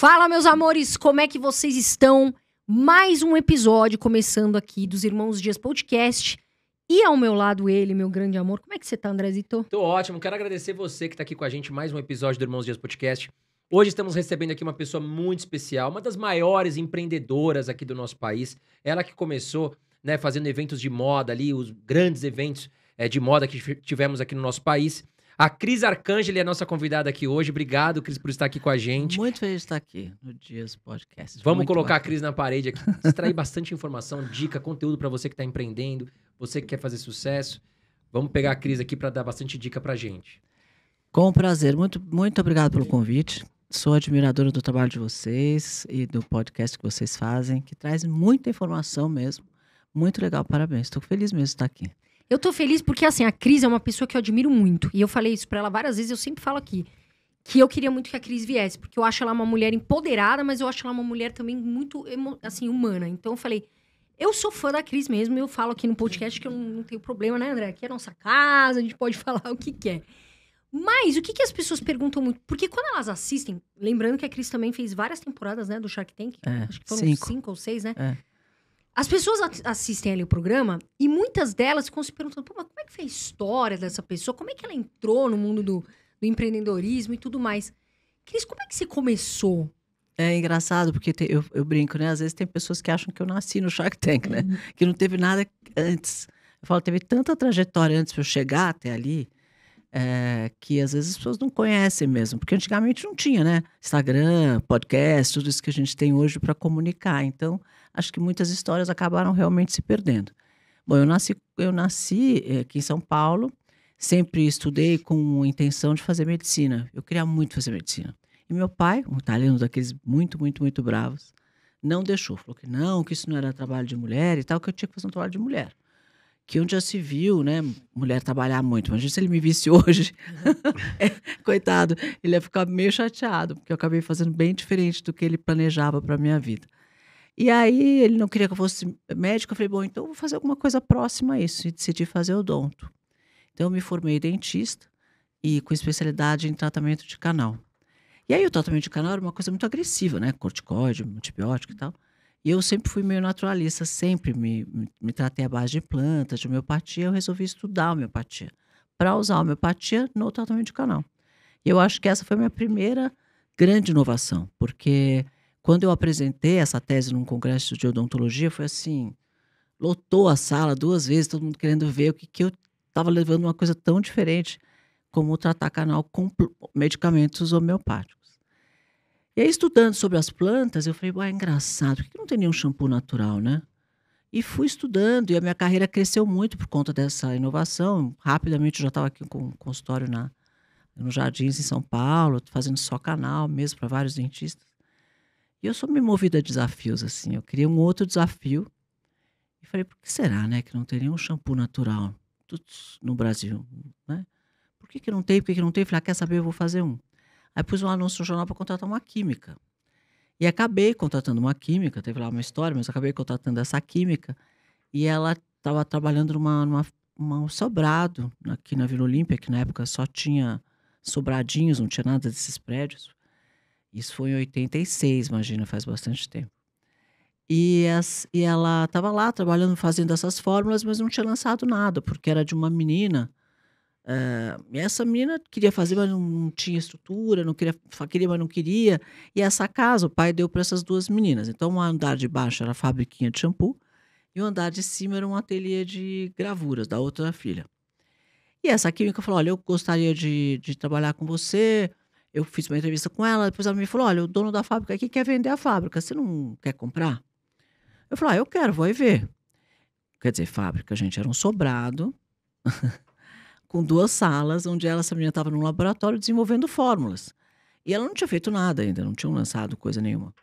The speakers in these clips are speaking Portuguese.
Fala, meus amores, como é que vocês estão? Mais um episódio começando aqui dos Irmãos Dias Podcast. E ao meu lado ele, meu grande amor. Como é que você tá, Andrezito? Tô ótimo. Quero agradecer você que tá aqui com a gente mais um episódio do Irmãos Dias Podcast. Hoje estamos recebendo aqui uma pessoa muito especial, uma das maiores empreendedoras aqui do nosso país. Ela que começou, né, fazendo eventos de moda ali, os grandes eventos é, de moda que tivemos aqui no nosso país. A Cris Arcângeli é a nossa convidada aqui hoje. Obrigado, Cris, por estar aqui com a gente. Muito feliz de estar aqui no Dias Podcast. Vamos Muito colocar bacana. a Cris na parede aqui. Extrair bastante informação, dica, conteúdo para você que está empreendendo, você que quer fazer sucesso. Vamos pegar a Cris aqui para dar bastante dica para gente. Com prazer. Muito, muito obrigado pelo convite. Sou admiradora do trabalho de vocês e do podcast que vocês fazem, que traz muita informação mesmo. Muito legal, parabéns. Estou feliz mesmo de estar aqui. Eu tô feliz porque, assim, a Cris é uma pessoa que eu admiro muito. E eu falei isso pra ela várias vezes, eu sempre falo aqui. Que eu queria muito que a Cris viesse, porque eu acho ela uma mulher empoderada, mas eu acho ela uma mulher também muito, assim, humana. Então eu falei, eu sou fã da Cris mesmo, eu falo aqui no podcast que eu não, tenho problema, né, André? Aqui é a nossa casa, a gente pode falar o que quer. Mas o que, que as pessoas perguntam muito? Porque quando elas assistem, lembrando que a Cris também fez várias temporadas, né, do Shark Tank, é, acho que foram cinco. cinco ou seis, né? É. As pessoas assistem ali o programa e muitas delas ficam se perguntando: Pô, mas como é que foi a história dessa pessoa? Como é que ela entrou no mundo do, do empreendedorismo e tudo mais? Cris, como é que você começou? É engraçado, porque te, eu, eu, brinco, né? Às vezes tem pessoas que acham que eu nasci no Shark Tank, né? Uhum. Que não teve nada antes. Eu falo, teve tanta trajetória antes para eu chegar até ali, é, que às vezes as pessoas não conhecem mesmo. Porque antigamente não tinha, né? Instagram, podcast, tudo isso que a gente tem hoje para comunicar. Então, acho que muitas histórias acabaram realmente se perdendo. Bom, eu nasci, eu nasci eh, aqui em São Paulo, sempre estudei com a intenção de fazer medicina. Eu queria muito fazer medicina. E meu pai, um italiano daqueles muito, muito, muito bravos, não deixou. Falou que não, que isso não era trabalho de mulher e tal, que eu tinha que fazer um trabalho de mulher. Que onde já se viu, né, mulher trabalhar muito. Imagina se ele me visse hoje. É, coitado, ele ia ficar meio chateado, porque eu acabei fazendo bem diferente do que ele planejava para minha vida. E aí ele não queria que eu fosse médico. Eu falei, bom, então eu vou fazer alguma coisa próxima a isso. E decidi fazer odonto. Então eu me formei dentista e com especialidade em tratamento de canal. E aí o tratamento de canal era uma coisa muito agressiva, né? Corticóide, antibiótico e tal. E eu sempre fui meio naturalista, sempre me, me, me tratei à base de plantas, de homeopatia. Eu resolvi estudar homeopatia para usar a homeopatia no tratamento de canal. E eu acho que essa foi a minha primeira grande inovação, porque quando eu apresentei essa tese num congresso de odontologia, foi assim, lotou a sala duas vezes, todo mundo querendo ver o que, que eu estava levando uma coisa tão diferente como tratar canal com medicamentos homeopáticos. E aí, estudando sobre as plantas, eu falei, ah, engraçado, por que não tem nenhum shampoo natural, né? E fui estudando, e a minha carreira cresceu muito por conta dessa inovação. Rapidamente eu já estava aqui com um consultório na, no Jardins, em São Paulo, fazendo só canal mesmo para vários dentistas. E eu sou me movido a desafios, assim. Eu queria um outro desafio. E falei, por que será, né? Que não tem nenhum shampoo natural no Brasil, né? Por que, que não tem? Por que, que não tem? Eu falei, ah, quer saber? Eu vou fazer um. Aí pus um anúncio no jornal para contratar uma química. E acabei contratando uma química. Teve lá uma história, mas acabei contratando essa química. E ela estava trabalhando numa, numa um sobrado aqui na Vila Olímpia, que na época só tinha sobradinhos, não tinha nada desses prédios. Isso foi em 86, imagina, faz bastante tempo. E, as, e ela estava lá trabalhando, fazendo essas fórmulas, mas não tinha lançado nada, porque era de uma menina. Uh, essa menina queria fazer, mas não, não, tinha estrutura, não queria, queria, mas não queria. E essa casa o pai deu para essas duas meninas. Então, um andar de baixo era a fabriquinha de shampoo e o um andar de cima era um ateliê de gravuras da outra filha. E essa química falou: Olha, eu gostaria de, de trabalhar com você, eu fiz uma entrevista com ela, depois ela me falou: olha, o dono da fábrica aqui quer vender a fábrica, você não quer comprar? Eu falei: ah, eu quero, vou aí ver. Quer dizer, fábrica, gente, era um sobrado, com duas salas, onde ela, essa menina estava num laboratório desenvolvendo fórmulas. E ela não tinha feito nada ainda, não tinham lançado coisa nenhuma.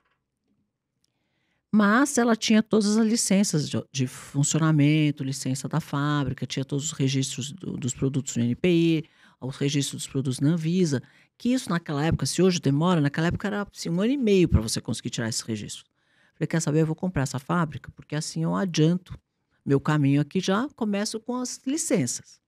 Mas ela tinha todas as licenças de, de funcionamento, licença da fábrica, tinha todos os registros do, dos produtos no NPI, aos registros dos produtos na Anvisa, que isso naquela época, se hoje demora, naquela época era assim, um ano e meio para você conseguir tirar esse registro. Falei, quer saber, eu vou comprar essa fábrica, porque assim eu adianto meu caminho aqui já, começo com as licenças.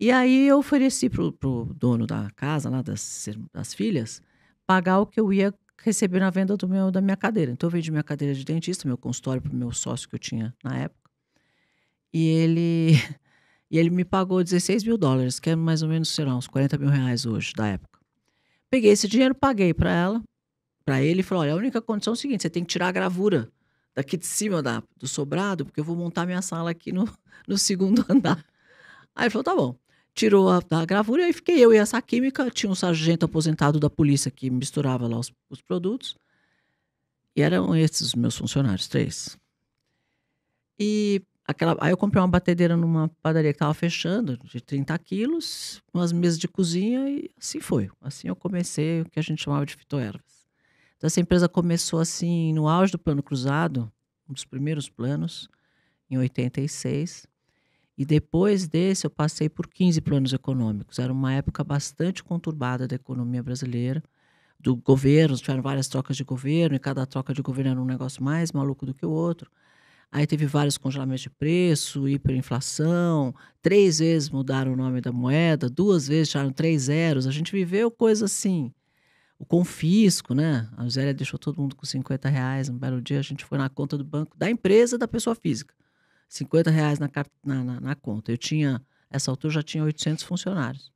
E aí eu ofereci para o dono da casa, lá das, das filhas, pagar o que eu ia receber na venda do meu, da minha cadeira. Então eu vendi minha cadeira de dentista, meu consultório para o meu sócio que eu tinha na época. E ele E ele me pagou 16 mil dólares, que é mais ou menos, sei lá, uns 40 mil reais hoje, da época. Peguei esse dinheiro, paguei para ela, para ele, e falou: olha, a única condição é o seguinte: você tem que tirar a gravura daqui de cima da, do sobrado, porque eu vou montar minha sala aqui no, no segundo andar. Aí ele falou: tá bom. Tirou a, a gravura, e aí fiquei eu e essa química. Tinha um sargento aposentado da polícia que misturava lá os, os produtos. E eram esses meus funcionários, três. E Aquela, aí eu comprei uma batedeira numa padaria que estava fechando, de 30 quilos, umas mesas de cozinha e assim foi. Assim eu comecei o que a gente chamava de fitoervas. Então essa empresa começou assim no auge do plano cruzado, um dos primeiros planos, em 86. E depois desse eu passei por 15 planos econômicos. Era uma época bastante conturbada da economia brasileira, do governo, tiveram várias trocas de governo e cada troca de governo era um negócio mais maluco do que o outro. Aí teve vários congelamentos de preço, hiperinflação, três vezes mudaram o nome da moeda, duas vezes tiraram três zeros. A gente viveu coisa assim. O confisco, né? A Zélia deixou todo mundo com 50 reais. Um belo dia a gente foi na conta do banco da empresa da pessoa física. 50 reais na, na, na, na conta. Eu tinha, essa altura já tinha 800 funcionários.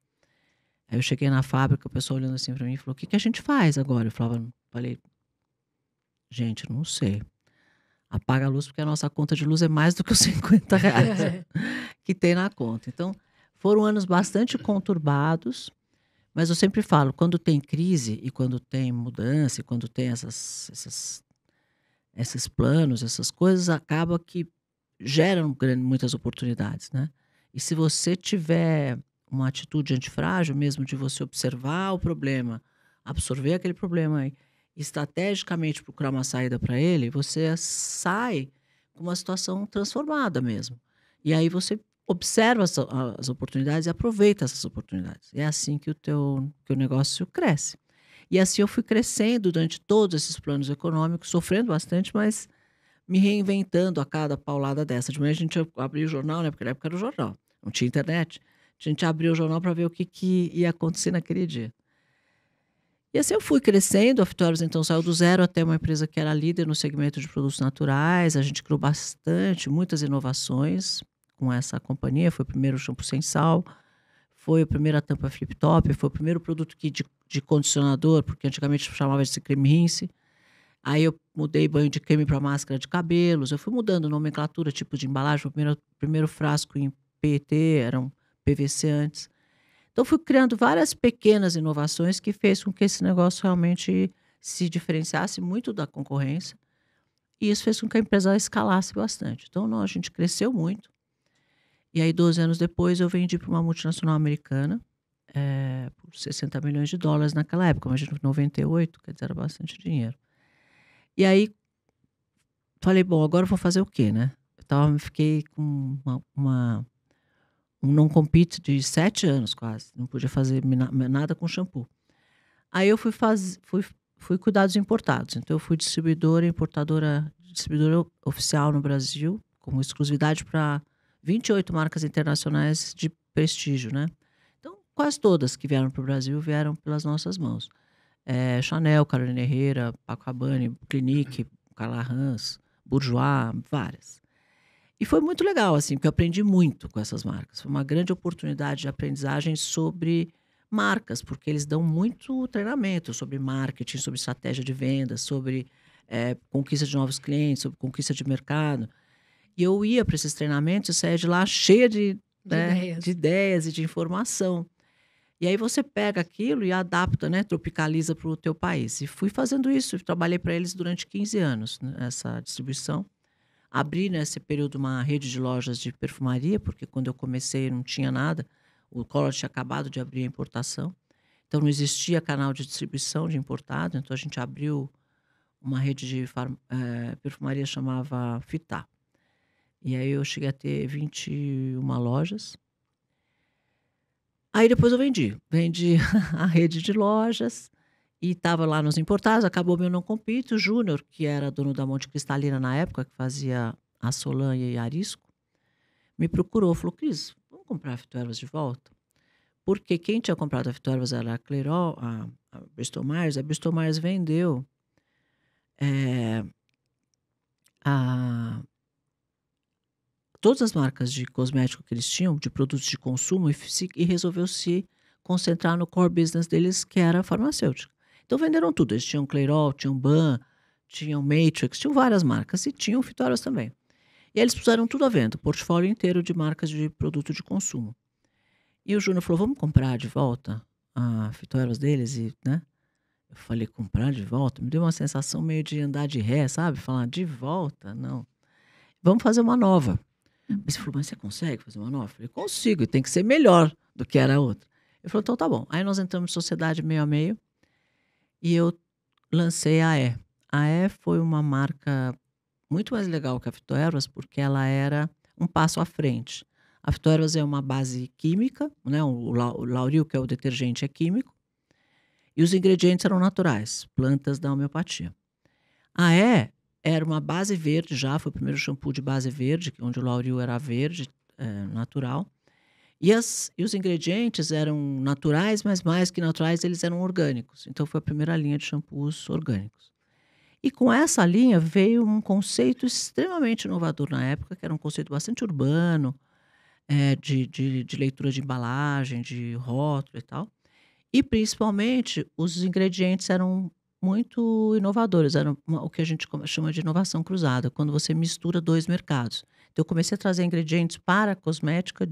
Aí eu cheguei na fábrica, o pessoal olhando assim para mim falou: o que, que a gente faz agora? Eu falava, falei, gente, não sei apaga a luz, porque a nossa conta de luz é mais do que os 50 reais é. que tem na conta. Então, foram anos bastante conturbados, mas eu sempre falo, quando tem crise e quando tem mudança, e quando tem essas, essas esses planos, essas coisas, acaba que geram muitas oportunidades, né? E se você tiver uma atitude antifrágil mesmo de você observar o problema, absorver aquele problema aí, estrategicamente procurar uma saída para ele, você sai com uma situação transformada mesmo. E aí você observa as, as, oportunidades e aproveita essas oportunidades. É assim que o teu que o negócio cresce. E assim eu fui crescendo durante todos esses planos econômicos, sofrendo bastante, mas me reinventando a cada paulada dessa. De manhã a gente abria o jornal, né? Porque na época era o jornal, não tinha internet. A gente abria o jornal para ver o que, que ia acontecer naquele dia. E assim eu fui crescendo, a Fitoras então saiu do zero até uma empresa que era líder no segmento de produtos naturais. A gente criou bastante, muitas inovações com essa companhia. Foi o primeiro shampoo sem sal, foi a primeira tampa flip top, foi o primeiro produto que de, de condicionador, porque antigamente chamava de creme rinse. Aí eu mudei banho de creme para máscara de cabelos. Eu fui mudando nomenclatura, tipo de embalagem. O primeiro, primeiro frasco em PET, era um PVC antes. Então, fui criando várias pequenas inovações que fez com que esse negócio realmente se diferenciasse muito da concorrência. E isso fez com que a empresa escalasse bastante. Então, não, a gente cresceu muito. E aí, 12 anos depois, eu vendi para uma multinacional americana é, por 60 milhões de dólares naquela época, imagino 98, quer dizer, era bastante dinheiro. E aí, falei, bom, agora eu vou fazer o quê, né? Eu tava, fiquei com uma, uma um não compete de sete anos quase. Não podia fazer nada com shampoo. Aí eu fui fui, fui cuidar dos importados. Então eu fui distribuidora, importadora, distribuidora oficial no Brasil, com exclusividade para 28 marcas internacionais de prestígio, né? Então quase todas que vieram para o Brasil vieram pelas nossas mãos. É, Chanel, Carolina Herrera, Paco Rabanne, Clinique, Carla Hans, Bourjois, várias. E foi muito legal, assim, porque eu aprendi muito com essas marcas. Foi uma grande oportunidade de aprendizagem sobre marcas, porque eles dão muito treinamento sobre marketing, sobre estratégia de venda, sobre é, conquista de novos clientes, sobre conquista de mercado. E eu ia para esses treinamentos e saía de lá cheia de, de, né, ideias. de ideias e de informação. E aí você pega aquilo e adapta, né, tropicaliza para o teu país. E fui fazendo isso. Trabalhei para eles durante 15 anos, né, distribuição. Abri nesse né, período uma rede de lojas de perfumaria, porque quando eu comecei não tinha nada. O Collor tinha acabado de abrir a importação. Então não existia canal de distribuição de importado. Então a gente abriu uma rede de é, perfumaria chamava Fitá. E aí eu cheguei a ter 21 lojas. Aí depois eu vendi. Vendi a rede de lojas e estava lá nos importados, acabou meu não compito, o Júnior, que era dono da Monte Cristalina na época, que fazia a Solanha e Arisco, me procurou, falou, Cris, vamos comprar a Fitoervas de volta? Porque quem tinha comprado a Fitoervas era a Clerol, a, a Bristol Myers, a Bristol Myers vendeu é, a, todas as marcas de cosmético que eles tinham, de produtos de consumo, e, se, e resolveu se concentrar no core business deles, que era a farmacêutica. Então venderam tudo. Eles tinham Clairol, tinham Ban, tinham Matrix, tinham várias marcas e tinham Fitoras também. E aí eles puseram tudo à venda, o portfólio inteiro de marcas de produto de consumo. E o Júnior falou: vamos comprar de volta a Fitoras deles e, né? Eu falei, comprar de volta? Me deu uma sensação meio de andar de ré, sabe? Falar, de volta? Não. Vamos fazer uma nova. Mas ele falou, mas você consegue fazer uma nova? Eu falei, consigo, e tem que ser melhor do que era a outra. Ele falou, então tá bom. Aí nós entramos em sociedade meio a meio. E eu lancei a E. A E foi uma marca muito mais legal que a Fitoervas, porque ela era um passo à frente. A Fitoervas é uma base química, né? o lauril, que é o detergente, é químico, e os ingredientes eram naturais, plantas da homeopatia. A E era uma base verde já, foi o primeiro shampoo de base verde, onde o lauril era verde, é, natural, e, as, e os ingredientes eram naturais, mas mais que naturais, eles eram orgânicos. Então, foi a primeira linha de shampoos orgânicos. E com essa linha veio um conceito extremamente inovador na época, que era um conceito bastante urbano, é, de, de, de leitura de embalagem, de rótulo e tal. E, principalmente, os ingredientes eram muito inovadores. Era uma, o que a gente chama de inovação cruzada, quando você mistura dois mercados. Então, eu comecei a trazer ingredientes para a cosmética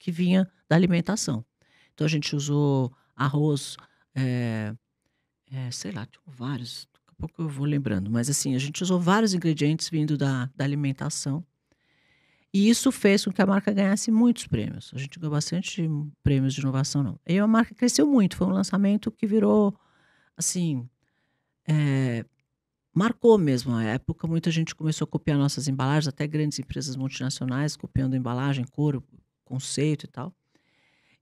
que vinha da alimentação. Então a gente usou arroz, é, é, sei lá, vários, daqui a pouco eu vou lembrando, mas assim, a gente usou vários ingredientes vindo da, da alimentação. E isso fez com que a marca ganhasse muitos prêmios. A gente ganhou bastante prêmios de inovação, não. E a marca cresceu muito. Foi um lançamento que virou, assim, é, marcou mesmo a época. Muita gente começou a copiar nossas embalagens, até grandes empresas multinacionais copiando embalagem, couro, conceito e tal.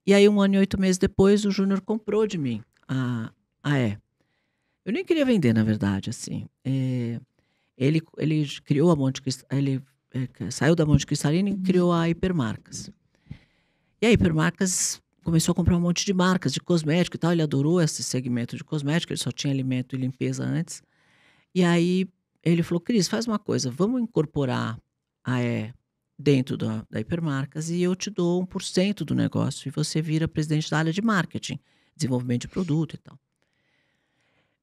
E aí, um ano e oito meses depois, o Júnior comprou de mim a, a E. Eu nem queria vender, na verdade, assim. É, ele, ele criou a Monte ele é, saiu da Monte Cristalina e uhum. criou a Hipermarcas. E a Hipermarcas começou a comprar um monte de marcas de cosmético e tal. Ele adorou esse segmento de cosmético, ele só tinha alimento e limpeza antes. E aí ele falou: Cris, faz uma coisa, vamos incorporar a E dentro da, da Hipermarcas e eu te dou 1% do negócio e você vira presidente da área de marketing, desenvolvimento de produto e tal.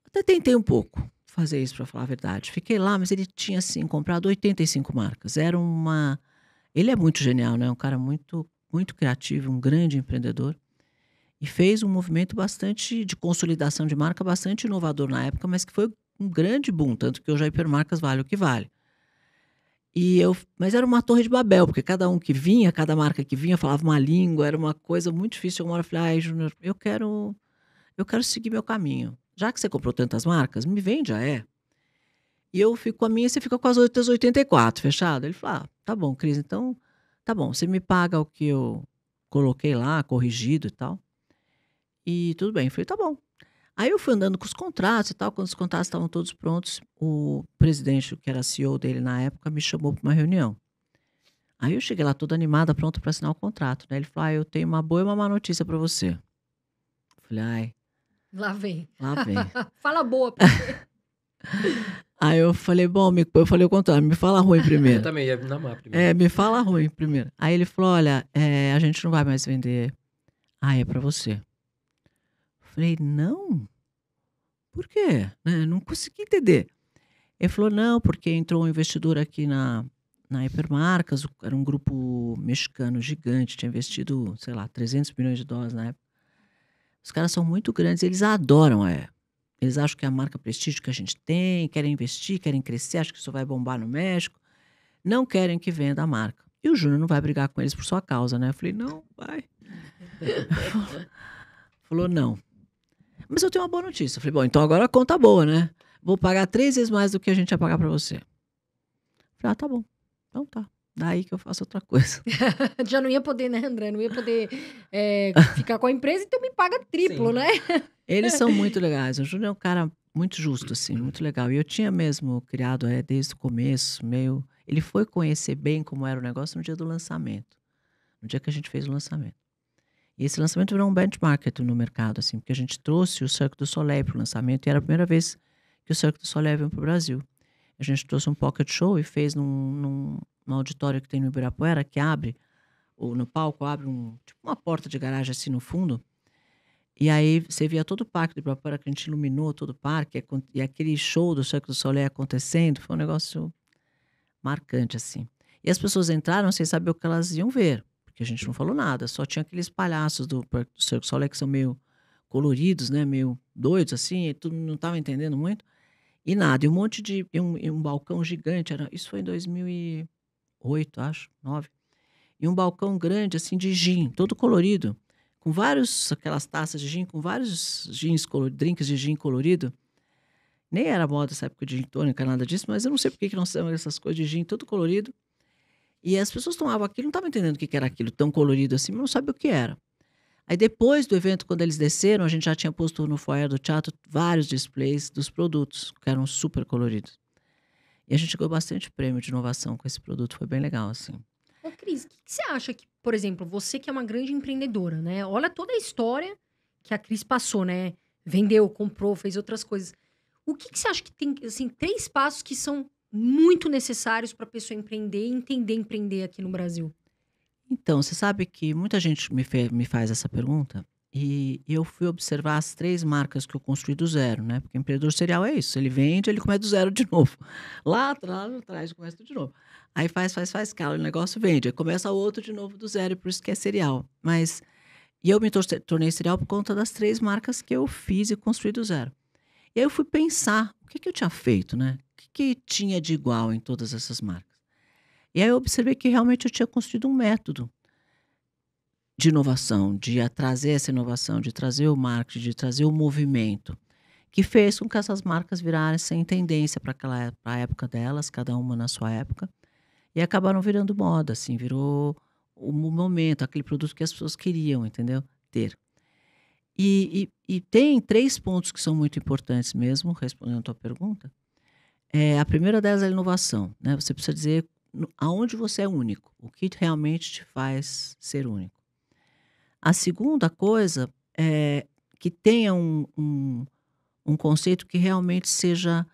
Até tentei um pouco fazer isso, para falar a verdade. Fiquei lá, mas ele tinha, assim, comprado 85 marcas. Era uma... Ele é muito genial, né? Um cara muito, muito criativo, um grande empreendedor. E fez um movimento bastante de consolidação de marca, bastante inovador na época, mas que foi um grande boom, tanto que hoje a Hipermarcas vale o que vale. E eu, mas era uma torre de Babel, porque cada um que vinha, cada marca que vinha, falava uma língua, era uma coisa muito difícil. Uma hora eu falei, ai, Júnior, eu quero, eu quero seguir meu caminho. Já que você comprou tantas marcas, me vende a é. E eu fico com a minha, você fica com as outras 84, fechado? Ele falou, ah, tá bom, Cris, então, tá bom, você me paga o que eu coloquei lá, corrigido e tal. E tudo bem. Eu falei, tá bom. Aí eu fui andando com os contratos e tal. Quando os contratos estavam todos prontos, o presidente, que era CEO dele na época, me chamou para uma reunião. Aí eu cheguei lá toda animada, pronta para assinar o contrato. Né? Ele falou: ah, eu tenho uma boa e uma má notícia para você. Eu falei: ai. Lá vem. Lá vem. Fala boa. Aí eu falei, bom, me, eu falei o contrário, me fala ruim primeiro. Eu também ia me dar má primeiro. É, me fala ruim primeiro. Aí ele falou, olha, é, a gente não vai mais vender. Ah, é para você. Falei, não? Por quê? Né? Não consegui entender. Ele falou, não, porque entrou um investidor aqui na, na Hipermarcas, era um grupo mexicano gigante, tinha investido, sei lá, 300 milhões de dólares na época. Os caras são muito grandes, eles adoram a é. Eles acham que é a marca prestígio que a gente tem, querem investir, querem crescer, acham que isso vai bombar no México. Não querem que venda a marca. E o Júnior não vai brigar com eles por sua causa, né? Eu falei, não, vai. Falou, não. Mas eu tenho uma boa notícia. Eu falei, bom, então agora a conta boa, né? Vou pagar três vezes mais do que a gente ia pagar para você. Eu falei, ah, tá bom. Então tá. Daí que eu faço outra coisa. Já não ia poder, né, André? Não ia poder é, ficar com a empresa, então me paga triplo, Sim. né? Eles são muito legais. O Júnior é um cara muito justo, assim, muito legal. E eu tinha mesmo criado é, desde o começo, meio. Ele foi conhecer bem como era o negócio no dia do lançamento. No dia que a gente fez o lançamento. E esse lançamento virou um benchmark no mercado, assim, porque a gente trouxe o Cirque do Soleil para o lançamento e era a primeira vez que o Cirque do Soleil veio para o Brasil. A gente trouxe um pocket show e fez num, num, num auditório que tem no Ibirapuera, que abre, ou no palco abre um, tipo uma porta de garagem assim no fundo, e aí você via todo o parque do Ibirapuera, que a gente iluminou todo o parque, e aquele show do Cirque do Soleil acontecendo, foi um negócio marcante, assim. E as pessoas entraram sem saber o que elas iam ver que a gente não falou nada, só tinha aqueles palhaços do, do Cirque Soleil que são meio coloridos, né, meio doidos assim, e tudo não estava entendendo muito. E nada, e um monte de e um, e um balcão gigante, era, isso foi em 2008, acho, 9. E um balcão grande assim de gin, todo colorido, com vários aquelas taças de gin, com vários gins, drinks de gin colorido. Nem era moda essa época de gin tônica, nada disso, mas eu não sei por que não são essas coisas de gin todo colorido. E as pessoas tomavam aquilo, não estavam entendendo o que era aquilo, tão colorido assim, mas não sabia o que era. Aí depois do evento, quando eles desceram, a gente já tinha posto no foyer do teatro vários displays dos produtos, que eram super coloridos. E a gente ganhou bastante prêmio de inovação com esse produto, foi bem legal, assim. Ô, Cris, o que, que, você acha que, por exemplo, você que é uma grande empreendedora, né? Olha toda a história que a Cris passou, né? Vendeu, comprou, fez outras coisas. O que, que você acha que tem, assim, três passos que são muito necessários para a pessoa empreender e entender empreender aqui no Brasil? Então, você sabe que muita gente me, me faz essa pergunta e eu fui observar as três marcas que eu construí do zero, né? Porque empreendedor serial é isso, ele vende, ele começa do zero de novo. Lá atrás, atrás começa de novo. Aí faz, faz, faz, cala o negócio, vende. Aí começa outro de novo do zero, e por isso que é serial. Mas e eu me tornei serial por conta das três marcas que eu fiz e construí do zero. E aí eu fui pensar o que, que eu tinha feito, né? que tinha de igual em todas essas marcas? E aí eu observei que realmente eu tinha construído um método de inovação, de trazer essa inovação, de trazer o marketing, de trazer o movimento, que fez com que essas marcas virassem sem tendência para aquela é, pra época delas, cada uma na sua época, e acabaram virando moda, assim, virou o momento, aquele produto que as pessoas queriam, entendeu? Ter. E, e, e tem três pontos que são muito importantes mesmo, respondendo a tua pergunta, é, a primeira delas é a inovação. Né? Você precisa dizer aonde você é único, o que realmente te faz ser único. A segunda coisa é que tenha um, um, um conceito que realmente seja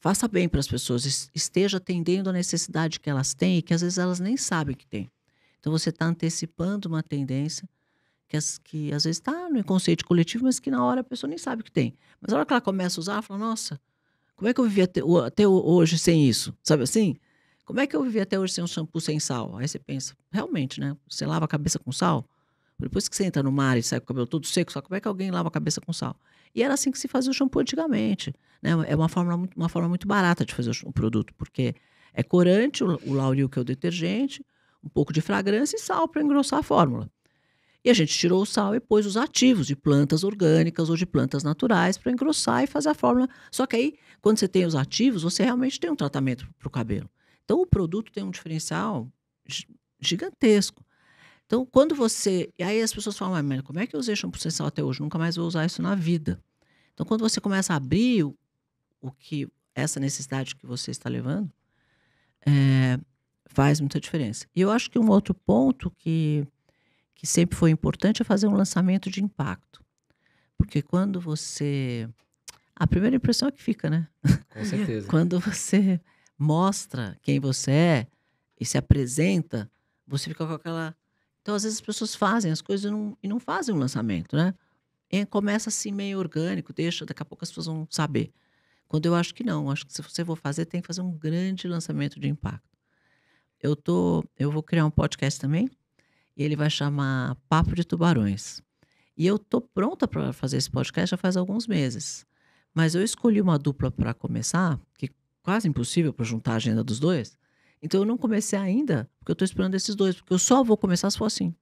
faça bem para as pessoas, esteja atendendo a necessidade que elas têm e que às vezes elas nem sabem que têm. Então você está antecipando uma tendência que, as, que às vezes está no inconsciente coletivo, mas que na hora a pessoa nem sabe que tem. Mas na hora que ela começa a usar, ela fala: nossa, como é que eu vivi até, até hoje sem isso? Sabe assim? Como é que eu vivi até hoje sem um shampoo sem sal? Aí você pensa, realmente, né? Você lava a cabeça com sal? Depois que você entra no mar e sai com o cabelo todo seco, só como é que alguém lava a cabeça com sal? E era assim que se fazia o shampoo antigamente. Né? É uma forma, muito, uma forma muito barata de fazer o produto, porque é corante, o, o lauril, que é o detergente, um pouco de fragrância e sal para engrossar a fórmula. E a gente tirou o sal e pôs os ativos de plantas orgânicas ou de plantas naturais para engrossar e fazer a fórmula. Só que aí quando você tem os ativos, você realmente tem um tratamento para o cabelo. Então, o produto tem um diferencial gigantesco. Então, quando você. E aí as pessoas falam, mas como é que eu usei shampoo essencial até hoje? Nunca mais vou usar isso na vida. Então, quando você começa a abrir o, o que essa necessidade que você está levando, é, faz muita diferença. E eu acho que um outro ponto que, que sempre foi importante é fazer um lançamento de impacto. Porque quando você a primeira impressão é que fica, né? Com certeza. Quando você mostra quem você é e se apresenta, você fica com aquela. Então, às vezes, as pessoas fazem as coisas e não, e não fazem um lançamento, né? E começa assim meio orgânico, deixa, daqui a pouco as pessoas vão saber. Quando eu acho que não, acho que se você for fazer, tem que fazer um grande lançamento de impacto. Eu tô, eu vou criar um podcast também, e ele vai chamar Papo de Tubarões. E eu tô pronta para fazer esse podcast já faz alguns meses. Mas eu escolhi uma dupla para começar, que é quase impossível para juntar a agenda dos dois. Então eu não comecei ainda, porque eu estou esperando esses dois, porque eu só vou começar se for assim.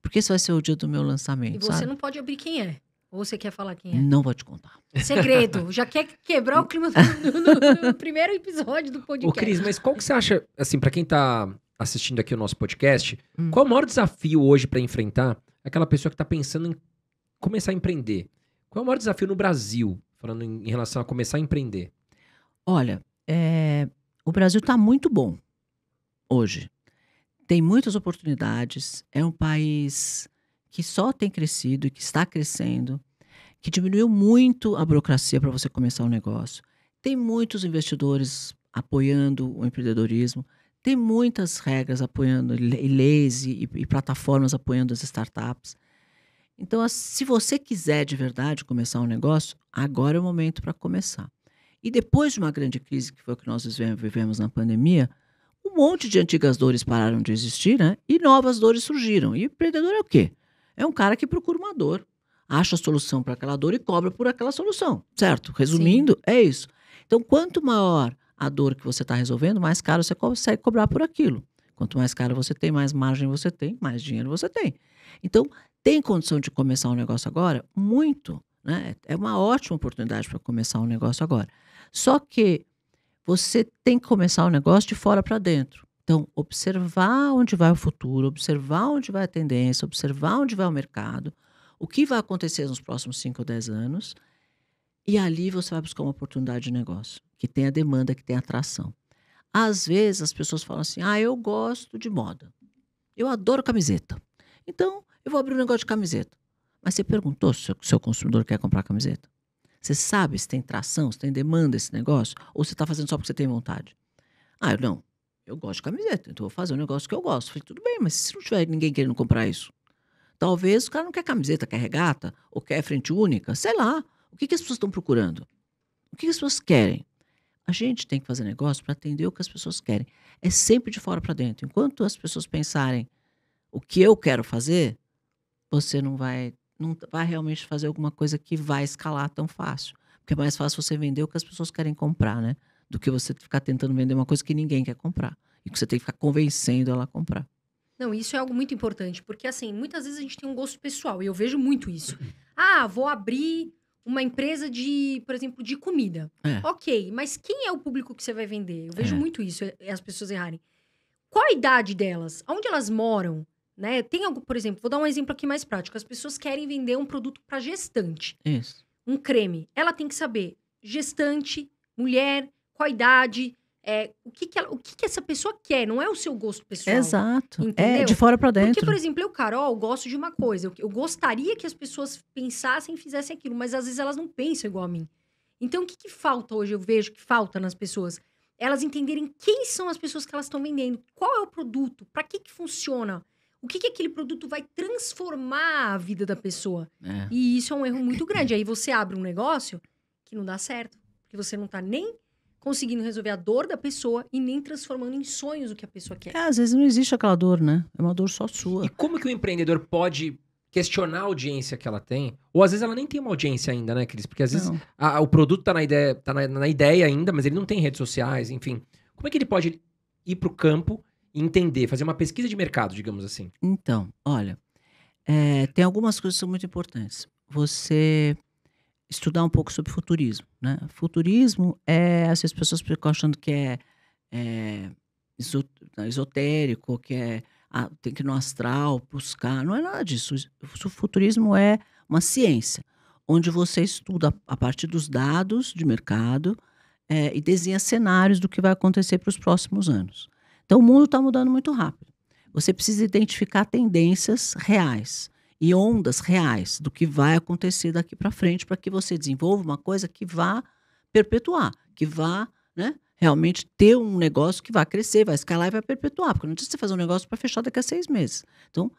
Porque esse vai ser o dia do meu lançamento. E você sabe? não pode abrir quem é. Ou você quer falar quem é? Não vou te contar. É segredo. Já quer quebrar o clima do, primeiro episódio do podcast. Ô, Cris, mas qual que você acha, assim, para quem tá assistindo aqui o nosso podcast, hum. qual o maior desafio hoje para enfrentar aquela pessoa que tá pensando em começar a empreender? Qual é o maior desafio no Brasil? Falando em, em relação a começar a empreender. Olha, é, o Brasil está muito bom hoje. Tem muitas oportunidades. É um país que só tem crescido e que está crescendo, que diminuiu muito a burocracia para você começar um negócio. Tem muitos investidores apoiando o empreendedorismo. Tem muitas regras apoiando, e leis e, e plataformas apoiando as startups. Então, se você quiser de verdade começar um negócio, agora é o momento para começar. E depois de uma grande crise, que foi o que nós vivemos na pandemia, um monte de antigas dores pararam de existir, né? E novas dores surgiram. E empreendedor é o quê? É um cara que procura uma dor, acha a solução para aquela dor e cobra por aquela solução, certo? Resumindo, Sim. é isso. Então, quanto maior a dor que você está resolvendo, mais caro você consegue cobrar por aquilo. Quanto mais caro você tem, mais margem você tem, mais dinheiro você tem. Então, tem condição de começar um negócio agora? Muito. Né? É uma ótima oportunidade para começar um negócio agora. Só que você tem que começar o um negócio de fora para dentro. Então, observar onde vai o futuro, observar onde vai a tendência, observar onde vai o mercado, o que vai acontecer nos próximos 5 ou 10 anos, e ali você vai buscar uma oportunidade de negócio, que tenha demanda, que tenha atração. Às vezes as pessoas falam assim: ah, eu gosto de moda, eu adoro camiseta. Então, eu vou abrir um negócio de camiseta. Mas você perguntou se o seu consumidor quer comprar camiseta? Você sabe se tem tração, se tem demanda esse negócio? Ou você está fazendo só porque você tem vontade? Ah, eu não. Eu gosto de camiseta, então vou fazer um negócio que eu gosto. falei, tudo bem, mas se não tiver ninguém querendo comprar isso? Talvez o cara não quer camiseta, quer regata, ou quer frente única, sei lá. O que, que as pessoas estão procurando? O que, que as pessoas querem? A gente tem que fazer negócio para atender o que as pessoas querem. É sempre de fora para dentro. Enquanto as pessoas pensarem o que eu quero fazer, você não vai, não vai realmente fazer alguma coisa que vai escalar tão fácil. Porque é mais fácil você vender o que as pessoas querem comprar, né? Do que você ficar tentando vender uma coisa que ninguém quer comprar. E que você tem que ficar convencendo ela a comprar. Não, isso é algo muito importante, porque assim, muitas vezes a gente tem um gosto pessoal, e eu vejo muito isso. Ah, vou abrir uma empresa de, por exemplo, de comida. É. Ok, mas quem é o público que você vai vender? Eu vejo é. muito isso, é, é as pessoas errarem. Qual a idade delas? Onde elas moram? Né? Tem algo, por exemplo, vou dar um exemplo aqui mais prático. As pessoas querem vender um produto para gestante. Isso. Um creme. Ela tem que saber gestante, mulher, qual idade, é, o, que, que, ela, o que, que, essa pessoa quer, não é o seu gosto pessoal. Exato. É, entendeu? É de fora para dentro. Porque, por exemplo, eu, Carol, gosto de uma coisa. Eu, eu gostaria que as pessoas pensassem e fizessem aquilo, mas às vezes elas não pensam igual a mim. Então, o que, que falta hoje? Eu vejo que falta nas pessoas. Elas entenderem quem são as pessoas que elas estão vendendo, qual é o produto, para que, que funciona o que, que aquele produto vai transformar a vida da pessoa. É. E isso é um erro muito grande. Aí você abre um negócio que não dá certo, porque você não tá nem conseguindo resolver a dor da pessoa e nem transformando em sonhos o que a pessoa quer. É, às vezes não existe aquela dor, né? É uma dor só sua. E como que o empreendedor pode questionar a audiência que ela tem? Ou às vezes ela nem tem uma audiência ainda, né, Cris? Porque às vezes a, o produto tá, na ideia, tá na, na, ideia ainda, mas ele não tem redes sociais, enfim. Como é que ele pode ir pro campo entender, fazer uma pesquisa de mercado, digamos assim? Então, olha, é, tem algumas coisas que são muito importantes. Você estudar um pouco sobre futurismo, né? Futurismo é as pessoas ficam achando que é, é esotérico, que é ah, tem que ir no astral buscar, não é nada disso. O futurismo é uma ciência onde você estuda a partir dos dados de mercado é, e desenha cenários do que vai acontecer para os próximos anos. Então, o mundo está mudando muito rápido. Você precisa identificar tendências reais e ondas reais do que vai acontecer daqui para frente para que você desenvolva uma coisa que vá perpetuar, que vá né, realmente ter um negócio que vai crescer, vai escalar e vai perpetuar. Porque não precisa você fazer um negócio para fechar daqui a seis meses. Então,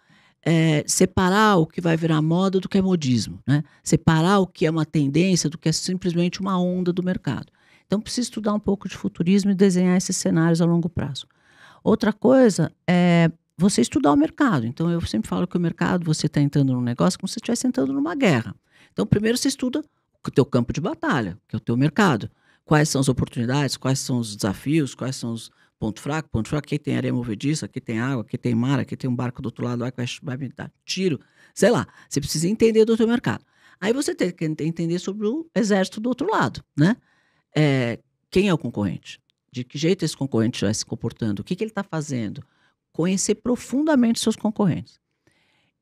é, separar o que vai virar moda do que é modismo, né? separar o que é uma tendência do que é simplesmente uma onda do mercado. Então, precisa estudar um pouco de futurismo e desenhar esses cenários a longo prazo. Outra coisa é você estudar o mercado. Então, eu sempre falo que o mercado, você está entrando num negócio como se estivesse entrando numa guerra. Então, primeiro você estuda o teu campo de batalha, que é o teu mercado. Quais são as oportunidades, quais são os desafios, quais são os pontos fracos, ponto fraco, aqui tem areia movediça, aqui tem água, aqui tem mar, aqui tem um barco do outro lado lá que vai, vai me dar tiro. Sei lá, você precisa entender do teu mercado. Aí você tem que entender sobre o exército do outro lado, né? É, quem é o concorrente? de que jeito esse concorrente está se comportando, o que, que ele está fazendo. Conhecer profundamente seus concorrentes.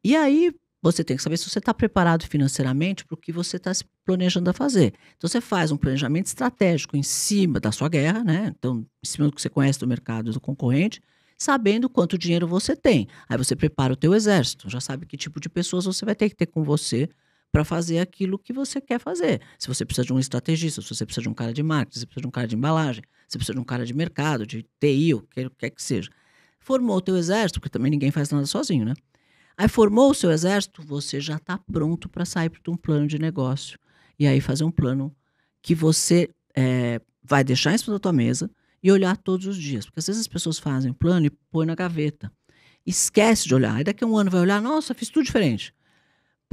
E aí você tem que saber se você está preparado financeiramente para o que você está se planejando a fazer. Então você faz um planejamento estratégico em cima da sua guerra, né? Então, em cima do que você conhece do mercado do concorrente, sabendo quanto dinheiro você tem. Aí você prepara o teu exército, já sabe que tipo de pessoas você vai ter que ter com você para fazer aquilo que você quer fazer. Se você precisa de um estrategista, se você precisa de um cara de marketing, se você precisa de um cara de embalagem, se você precisa de um cara de mercado, de TI, o que quer é que seja. Formou o teu exército, porque também ninguém faz nada sozinho, né? Aí formou o seu exército, você já está pronto para sair para um plano de negócio. E aí fazer um plano que você é, vai deixar em cima da tua mesa e olhar todos os dias. Porque às vezes as pessoas fazem o plano e põem na gaveta. Esquece de olhar. Aí daqui a um ano vai olhar, nossa, fiz tudo diferente.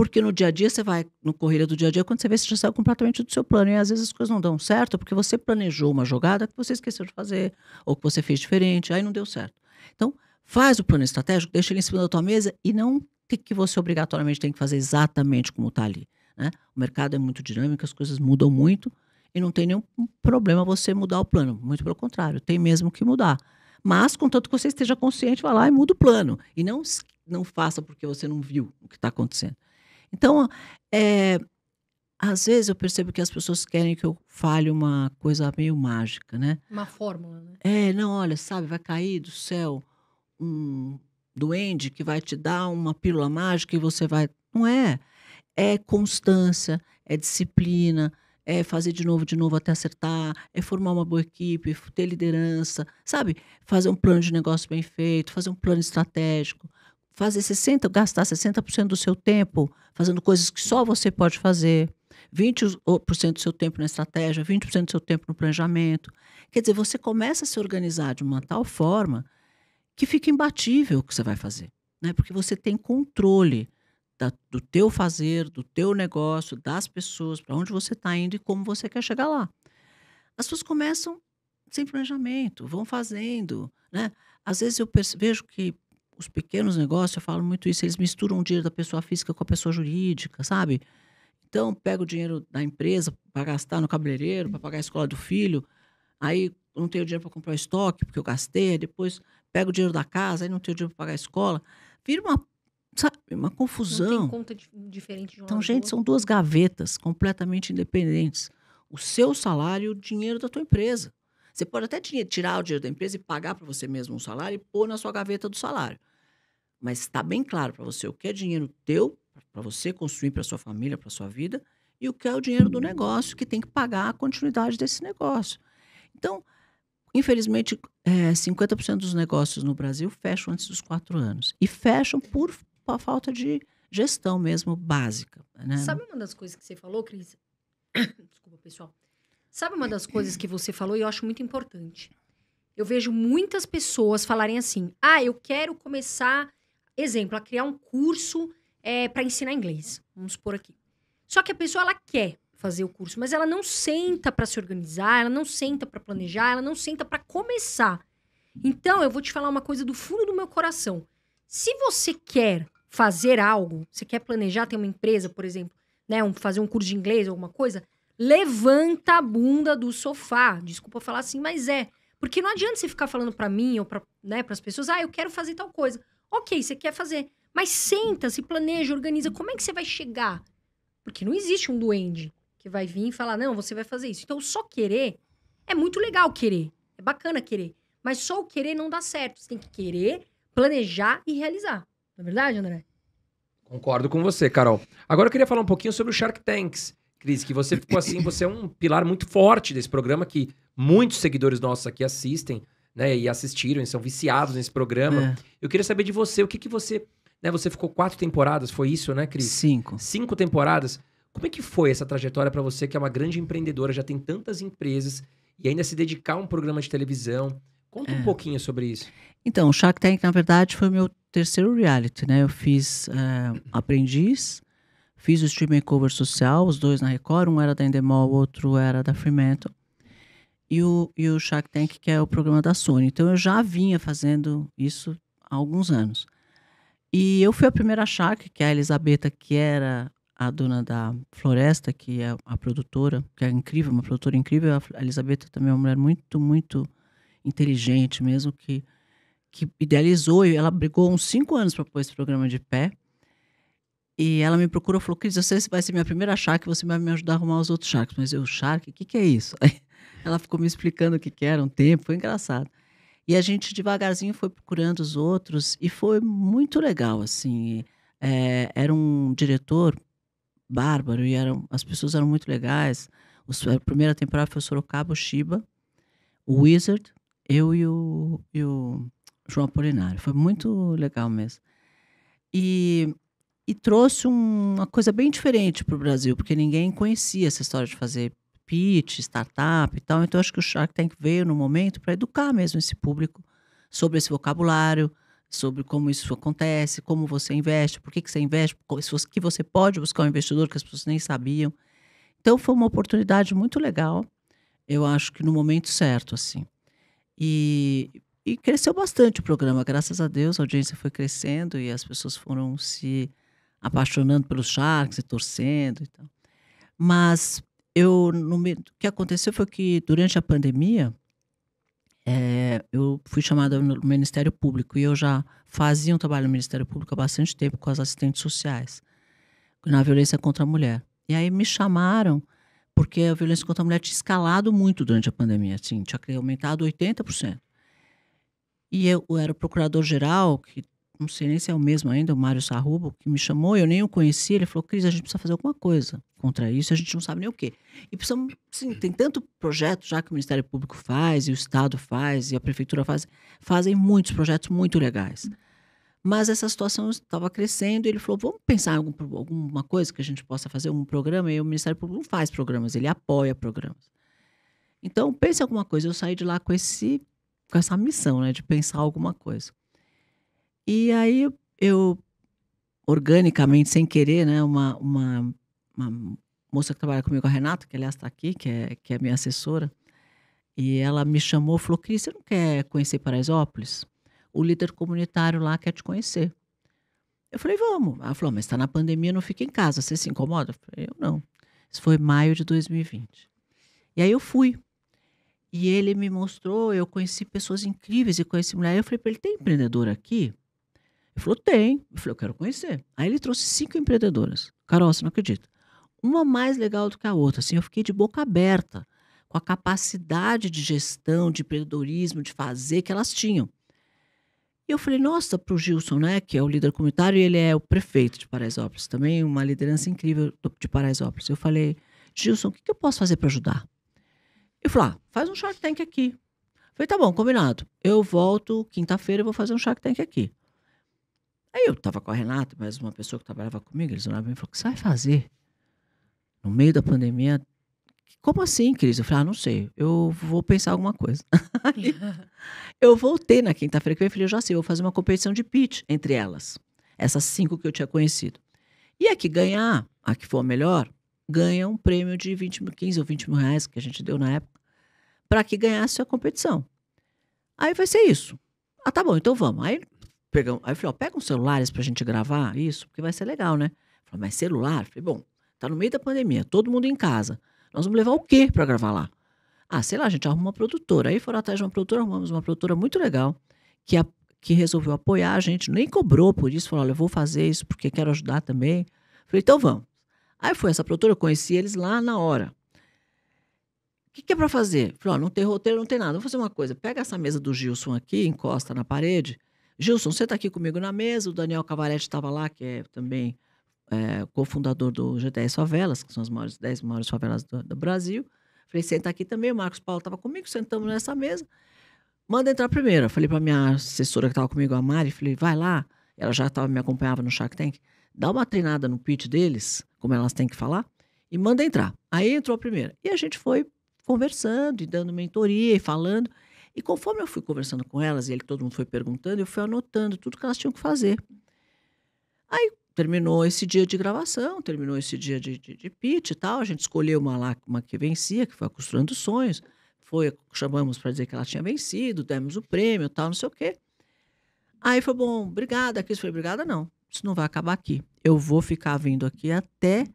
Porque no dia a dia você vai, no correria do dia a dia, quando você vê, você já saiu completamente do seu plano. E às vezes as coisas não dão certo porque você planejou uma jogada que você esqueceu de fazer, ou que você fez diferente, aí não deu certo. Então, faz o plano estratégico, deixa ele em cima da tua mesa e não que você obrigatoriamente tem que fazer exatamente como está ali. Né? O mercado é muito dinâmico, as coisas mudam muito e não tem nenhum problema você mudar o plano. Muito pelo contrário, tem mesmo que mudar. Mas, contanto que você esteja consciente, vá lá e muda o plano. E não, não faça porque você não viu o que está acontecendo. Então, é, às vezes eu percebo que as pessoas querem que eu fale uma coisa meio mágica, né? Uma fórmula, né? É, não, olha, sabe, vai cair do céu um duende que vai te dar uma pílula mágica e você vai. Não é. É constância, é disciplina, é fazer de novo, de novo até acertar, é formar uma boa equipe, ter liderança, sabe? Fazer um plano de negócio bem feito, fazer um plano estratégico fazer 60%, gastar 60% do seu tempo fazendo coisas que só você pode fazer, 20% do seu tempo na estratégia, 20% do seu tempo no planejamento. Quer dizer, você começa a se organizar de uma tal forma que fica imbatível o que você vai fazer, né? Porque você tem controle da, do teu fazer, do teu negócio, das pessoas, para onde você está indo e como você quer chegar lá. As pessoas começam sem planejamento, vão fazendo, né? Às vezes eu vejo que os pequenos negócios, eu falo muito isso, eles misturam o dinheiro da pessoa física com a pessoa jurídica, sabe? Então, pega o dinheiro da empresa para gastar no cabeleireiro, para pagar a escola do filho, aí não tenho dinheiro para comprar o estoque, porque eu gastei, depois pega o dinheiro da casa, aí não tenho dinheiro para pagar a escola. Vira uma, sabe, uma confusão. Não tem conta diferente de um Então, gente, são duas gavetas completamente independentes. O seu salário e o dinheiro da tua empresa. Você pode até tirar o dinheiro da empresa e pagar para você mesmo um salário e pôr na sua gaveta do salário. Mas está bem claro para você o que é dinheiro teu, para você construir para sua família, para sua vida, e o que é o dinheiro do negócio, que tem que pagar a continuidade desse negócio. Então, infelizmente, é, 50% dos negócios no Brasil fecham antes dos quatro anos. E fecham por, por falta de gestão mesmo básica. Né? Sabe uma das coisas que você falou, Cris? Desculpa, pessoal. Sabe uma das coisas que você falou e eu acho muito importante? Eu vejo muitas pessoas falarem assim: ah, eu quero começar exemplo, a criar um curso é, para ensinar inglês, vamos supor aqui. Só que a pessoa ela quer fazer o curso, mas ela não senta para se organizar, ela não senta para planejar, ela não senta para começar. Então, eu vou te falar uma coisa do fundo do meu coração. Se você quer fazer algo, você quer planejar ter uma empresa, por exemplo, né, um, fazer um curso de inglês, alguma coisa, levanta a bunda do sofá. Desculpa falar assim, mas é. Porque não adianta você ficar falando para mim ou para né, as pessoas, ah, eu quero fazer tal coisa. Ok, você quer fazer. Mas senta, se planeja, organiza. Como é que você vai chegar? Porque não existe um duende que vai vir e falar, não, você vai fazer isso. Então, só querer é muito legal querer. É bacana querer. Mas só o querer não dá certo. Você tem que querer, planejar e realizar. Não é verdade, André? Concordo com você, Carol. Agora eu queria falar um pouquinho sobre o Shark Tanks. Cris, que você ficou assim, você é um pilar muito forte desse programa que muitos seguidores nossos aqui assistem né, e assistiram, e são viciados nesse programa. É. Eu queria saber de você, o que que você, né, você ficou quatro temporadas, foi isso, né, Cris? Cinco. Cinco temporadas. Como é que foi essa trajetória para você, que é uma grande empreendedora, já tem tantas empresas e ainda se dedicar a um programa de televisão? Conta é. um pouquinho sobre isso. Então, o Shark Tank, na verdade, foi o meu terceiro reality, né? Eu fiz é, Aprendiz, fiz o Stream Makeover Social, os dois na Record, um era da Endemol, o outro era da Fremantle e o, e o Shark Tank, que é o programa da Sony. Então eu já vinha fazendo isso há alguns anos. E eu fui a primeira Shark, que é a Elisabetta, que era a dona da Floresta, que é a produtora, que é incrível, uma produtora incrível. A Elisabetta também é uma mulher muito, muito inteligente mesmo, que, que idealizou. E ela brigou uns cinco anos para pôr esse programa de pé. E ela me procurou e falou, Cris, eu sei se vai ser minha primeira Shark, você vai me ajudar a arrumar os outros Sharks. Mas eu, Shark, o que, que é isso? Aí, ela ficou me explicando o que, que era um tempo, foi engraçado. E a gente devagarzinho foi procurando os outros e foi muito legal, assim. É, era um diretor bárbaro e eram, as pessoas eram muito legais. o a primeira temporada foi o Sorocaba, o Shiba, o Wizard, eu e o, e o João Apolinário. Foi muito legal mesmo. E, e trouxe um, uma coisa bem diferente para o Brasil, porque ninguém conhecia essa história de fazer pitch, startup e tal. Então, acho que o Shark Tank veio no momento para educar mesmo esse público sobre esse vocabulário, sobre como isso acontece, como você investe, por que, que você investe, que você pode buscar um investidor que as pessoas nem sabiam. Então, foi uma oportunidade muito legal, eu acho que no momento certo, assim. E, e cresceu bastante o programa, graças a Deus, a audiência foi crescendo e as pessoas foram se apaixonando pelos Sharks e torcendo e tal. Mas eu me... o que aconteceu foi que durante a pandemia é, eu fui chamada no Ministério Público e eu já fazia um trabalho no Ministério Público há bastante tempo com as assistentes sociais na violência contra a mulher. E aí me chamaram porque a violência contra a mulher tinha escalado muito durante a pandemia, assim, tinha aumentado 80%. E eu, eu era o procurador-geral, que não sei nem se é o mesmo ainda, o Mário Sarrubo, que me chamou, eu nem o conhecia, ele falou, Cris, a gente precisa fazer alguma coisa contra isso, a gente não sabe nem o quê. E precisamos, sim, tem tanto projeto já que o Ministério Público faz, e o Estado faz, e a Prefeitura faz, fazem muitos projetos muito legais. Mas essa situação estava crescendo e ele falou, vamos pensar em algum, alguma coisa que a gente possa fazer, um programa, e o Ministério Público não faz programas, ele apoia programas. Então, pense alguma coisa. Eu saí de lá com esse com essa missão, né, de pensar alguma coisa. E aí eu, organicamente, sem querer, né, uma, uma, uma moça que trabalha comigo, a Renata, que aliás está aqui, que é, que é minha assessora, e ela me chamou e falou: Cris, você não quer conhecer Paraisópolis? O líder comunitário lá quer te conhecer. Eu falei: vamos. Ela falou: mas está na pandemia, não fica em casa, você se incomoda? Eu falei: eu não. Isso foi maio de 2020. E aí eu fui. E ele me mostrou, eu conheci pessoas incríveis e conheci mulher. Eu falei para ele: tem empreendedor aqui? Ele falou, tem. Eu falei, eu quero conhecer. Aí ele trouxe cinco empreendedoras. Carol, você não acredita. Uma mais legal do que a outra. Assim, eu fiquei de boca aberta com a capacidade de gestão, de empreendedorismo, de fazer que elas tinham. E eu falei, nossa, para o Gilson, né, que é o líder comunitário, e ele é o prefeito de Paraisópolis, também uma liderança incrível de Paraisópolis. Eu falei, Gilson, o que, que eu posso fazer para ajudar? Ele falou, ah, faz um Shark Tank aqui. Eu falei, tá bom, combinado. Eu volto quinta-feira e vou fazer um Shark Tank aqui. Aí eu estava com a Renata, mas uma pessoa que trabalhava comigo, eles olhavam para me e falaram, o que você vai fazer? No meio da pandemia, como assim, Cris? Eu falei, ah, não sei, eu vou pensar alguma coisa. eu voltei na quinta-feira que eu falei, eu já sei, eu vou fazer uma competição de pitch entre elas, essas cinco que eu tinha conhecido. E a que ganhar, a que for a melhor, ganha um prêmio de 20 mil, 15 ou 20 mil reais que a gente deu na época, para que ganhasse a competição. Aí vai ser isso. Ah, tá bom, então vamos. Aí pegam, aí eu falei, ó, pega uns celulares pra gente gravar isso, porque vai ser legal, né? falei, mas celular? falei, bom, tá no meio da pandemia, todo mundo em casa. Nós vamos levar o quê para gravar lá? Ah, sei lá, a gente arruma uma produtora. Aí foram atrás de uma produtora, arrumamos uma produtora muito legal, que, a, que resolveu apoiar a gente, nem cobrou por isso, falou, olha, eu vou fazer isso porque quero ajudar também. falei, então vamos. Aí foi essa produtora, eu conheci eles lá na hora. O que, que, é para fazer? Falei, ó, não tem roteiro, não tem nada. Vou fazer uma coisa. Pega essa mesa do Gilson aqui, encosta na parede Gilson, você está aqui comigo na mesa, o Daniel Cavalete estava lá, que é também é, cofundador do G10 Favelas, que são as maiores, 10 maiores favelas do, do Brasil. Falei, senta aqui também, o Marcos Paulo estava comigo, sentamos nessa mesa. Manda entrar primeiro. Falei para minha assessora que estava comigo, a Mari, falei, vai lá. Ela já tava, me acompanhava no Shark Tank. Dá uma treinada no pitch deles, como elas têm que falar, e manda entrar. Aí entrou a primeira. E a gente foi conversando e dando mentoria e falando. E conforme eu fui conversando com elas, e ele, todo mundo foi perguntando, eu fui anotando tudo que elas tinham que fazer. Aí terminou esse dia de gravação, terminou esse dia de, de, de pitch e tal. A gente escolheu uma lá, uma que vencia, que foi a Costurando Sonhos. Foi, chamamos para dizer que ela tinha vencido, demos o prêmio tal, não sei o quê. Aí foi bom, obrigada, aqui. foi obrigada, não. Isso não vai acabar aqui. Eu vou ficar vindo aqui até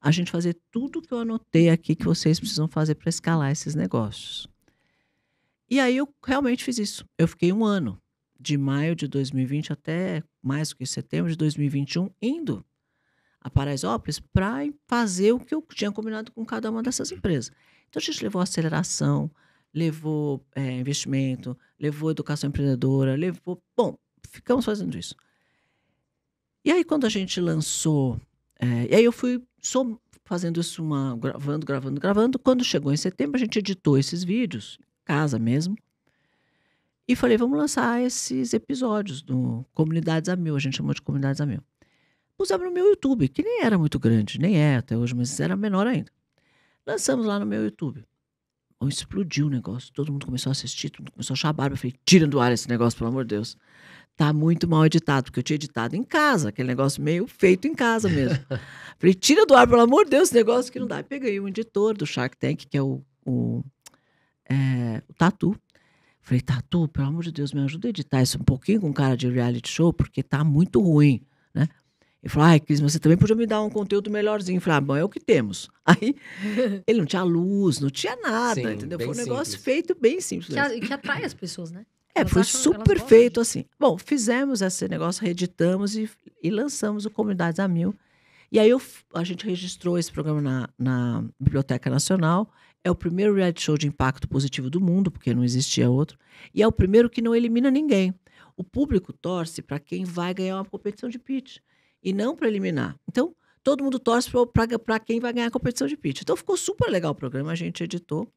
a gente fazer tudo que eu anotei aqui que vocês precisam fazer para escalar esses negócios. E aí eu realmente fiz isso. Eu fiquei um ano, de maio de 2020 até mais do que setembro de 2021, indo a Paraisópolis para fazer o que eu tinha combinado com cada uma dessas empresas. Então a gente levou aceleração, levou é, investimento, levou educação empreendedora, levou. Bom, ficamos fazendo isso. E aí, quando a gente lançou. É, e aí eu fui só fazendo isso, uma, gravando, gravando, gravando. Quando chegou em setembro, a gente editou esses vídeos casa mesmo. E falei, vamos lançar esses episódios do Comunidades a Mil, a gente chamou de Comunidades a Mil. Pusemos no meu YouTube, que nem era muito grande, nem é até hoje, mas era menor ainda. Lançamos lá no meu YouTube. Bom, explodiu o negócio, todo mundo começou a assistir, todo mundo começou a achar barba. Eu falei, tira do ar esse negócio, pelo amor de Deus. Tá muito mal editado, porque eu tinha editado em casa, aquele negócio meio feito em casa mesmo. falei, tira do ar, pelo amor de Deus, esse negócio que não dá. Eu peguei um editor do Shark Tank, que é o, o é, o Tatu. Falei, Tatu, pelo amor de Deus, me ajuda a editar isso um pouquinho com cara de reality show, porque tá muito ruim, né? Ele falou, ai, Cris, você também podia me dar um conteúdo melhorzinho. Eu falei, ah, bom, é o que temos. Aí, ele não tinha luz, não tinha nada, Sim, entendeu? Foi um simples. negócio feito bem simples. Que, a, que atrai as pessoas, né? É, elas foi super feito assim. Bom, fizemos esse negócio, reeditamos e, e lançamos o Comunidades a Mil. E aí eu, a gente registrou esse programa na, na Biblioteca Nacional é o primeiro reality show de impacto positivo do mundo, porque não existia outro. E é o primeiro que não elimina ninguém. O público torce para quem vai ganhar uma competição de pitch e não para eliminar. Então, todo mundo torce para quem vai ganhar a competição de pitch. Então, ficou super legal o programa, a gente editou.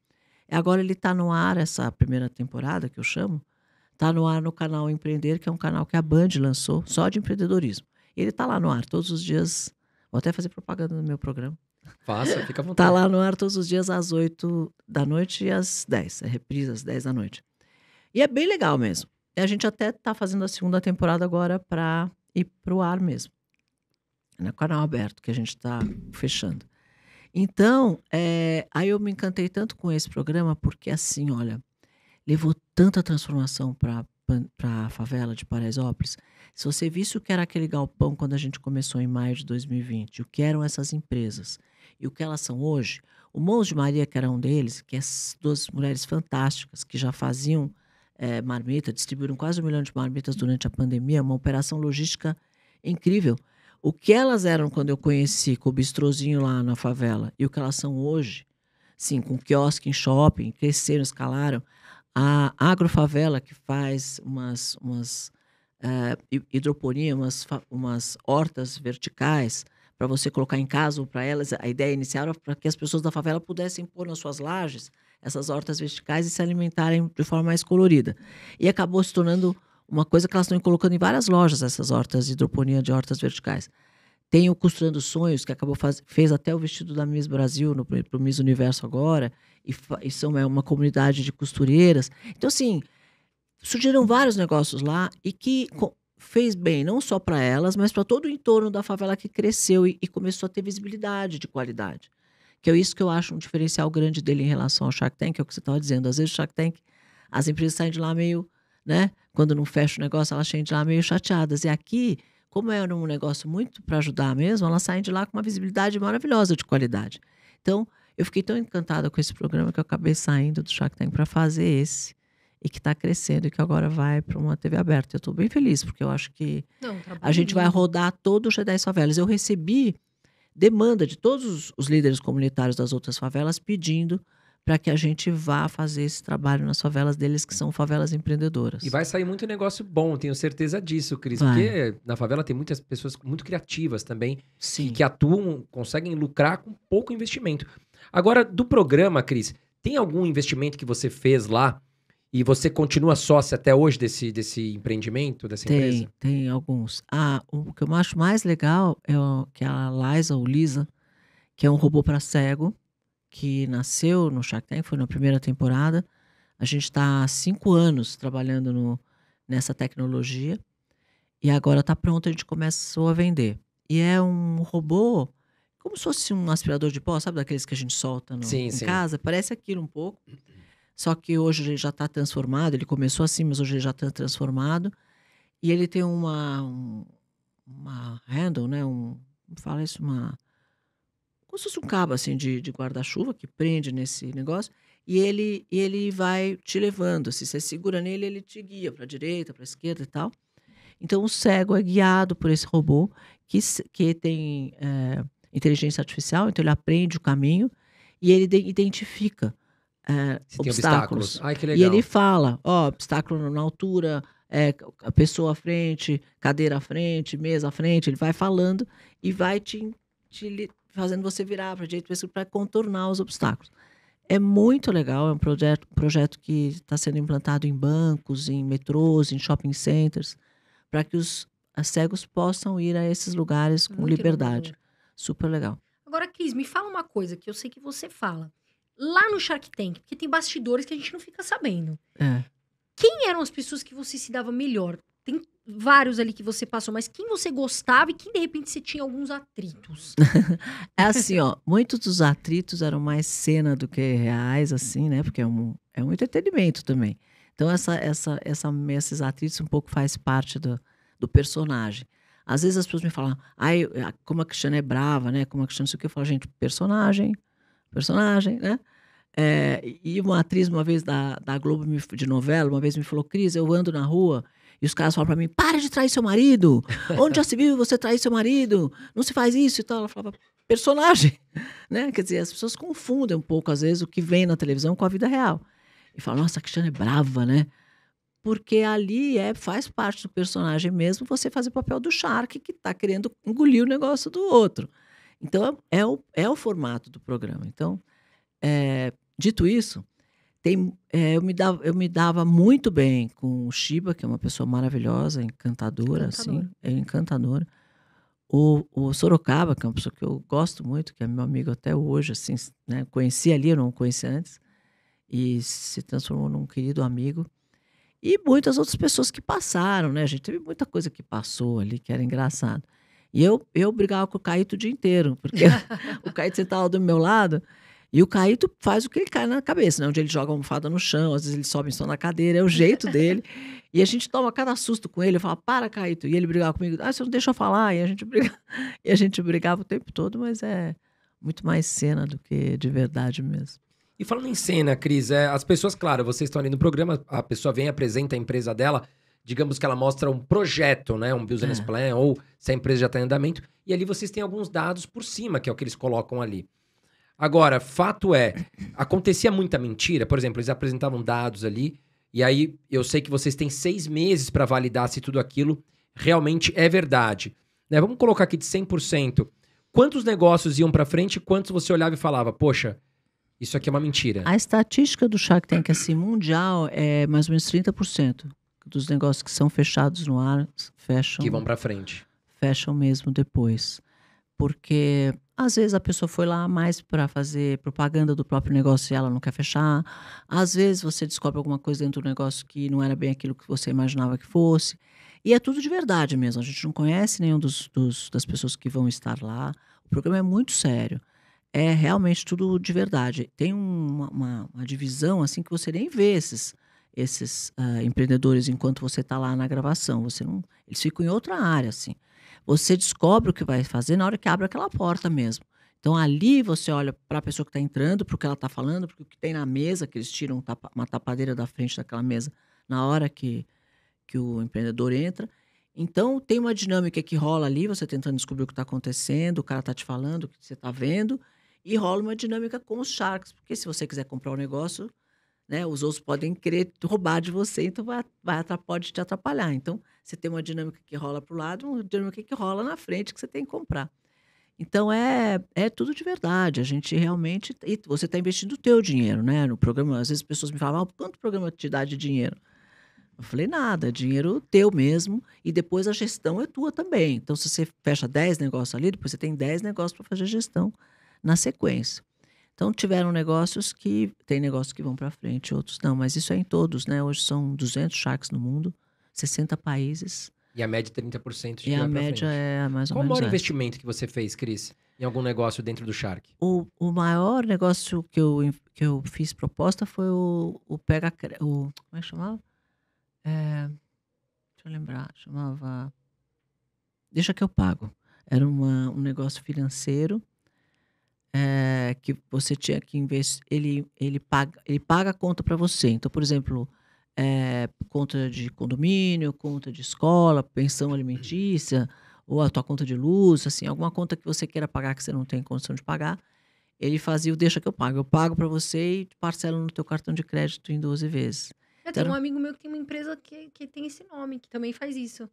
Agora ele está no ar, essa primeira temporada que eu chamo. Está no ar no canal Empreender, que é um canal que a Band lançou, só de empreendedorismo. Ele está lá no ar todos os dias. Vou até fazer propaganda no meu programa. Faça, fica à tá vontade. Tá lá no ar todos os dias às 8 da noite e às 10. É reprisa às 10 da noite. E é bem legal mesmo. E a gente até tá fazendo a segunda temporada agora para ir pro ar mesmo. No né, canal aberto que a gente tá fechando. Então, é, aí eu me encantei tanto com esse programa, porque assim, olha, levou tanta transformação para a favela de Paraisópolis. Se você visse o que era aquele galpão quando a gente começou em maio de 2020, o que eram essas empresas, e o que elas são hoje, o Mons de Maria, que era um deles, que é duas mulheres fantásticas que já faziam é, marmita, distribuíram quase um milhão de marmitas durante a pandemia, uma operação logística incrível. O que elas eram quando eu conheci com o bistrozinho lá na favela e o que elas são hoje, sim, com quiosque em shopping, cresceram, escalaram. A agrofavela, que faz umas, umas é, hidroponia, umas, umas hortas verticais, para você colocar em casa ou para elas. A ideia inicial era para que as pessoas da favela pudessem pôr nas suas lajes essas hortas verticais e se alimentarem de forma mais colorida. E acabou se tornando uma coisa que elas estão colocando em várias lojas, essas hortas de hidroponia de hortas verticais. Tem o Costurando Sonhos, que acabou faz, fez até o vestido da Miss Brasil no, pro Miss Universo agora, e, e são é uma comunidade de costureiras. Então, assim, surgiram vários negócios lá e que fez bem não só para elas, mas para todo o entorno da favela que cresceu e, e, começou a ter visibilidade de qualidade. Que é isso que eu acho um diferencial grande dele em relação ao Shark Tank, é o que você estava dizendo. Às vezes o Shark Tank, as empresas saem de lá meio, né? Quando não fecha o negócio, elas saem de lá meio chateadas. E aqui, como era um negócio muito para ajudar mesmo, elas saem de lá com uma visibilidade maravilhosa de qualidade. Então, eu fiquei tão encantada com esse programa que eu acabei saindo do Shark Tank para fazer esse e que está crescendo e que agora vai para uma TV aberta. Eu estou bem feliz, porque eu acho que Não, tá a gente vai rodar todo o G10 Favelas. Eu recebi demanda de todos os líderes comunitários das outras favelas pedindo para que a gente vá fazer esse trabalho nas favelas deles, que são favelas empreendedoras. E vai sair muito negócio bom, tenho certeza disso, Cris. Vai. Porque na favela tem muitas pessoas muito criativas também, Sim. Que, que atuam, conseguem lucrar com pouco investimento. Agora, do programa, Cris, tem algum investimento que você fez lá e você continua sócia até hoje desse, desse empreendimento, dessa tem, empresa? Tem, tem alguns. Ah, o que eu acho mais legal é o, que a Liza, ou Lisa, que é um robô para cego, que nasceu no Shark Tank, foi na primeira temporada. A gente está há cinco anos trabalhando no, nessa tecnologia e agora está pronto, a gente começou a vender. E é um robô, como se fosse um aspirador de pó, sabe daqueles que a gente solta no, sim, em sim. casa? Parece aquilo um pouco. Só que hoje ele já está transformado, ele começou assim, mas hoje ele já está transformado. E ele tem uma, um, uma handle, né? Um, fala isso, uma. Como se fosse um cabo assim de, de guarda-chuva que prende nesse negócio. E ele, ele vai te levando. Se você segura nele, ele te guia para a direita, para a esquerda e tal. Então o cego é guiado por esse robô que, que tem é, inteligência artificial, então ele aprende o caminho e ele identifica é, obstáculos. obstáculos. Ai, que legal. E ele fala, ó, obstáculo na altura, é, a pessoa à frente, cadeira à frente, mesa à frente, ele vai falando e vai te, te fazendo você virar para direita para contornar os obstáculos. É muito legal, é um projeto, projeto que está sendo implantado em bancos, em metrôs, em shopping centers, para que os cegos possam ir a esses lugares com muito liberdade. Legal. Super legal. Agora, Cris, me fala uma coisa que eu sei que você fala lá no Shark Tank, porque tem bastidores que a gente não fica sabendo. É. Quem eram as pessoas que você se dava melhor? Tem vários ali que você passou, mas quem você gostava e quem de repente você tinha alguns atritos? é assim, ó, muitos dos atritos eram mais cena do que reais, assim, né? Porque é um, é um entretenimento também. Então, essa, essa, essa, esses atritos um pouco faz parte do, do personagem. Às vezes as pessoas me falam, Ai, como a Cristiana é brava, né? Como a Cristiana não sei o que. Eu falo, gente, personagem, personagem, né? É, e uma atriz, uma vez da, da Globo me, de novela, uma vez me falou: Cris, eu ando na rua e os caras falam para mim: para de trair seu marido! Onde já se viu você trair seu marido? Não se faz isso e tal. Ela falava: personagem. Né? Quer dizer, as pessoas confundem um pouco, às vezes, o que vem na televisão com a vida real. E falam: nossa, a Cristiane é brava, né? Porque ali é, faz parte do personagem mesmo você fazer o papel do Shark que está querendo engolir o negócio do outro. Então, é o, é o formato do programa. Então, é, dito isso, tem, é, eu, me dava, eu me dava muito bem com o Shiba, que é uma pessoa maravilhosa, encantadora, assim, é encantadora. O, o, Sorocaba, que é uma pessoa que eu gosto muito, que é meu amigo até hoje, assim, né? Conheci ali, eu não conheci antes, e se transformou num querido amigo. E muitas outras pessoas que passaram, né? A gente teve muita coisa que passou ali, que era engraçado. E eu, eu brigava com o Caíto o dia inteiro, porque o Caíto sentava do meu lado e o Caíto faz o que ele cai na cabeça, né? Onde ele joga a almofada no chão, às vezes ele sobe só na cadeira, é o jeito dele. E a gente toma cada susto com ele, eu falo, para, Caíto. E ele brigava comigo, ah, você não deixa eu falar. E a gente, briga... e a gente brigava o tempo todo, mas é muito mais cena do que de verdade mesmo. E falando em cena, Cris, é, as pessoas, claro, vocês estão ali no programa, a pessoa vem, apresenta a empresa dela digamos que ela mostra um projeto, né? Um business é. plan, ou se a empresa já está em andamento, e ali vocês têm alguns dados por cima, que é o que eles colocam ali. Agora, fato é, acontecia muita mentira, por exemplo, eles apresentavam dados ali, e aí eu sei que vocês têm seis meses para validar se tudo aquilo realmente é verdade. Né? Vamos colocar aqui de 100%. Quantos negócios iam para frente, quantos você olhava e falava, poxa, isso aqui é uma mentira? A estatística do Shark Tank assim, mundial é mais ou menos 30% dos negócios que são fechados no ar, fecham. Que vão para frente. Fecham mesmo depois. Porque às vezes a pessoa foi lá mais para fazer propaganda do próprio negócio e ela não quer fechar. Às vezes você descobre alguma coisa dentro do negócio que não era bem aquilo que você imaginava que fosse. E é tudo de verdade mesmo. A gente não conhece nenhum dos, dos das pessoas que vão estar lá. O programa é muito sério. É realmente tudo de verdade. Tem uma, uma, uma divisão assim que você nem vê esses esses uh, empreendedores enquanto você está lá na gravação. Você não, eles ficam em outra área, assim. Você descobre o que vai fazer na hora que abre aquela porta mesmo. Então ali você olha para a pessoa que está entrando, para o que ela está falando, para o que tem na mesa, que eles tiram uma tapadeira da frente daquela mesa na hora que, que o empreendedor entra. Então tem uma dinâmica que rola ali, você tentando descobrir o que está acontecendo, o cara está te falando, o que você está vendo, e rola uma dinâmica com os sharks, porque se você quiser comprar o um negócio, né? Os outros podem querer roubar de você, então vai, vai pode te atrapalhar. Então, você tem uma dinâmica que rola para o lado, uma dinâmica que rola na frente que você tem que comprar. Então, é, é tudo de verdade. A gente realmente... E você está investindo o teu dinheiro, né? No programa, às vezes as pessoas me falam, ah, quanto o programa te dá de dinheiro? Eu falei, nada, é dinheiro teu mesmo, e depois a gestão é tua também. Então, se você fecha 10 negócios ali, depois você tem 10 negócios para fazer gestão na sequência. Então tiveram negócios que tem negócios que vão para frente, outros não, mas isso é em todos, né? Hoje são 200 sharks no mundo, 60 países. E a média 30% é de E a média é mais ou Qual menos. Qual o maior investimento que você fez, Cris, em algum negócio dentro do Shark? O, o maior negócio que eu, que eu fiz proposta foi o, o Pega. O, como é que chamava? É, deixa eu lembrar. Chamava. Deixa que eu pago. Era uma, um negócio financeiro é, que você tinha que investir, ele, ele, paga, ele paga a conta para você. Então, por exemplo, é, conta de condomínio, conta de escola, pensão alimentícia, ou a tua conta de luz, assim, alguma conta que você queira pagar que você não tem condição de pagar, ele fazia o deixa que eu pago. Eu pago para você e parcelo no teu cartão de crédito em 12 vezes. Eu então tenho um amigo meu que tem uma empresa que, que tem esse nome, que também faz isso.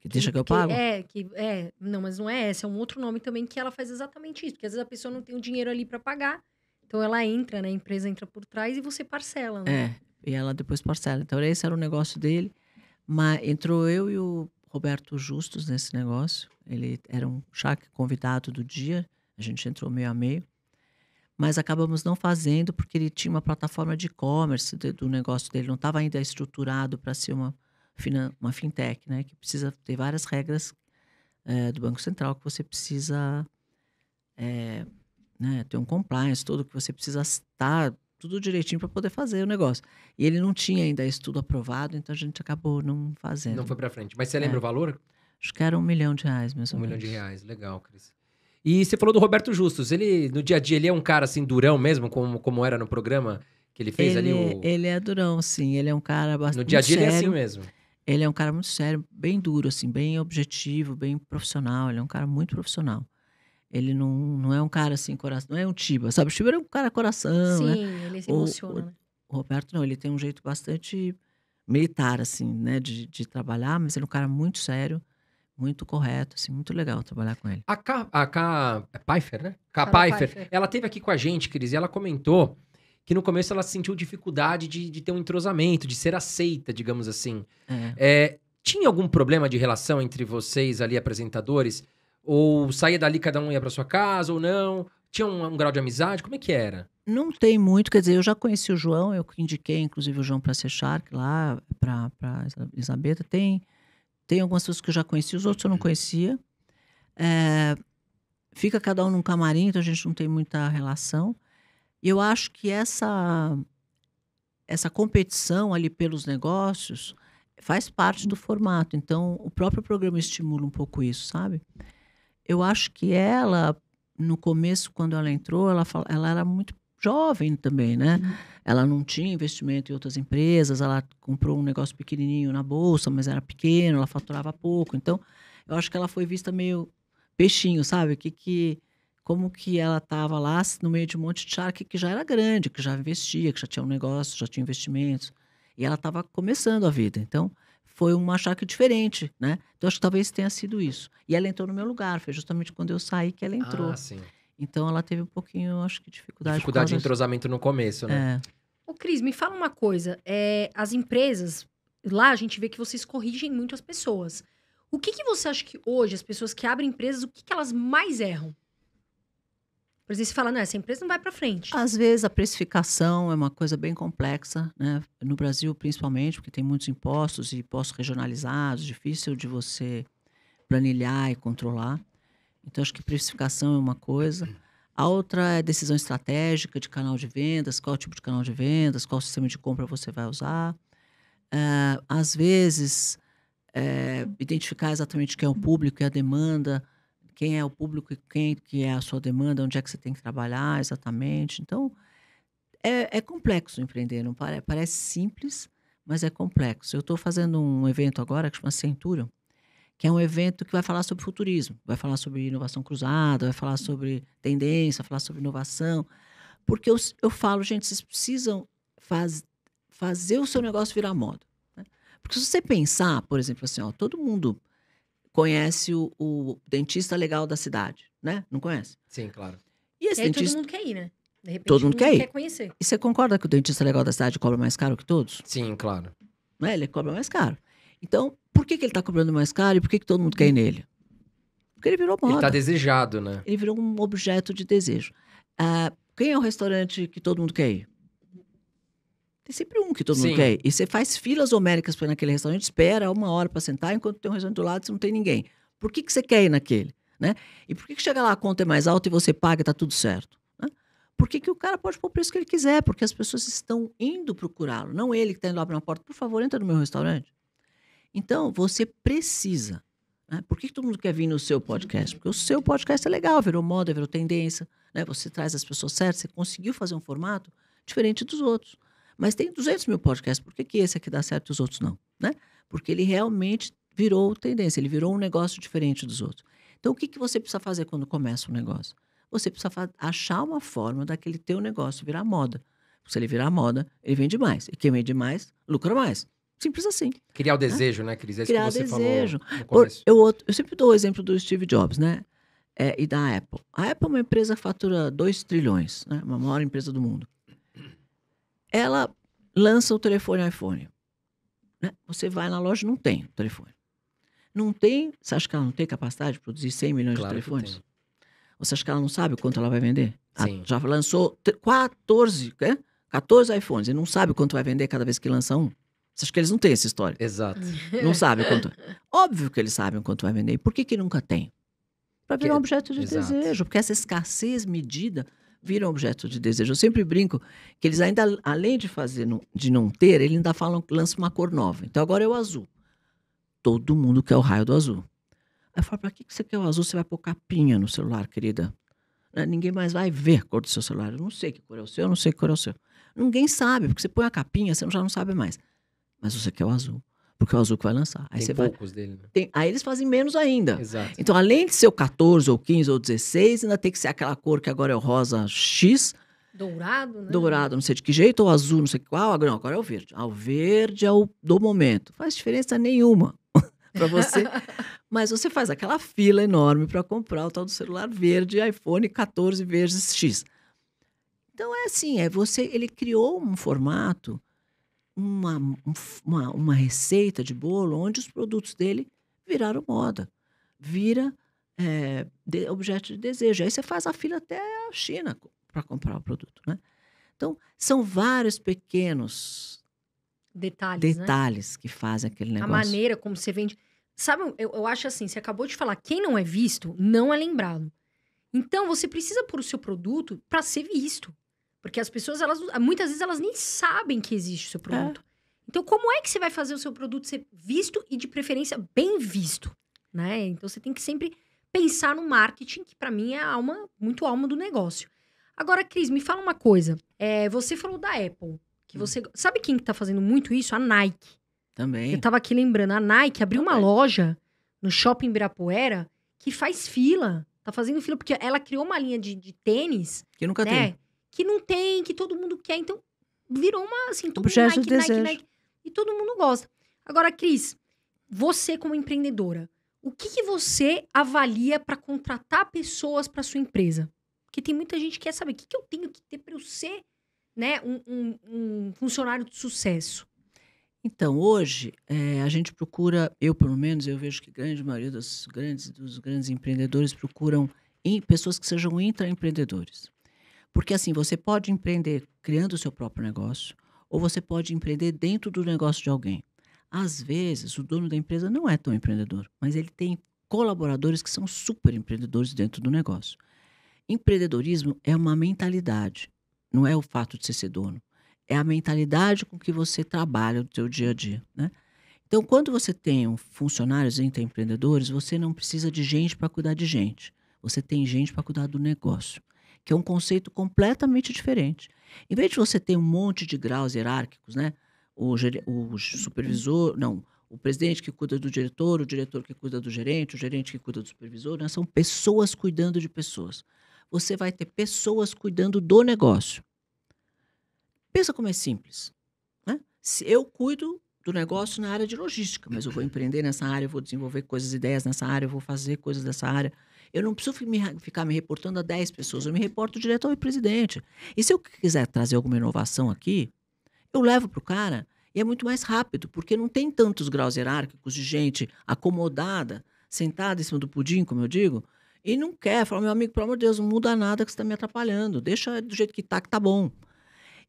Que deixa que eu pago? Que é, que é. Não, mas não é essa. É um outro nome também que ela faz exatamente isso. Porque às vezes a pessoa não tem o dinheiro ali para pagar. Então ela entra, né? A empresa entra por trás e você parcela, né? É, e ela depois parcela. Então esse era o negócio dele. Mas entrou eu e o Roberto Justos nesse negócio. Ele era um chac convidado do dia. A gente entrou meio a meio. Mas acabamos não fazendo porque ele tinha uma plataforma de e-commerce do negócio dele. Não estava ainda estruturado para ser uma uma fintech, né? Que precisa ter várias regras é, do Banco Central que você precisa é, né, ter um compliance, tudo que você precisa estar tudo direitinho para poder fazer o negócio. E ele não tinha ainda isso tudo aprovado, então a gente acabou não fazendo. Não foi para frente. Mas você é. lembra é. o valor? Acho que era um milhão de reais, meu um Um milhão de reais, legal, Cris. E você falou do Roberto Justus. Ele, no dia a dia, ele é um cara assim, durão mesmo, como, como era no programa que ele fez ele, ali? O... Ele é durão, sim. Ele é um cara bastante. No dia a dia, sério. ele é assim mesmo. Ele é um cara muito sério, bem duro, assim, bem objetivo, bem profissional. Ele é um cara muito profissional. Ele não, não é um cara assim, coração, não é um Tiba, sabe? O Tiba era um cara coração. Né? Sim, né? ele se emociona. O, o, Roberto não, ele tem um jeito bastante militar, assim, né, de, de trabalhar, mas ele é um cara muito sério, muito correto, assim, muito legal trabalhar com ele. A K, a K é Pfeiffer, né? K Pfeiffer, ela teve aqui com a gente, Cris, e ela comentou que no começo ela sentiu dificuldade de, de ter um entrosamento, de ser aceita, digamos assim. É. É, tinha algum problema de relação entre vocês ali, apresentadores? Ou saía dali, cada um ia para sua casa ou não? Tinha um, um, grau de amizade? Como é que era? Não tem muito, quer dizer, eu já conheci o João, eu indiquei inclusive o João para ser Shark lá, para Isabeta. Tem, tem algumas pessoas que eu já conheci, os outros eu não conhecia. É, fica cada um num camarim, então a gente não tem muita relação. E eu acho que essa, essa competição ali pelos negócios faz parte do formato. Então, o próprio programa estimula um pouco isso, sabe? Eu acho que ela, no começo, quando ela entrou, ela, fala, ela era muito jovem também, né? Uhum. Ela não tinha investimento em outras empresas, ela comprou um negócio pequenininho na bolsa, mas era pequeno, ela faturava pouco. Então, eu acho que ela foi vista meio peixinho, sabe? O que, que como que ela estava lá no meio de um monte de charque que já era grande, que já investia, que já tinha um negócio, já tinha investimentos. E ela estava começando a vida. Então, foi uma charque diferente, né? Então, acho que talvez tenha sido isso. E ela entrou no meu lugar, foi justamente quando eu saí que ela entrou. Ah, sim. Então, ela teve um pouquinho, acho que, dificuldade. Dificuldade de entrosamento no começo, né? É. Ô, Cris, me fala uma coisa. É, as empresas, lá a gente vê que vocês corrigem muito as pessoas. O que, que você acha que hoje as pessoas que abrem empresas, o que, que elas mais erram? Por isso você fala, não, essa empresa não vai para frente. Às vezes a precificação é uma coisa bem complexa, né? No Brasil, principalmente, porque tem muitos impostos e impostos regionalizados, difícil de você planilhar e controlar. Então, acho que precificação é uma coisa. A outra é decisão estratégica de canal de vendas, qual tipo de canal de vendas, qual sistema de compra você vai usar. É, às vezes, é, identificar exatamente quem é o público e a demanda quem é o público e quem que é a sua demanda, onde é que você tem que trabalhar exatamente. Então, é, é complexo empreender, não parece, parece simples, mas é complexo. Eu estou fazendo um evento agora que chama Centurion, que é um evento que vai falar sobre futurismo, vai falar sobre inovação cruzada, vai falar sobre tendência, vai falar sobre inovação. Porque eu, eu falo, gente, vocês precisam faz, fazer o seu negócio virar moda. Né? Porque se você pensar, por exemplo, assim, ó, todo mundo conhece o, o dentista legal da cidade, né? Não conhece? Sim, claro. E esse e dentista... todo mundo quer ir, né? De repente, todo mundo quer ir. Quer conhecer. E você concorda que o dentista legal da cidade cobra mais caro que todos? Sim, claro. Né? Ele cobra mais caro. Então, por que, que ele está cobrando mais caro e por que, que todo mundo quer ir nele? Porque ele virou tá moda. Ele está desejado, né? Ele virou um objeto de desejo. Ah, quem é o restaurante que todo mundo quer ir? Tem sempre um que todo Sim. mundo quer. E você faz filas homéricas para naquele restaurante, espera uma hora para sentar, enquanto tem um restaurante do lado você não tem ninguém. Por que, que você quer ir naquele? Né? E por que, que chega lá a conta é mais alta e você paga e está tudo certo? Né? Por que, que o cara pode pôr o preço que ele quiser? Porque as pessoas estão indo procurá-lo, não ele que está indo abrir uma porta, por favor, entra no meu restaurante. Então, você precisa. Né? Por que, que todo mundo quer vir no seu podcast? Porque o seu podcast é legal, virou moda, virou tendência. Né? Você traz as pessoas certas, você conseguiu fazer um formato diferente dos outros. Mas tem 200 mil podcasts, por que, que esse aqui é dá certo e os outros não? Né? Porque ele realmente virou tendência, ele virou um negócio diferente dos outros. Então, o que, que você precisa fazer quando começa um negócio? Você precisa achar uma forma daquele teu negócio virar moda. Se ele virar moda, ele vende mais. E quem vende mais, lucra mais. Simples assim. Criar o né? desejo, né, né Cris? É Criar o desejo. o eu, eu, sempre dou o exemplo do Steve Jobs, né? É, e da Apple. A Apple é uma empresa que fatura 2 trilhões, né? Uma maior empresa do mundo ela lança o telefone iPhone. Né? Você vai na loja, não tem o telefone. Não tem. Você acha que ela não tem capacidade de produzir 100 milhões claro de telefones? Você acha que ela não sabe quanto ela vai vender? Sim. já lançou 14, né? 14 iPhones e não sabe quanto vai vender cada vez que lança um. Você acha que eles não têm essa história? Exato. Não sabem quanto. Óbvio que eles sabem quanto vai vender. Por que, que nunca tem? Para virar um objeto de Exato. desejo. Porque essa escassez medida viram objeto de desejo. Eu sempre brinco que eles ainda, além de fazer não, de não ter, eles ainda falam que lança uma cor nova. Então agora é o azul. Todo mundo quer o raio do azul. Aí eu falo, pra que, que você quer o azul? Você vai pôr capinha no celular, querida. Né, ninguém mais vai ver a cor do seu celular. Eu não sei que cor é o seu, eu não sei que cor é o seu. Ninguém sabe, porque você põe a capinha, você já não sabe mais. Mas você quer o azul porque o Azul que vai lançar. Aí tem poucos vai... dele, né? Tem... Aí eles fazem menos ainda. Exato. Então, além de ser o 14, ou 15, ou 16, ainda tem que ser aquela cor que agora é o rosa X. Dourado, né? Dourado, não sei de que jeito, ou azul, não sei qual. Agora, não, agora é o verde. Ah, o verde é o do momento. Faz diferença nenhuma para você. Mas você faz aquela fila enorme para comprar o tal do celular verde, iPhone 14 vezes X. Então é assim, é você, ele criou um formato uma, uma, uma receita de bolo onde os produtos dele viraram moda, vira é, de, objeto de desejo. Aí você faz a fila até a China para comprar o produto, né? Então, são vários pequenos detalhes, né? detalhes né? que fazem aquele negócio. A maneira como você vende. Sabe, eu, eu acho assim, você acabou de falar, quem não é visto não é lembrado. Então, você precisa pôr o seu produto para ser visto. Porque as pessoas, elas, muitas vezes, elas nem sabem que existe o seu é. produto. É. Então, como é que você vai fazer o seu produto ser visto e, de preferência, bem visto? Né? Então, você tem que sempre pensar no marketing, que para mim é alma, muito alma do negócio. Agora, Cris, me fala uma coisa. É, você falou da Apple, que hum. você sabe quem está fazendo muito isso? A Nike. Também. Eu estava aqui lembrando, a Nike abriu Também. uma loja no shopping Ibirapuera que faz fila. Tá fazendo fila porque ela criou uma linha de, de tênis. Que nunca né? tem que não tem, que todo mundo quer. Então, virou uma, assim, todo Objeto mundo Nike, de Nike, Nike, E todo mundo gosta. Agora, Cris, você como empreendedora, o que, que você avalia para contratar pessoas para sua empresa? Porque tem muita gente que quer saber o que, que eu tenho que ter para eu ser né, um, um, um, funcionário de sucesso. Então, hoje, é, a gente procura, eu pelo menos, eu vejo que grande maioria dos grandes, dos grandes empreendedores procuram em pessoas que sejam intraempreendedores. Porque assim, você pode empreender criando o seu próprio negócio, ou você pode empreender dentro do negócio de alguém. Às vezes, o dono da empresa não é tão empreendedor, mas ele tem colaboradores que são super empreendedores dentro do negócio. Empreendedorismo é uma mentalidade, não é o fato de você ser dono. É a mentalidade com que você trabalha o seu dia a dia, né? Então, quando você tem funcionários empreendedores, você não precisa de gente para cuidar de gente. Você tem gente para cuidar do negócio que é um conceito completamente diferente. Em vez de você ter um monte de graus hierárquicos, né? O, o supervisor, não, o presidente que cuida do diretor, o diretor que cuida do gerente, o gerente que cuida do supervisor, né? são pessoas cuidando de pessoas. Você vai ter pessoas cuidando do negócio. Pensa como é simples. Né? Se eu cuido do negócio na área de logística, mas eu vou empreender nessa área, eu vou desenvolver coisas, ideias nessa área, eu vou fazer coisas dessa área, eu não preciso ficar me reportando a 10 pessoas, eu me reporto direto ao presidente. E se eu quiser trazer alguma inovação aqui, eu levo para o cara e é muito mais rápido, porque não tem tantos graus hierárquicos de gente acomodada, sentada em cima do pudim, como eu digo, e não quer. Fala, meu amigo, pelo amor de Deus, não muda nada que você está me atrapalhando, deixa do jeito que está, que está bom.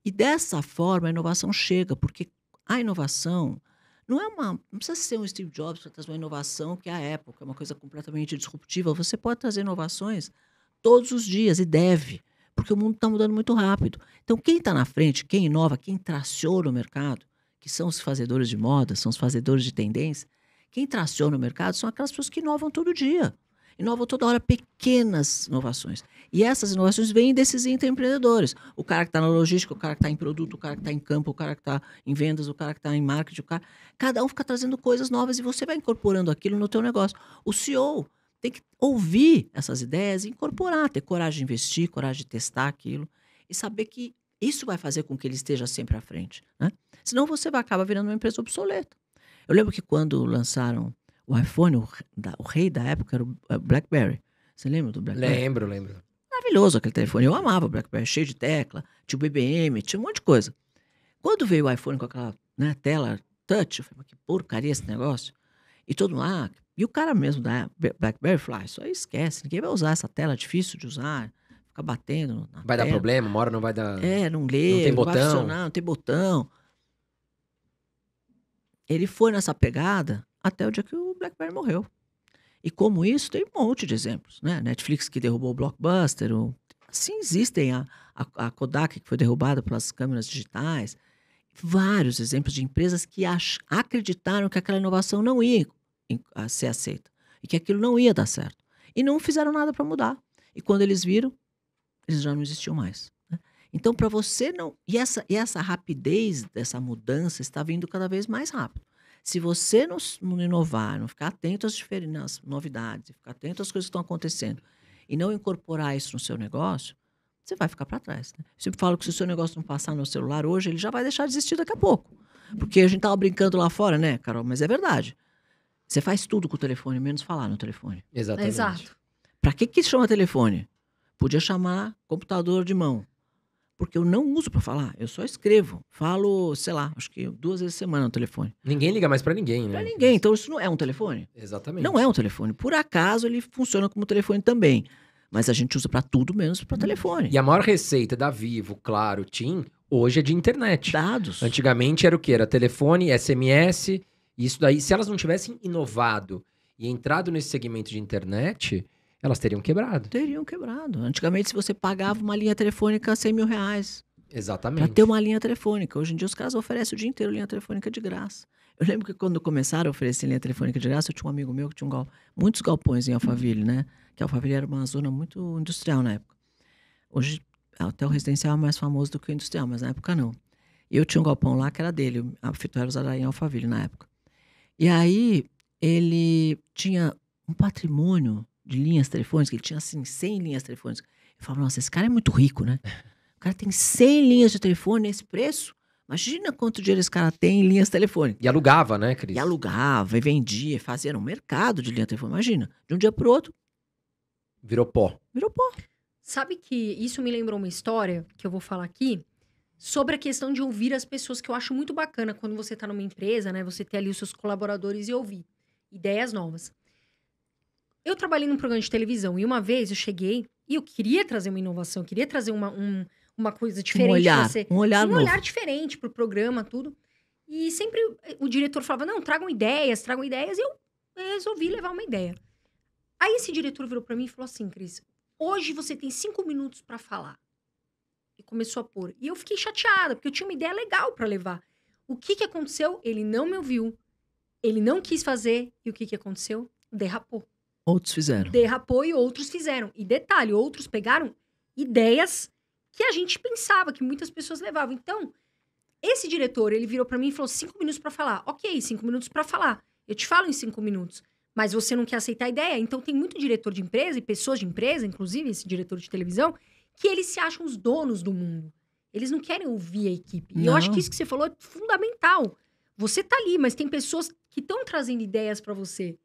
E dessa forma a inovação chega, porque a inovação não é uma. Não precisa ser um Steve Jobs para trazer uma inovação que é a época, é uma coisa completamente disruptiva. Você pode trazer inovações todos os dias e deve, porque o mundo está mudando muito rápido. Então, quem está na frente, quem inova, quem traciona o mercado, que são os fazedores de moda, são os fazedores de tendência, quem traciona o mercado são aquelas pessoas que inovam todo dia. Inova toda hora pequenas inovações. E essas inovações vêm desses empreendedores. O cara que está na logística, o cara que está em produto, o cara que está em campo, o cara que está em vendas, o cara que está em marketing, o cara... Cada um fica trazendo coisas novas e você vai incorporando aquilo no teu negócio. O CEO tem que ouvir essas ideias e incorporar, ter coragem de investir, coragem de testar aquilo e saber que isso vai fazer com que ele esteja sempre à frente. Né? Senão você vai acabar virando uma empresa obsoleta. Eu lembro que quando lançaram o iPhone, o, da, o rei da época era o é, BlackBerry. Você lembra do BlackBerry? Lembro, lembro. Maravilhoso aquele telefone. Eu amava o BlackBerry, cheio de tecla, tinha o BBM, tinha um monte de coisa. Quando veio o iPhone com aquela né, tela touch, eu falei, mas que porcaria esse negócio. E todo mundo, lá, ah, e o cara mesmo da BlackBerry falou, ah, isso aí esquece, ninguém vai usar essa tela, é difícil de usar, fica batendo Vai tela. dar problema, uma hora não vai dar... É, não lê, não, tem não botão. vai funcionar, não tem botão. Ele foi nessa pegada até o dia que o BlackBerry morreu. E como isso, tem um monte de exemplos. Né? Netflix que derrubou o Blockbuster. O... Assim existem a, a, a Kodak que foi derrubada pelas câmeras digitais. Vários exemplos de empresas que ach, acreditaram que aquela inovação não ia em, a ser aceita e que aquilo não ia dar certo. E não fizeram nada para mudar. E quando eles viram, eles já não existiam mais. Né? Então, para você não. E essa, e essa rapidez dessa mudança está vindo cada vez mais rápido. Se você não, não inovar, não ficar atento às novidades, ficar atento às coisas que estão acontecendo e não incorporar isso no seu negócio, você vai ficar para trás. Né? Eu sempre falo que se o seu negócio não passar no celular hoje, ele já vai deixar de existir daqui a pouco. Porque a gente tava brincando lá fora, né, Carol? Mas é verdade. Você faz tudo com o telefone, menos falar no telefone. Exatamente. Exato. Para que que chama telefone? Podia chamar computador de mão porque eu não uso para falar, eu só escrevo. Falo, sei lá, acho que duas vezes por semana no telefone. Ninguém liga mais para ninguém, né? Pra ninguém, então isso não é um telefone. Exatamente. Não é um telefone. Por acaso ele funciona como telefone também. Mas a gente usa para tudo menos para telefone. E a maior receita da Vivo, Claro, Tim, hoje é de internet. Dados. Antigamente era o quê? Era telefone, SMS, isso daí. Se elas não tivessem inovado e entrado nesse segmento de internet, elas teriam quebrado. Teriam quebrado. Antigamente, se você pagava uma linha telefônica a 100 mil reais. Exatamente. Para ter uma linha telefônica. Hoje em dia, os caras oferecem o dia inteiro linha telefônica de graça. Eu lembro que quando começaram a oferecer linha telefônica de graça, eu tinha um amigo meu que tinha um gal... muitos galpões em Alphaville, né? Que Alphaville era uma zona muito industrial na época. Hoje, até o residencial é mais famoso do que o industrial, mas na época não. E eu tinha um galpão lá que era dele, a Fitoeros era em Alphaville na época. E aí, ele tinha um patrimônio de linhas telefônicas, ele tinha assim 100 linhas telefônicas. Eu falava, nossa, esse cara é muito rico, né? O cara tem 100 linhas de telefone nesse preço. Imagina quanto dinheiro esse cara tem em linhas telefônicas. E alugava, né, Cris? E alugava, e vendia, fazia um mercado de linha telefônica. Imagina, de um dia para outro. Virou pó. Virou pó. Sabe que isso me lembrou uma história que eu vou falar aqui sobre a questão de ouvir as pessoas, que eu acho muito bacana quando você está numa empresa, né? Você ter ali os seus colaboradores e ouvir ideias novas. Eu trabalhei num programa de televisão e uma vez eu cheguei e eu queria trazer uma inovação, eu queria trazer uma, um, uma coisa diferente. Um olhar, você, um olhar um novo. olhar diferente pro programa, tudo. E sempre o diretor falava, não, tragam ideias, tragam ideias. E eu resolvi levar uma ideia. Aí esse diretor virou para mim e falou assim, Cris, hoje você tem cinco minutos para falar. E começou a pôr. E eu fiquei chateada, porque eu tinha uma ideia legal para levar. O que que aconteceu? Ele não me ouviu, ele não quis fazer, e o que que aconteceu? Derrapou. Outros fizeram. Derrapou e outros fizeram. E detalhe, outros pegaram ideias que a gente pensava, que muitas pessoas levavam. Então, esse diretor, ele virou para mim e falou: cinco minutos para falar. Ok, cinco minutos para falar. Eu te falo em cinco minutos. Mas você não quer aceitar a ideia. Então, tem muito diretor de empresa e pessoas de empresa, inclusive esse diretor de televisão, que eles se acham os donos do mundo. Eles não querem ouvir a equipe. E eu acho que isso que você falou é fundamental. Você tá ali, mas tem pessoas que estão trazendo ideias para você.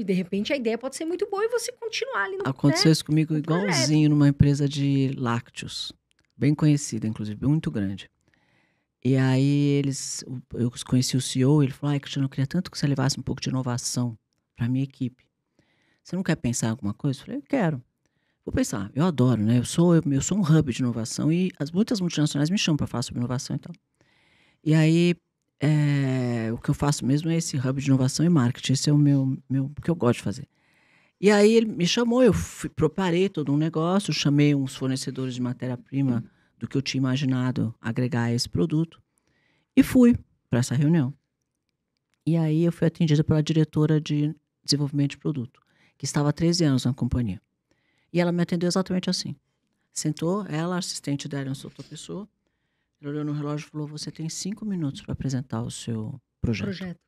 E de repente a ideia pode ser muito boa e você continuar ali no Aconteceu né? isso comigo igualzinho numa empresa de lácteos, bem conhecida, inclusive, muito grande. E aí eles, eu conheci o CEO, ele falou: "Ai, ah, Cristina, eu queria tanto que você levasse um pouco de inovação para minha equipe. Você não quer pensar em alguma coisa?" Eu falei: "Eu quero. Vou pensar. Eu adoro, né? Eu sou eu, eu sou um hub de inovação e as muitas multinacionais me chamam para falar sobre inovação e tal." E aí é, o que eu faço mesmo é esse hub de inovação e marketing. Esse é o meu, meu que eu gosto de fazer. E aí ele me chamou, eu fui, preparei todo um negócio, chamei uns fornecedores de matéria-prima do que eu tinha imaginado agregar a esse produto e fui para essa reunião. E aí eu fui atendida pela diretora de desenvolvimento de produto, que estava há 13 anos na companhia. E ela me atendeu exatamente assim. Sentou, ela, assistente dela, uma outra pessoa, ele olhou no relógio e falou: Você tem cinco minutos para apresentar o seu projeto. projeto.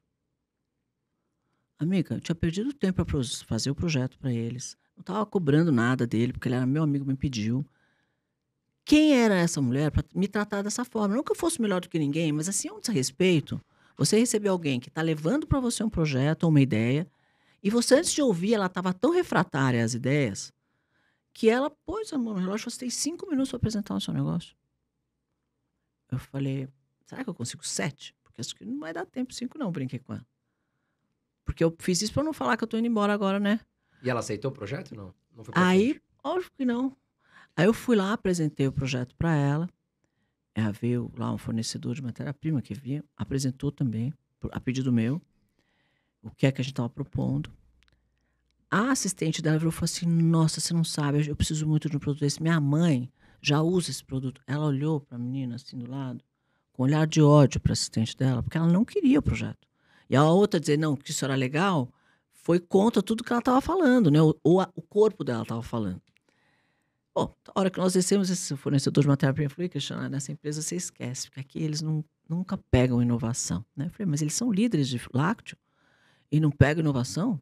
Amiga, eu tinha perdido tempo para fazer o projeto para eles. Não estava cobrando nada dele, porque ele era meu amigo, me pediu. Quem era essa mulher para me tratar dessa forma? Não que eu fosse melhor do que ninguém, mas assim, um desrespeito. Você receber alguém que está levando para você um projeto ou uma ideia, e você, antes de ouvir, ela estava tão refratária às ideias, que ela pôs a mão no relógio e falou: Você tem cinco minutos para apresentar o seu negócio. Eu falei, será que eu consigo sete? Porque acho que não vai dar tempo, cinco não, brinquei com ela. Porque eu fiz isso pra não falar que eu tô indo embora agora, né? E ela aceitou o projeto? Não? não foi Aí, óbvio que não. Aí eu fui lá, apresentei o projeto para ela. Ela veio lá um fornecedor de matéria-prima que vinha, apresentou também, a pedido meu, o que é que a gente estava propondo. A assistente dela virou e falou assim: Nossa, você não sabe, eu preciso muito de um produto desse. Minha mãe já usa esse produto. Ela olhou para a menina assim do lado, com um olhar de ódio para a assistente dela, porque ela não queria o projeto. E a outra dizer, não, que isso era legal, foi contra tudo que ela estava falando, né? ou a, o corpo dela estava falando. Bom, na hora que nós descemos esse fornecedor de matéria-prima, eu falei, nessa empresa, você esquece, porque aqui eles não, nunca pegam inovação. Né? Eu falei, mas eles são líderes de lácteo e não pegam inovação?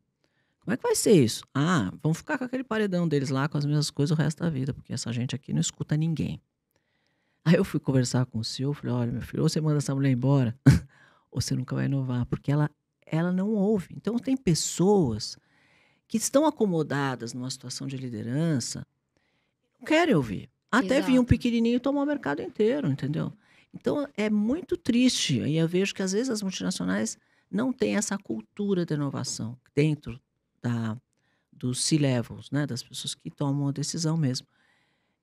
Como é que vai ser isso? Ah, vão ficar com aquele paredão deles lá, com as mesmas coisas o resto da vida, porque essa gente aqui não escuta ninguém. Aí eu fui conversar com o senhor, falei, olha, meu filho, ou você manda essa mulher embora, ou você nunca vai inovar, porque ela, ela não ouve. Então, tem pessoas que estão acomodadas numa situação de liderança, não querem ouvir. Até Exato. vir um pequenininho tomar o mercado inteiro, entendeu? Então, é muito triste. E eu vejo que, às vezes, as multinacionais não têm essa cultura de inovação dentro da, dos C-levels, né? das pessoas que tomam a decisão mesmo.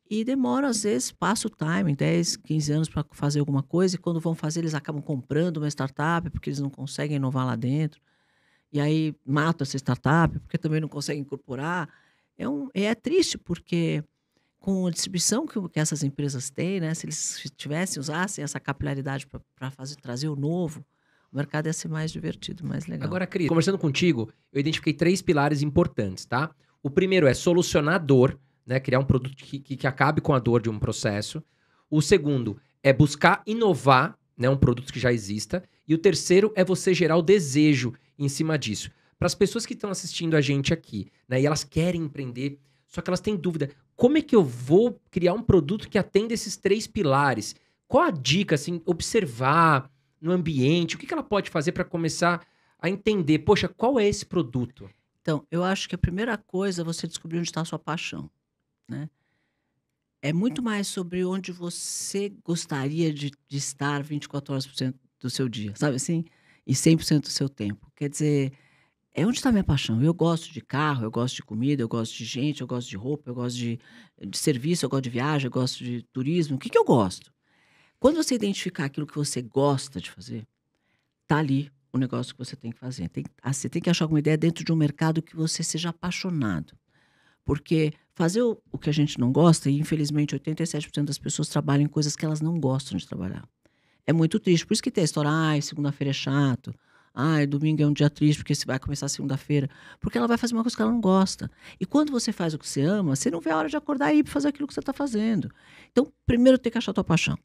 E demora, às vezes, passa o time, 10, 15 anos para fazer alguma coisa, e quando vão fazer, eles acabam comprando uma startup, porque eles não conseguem inovar lá dentro. E aí matam essa startup, porque também não conseguem incorporar. É, um, é triste, porque com a distribuição que, que essas empresas têm, né, se eles tivessem, usassem essa capilaridade para trazer o novo, o mercado ia ser mais divertido, mais legal. Agora, Cris, conversando contigo, eu identifiquei três pilares importantes, tá? O primeiro é solucionar a dor, né? Criar um produto que, que, que acabe com a dor de um processo. O segundo é buscar inovar, né? Um produto que já exista. E o terceiro é você gerar o desejo em cima disso. Para as pessoas que estão assistindo a gente aqui, né? E elas querem empreender, só que elas têm dúvida. Como é que eu vou criar um produto que atenda esses três pilares? Qual a dica, assim, observar, no ambiente? O que, que ela pode fazer para começar a entender, poxa, qual é esse produto? Então, eu acho que a primeira coisa é você descobrir onde está a sua paixão, né? É muito mais sobre onde você gostaria de, de estar 24 horas por cento do seu dia, sabe assim? E 100% do seu tempo. Quer dizer, é onde está minha paixão. Eu gosto de carro, eu gosto de comida, eu gosto de gente, eu gosto de roupa, eu gosto de, de serviço, eu gosto de viagem, eu gosto de turismo. O que, que eu gosto? Quando você identificar aquilo que você gosta de fazer, tá ali o negócio que você tem que fazer. Tem, ah, você tem que achar alguma ideia dentro de um mercado que você seja apaixonado. Porque fazer o, o que a gente não gosta, e infelizmente 87% das pessoas trabalham em coisas que elas não gostam de trabalhar. É muito triste. Por isso que tem a história, ai, segunda-feira é chato. Ai, domingo é um dia triste porque vai começar segunda-feira. Porque ela vai fazer uma coisa que ela não gosta. E quando você faz o que você ama, você não vê a hora de acordar e ir fazer aquilo que você está fazendo. Então, primeiro tem que achar a tua paixão.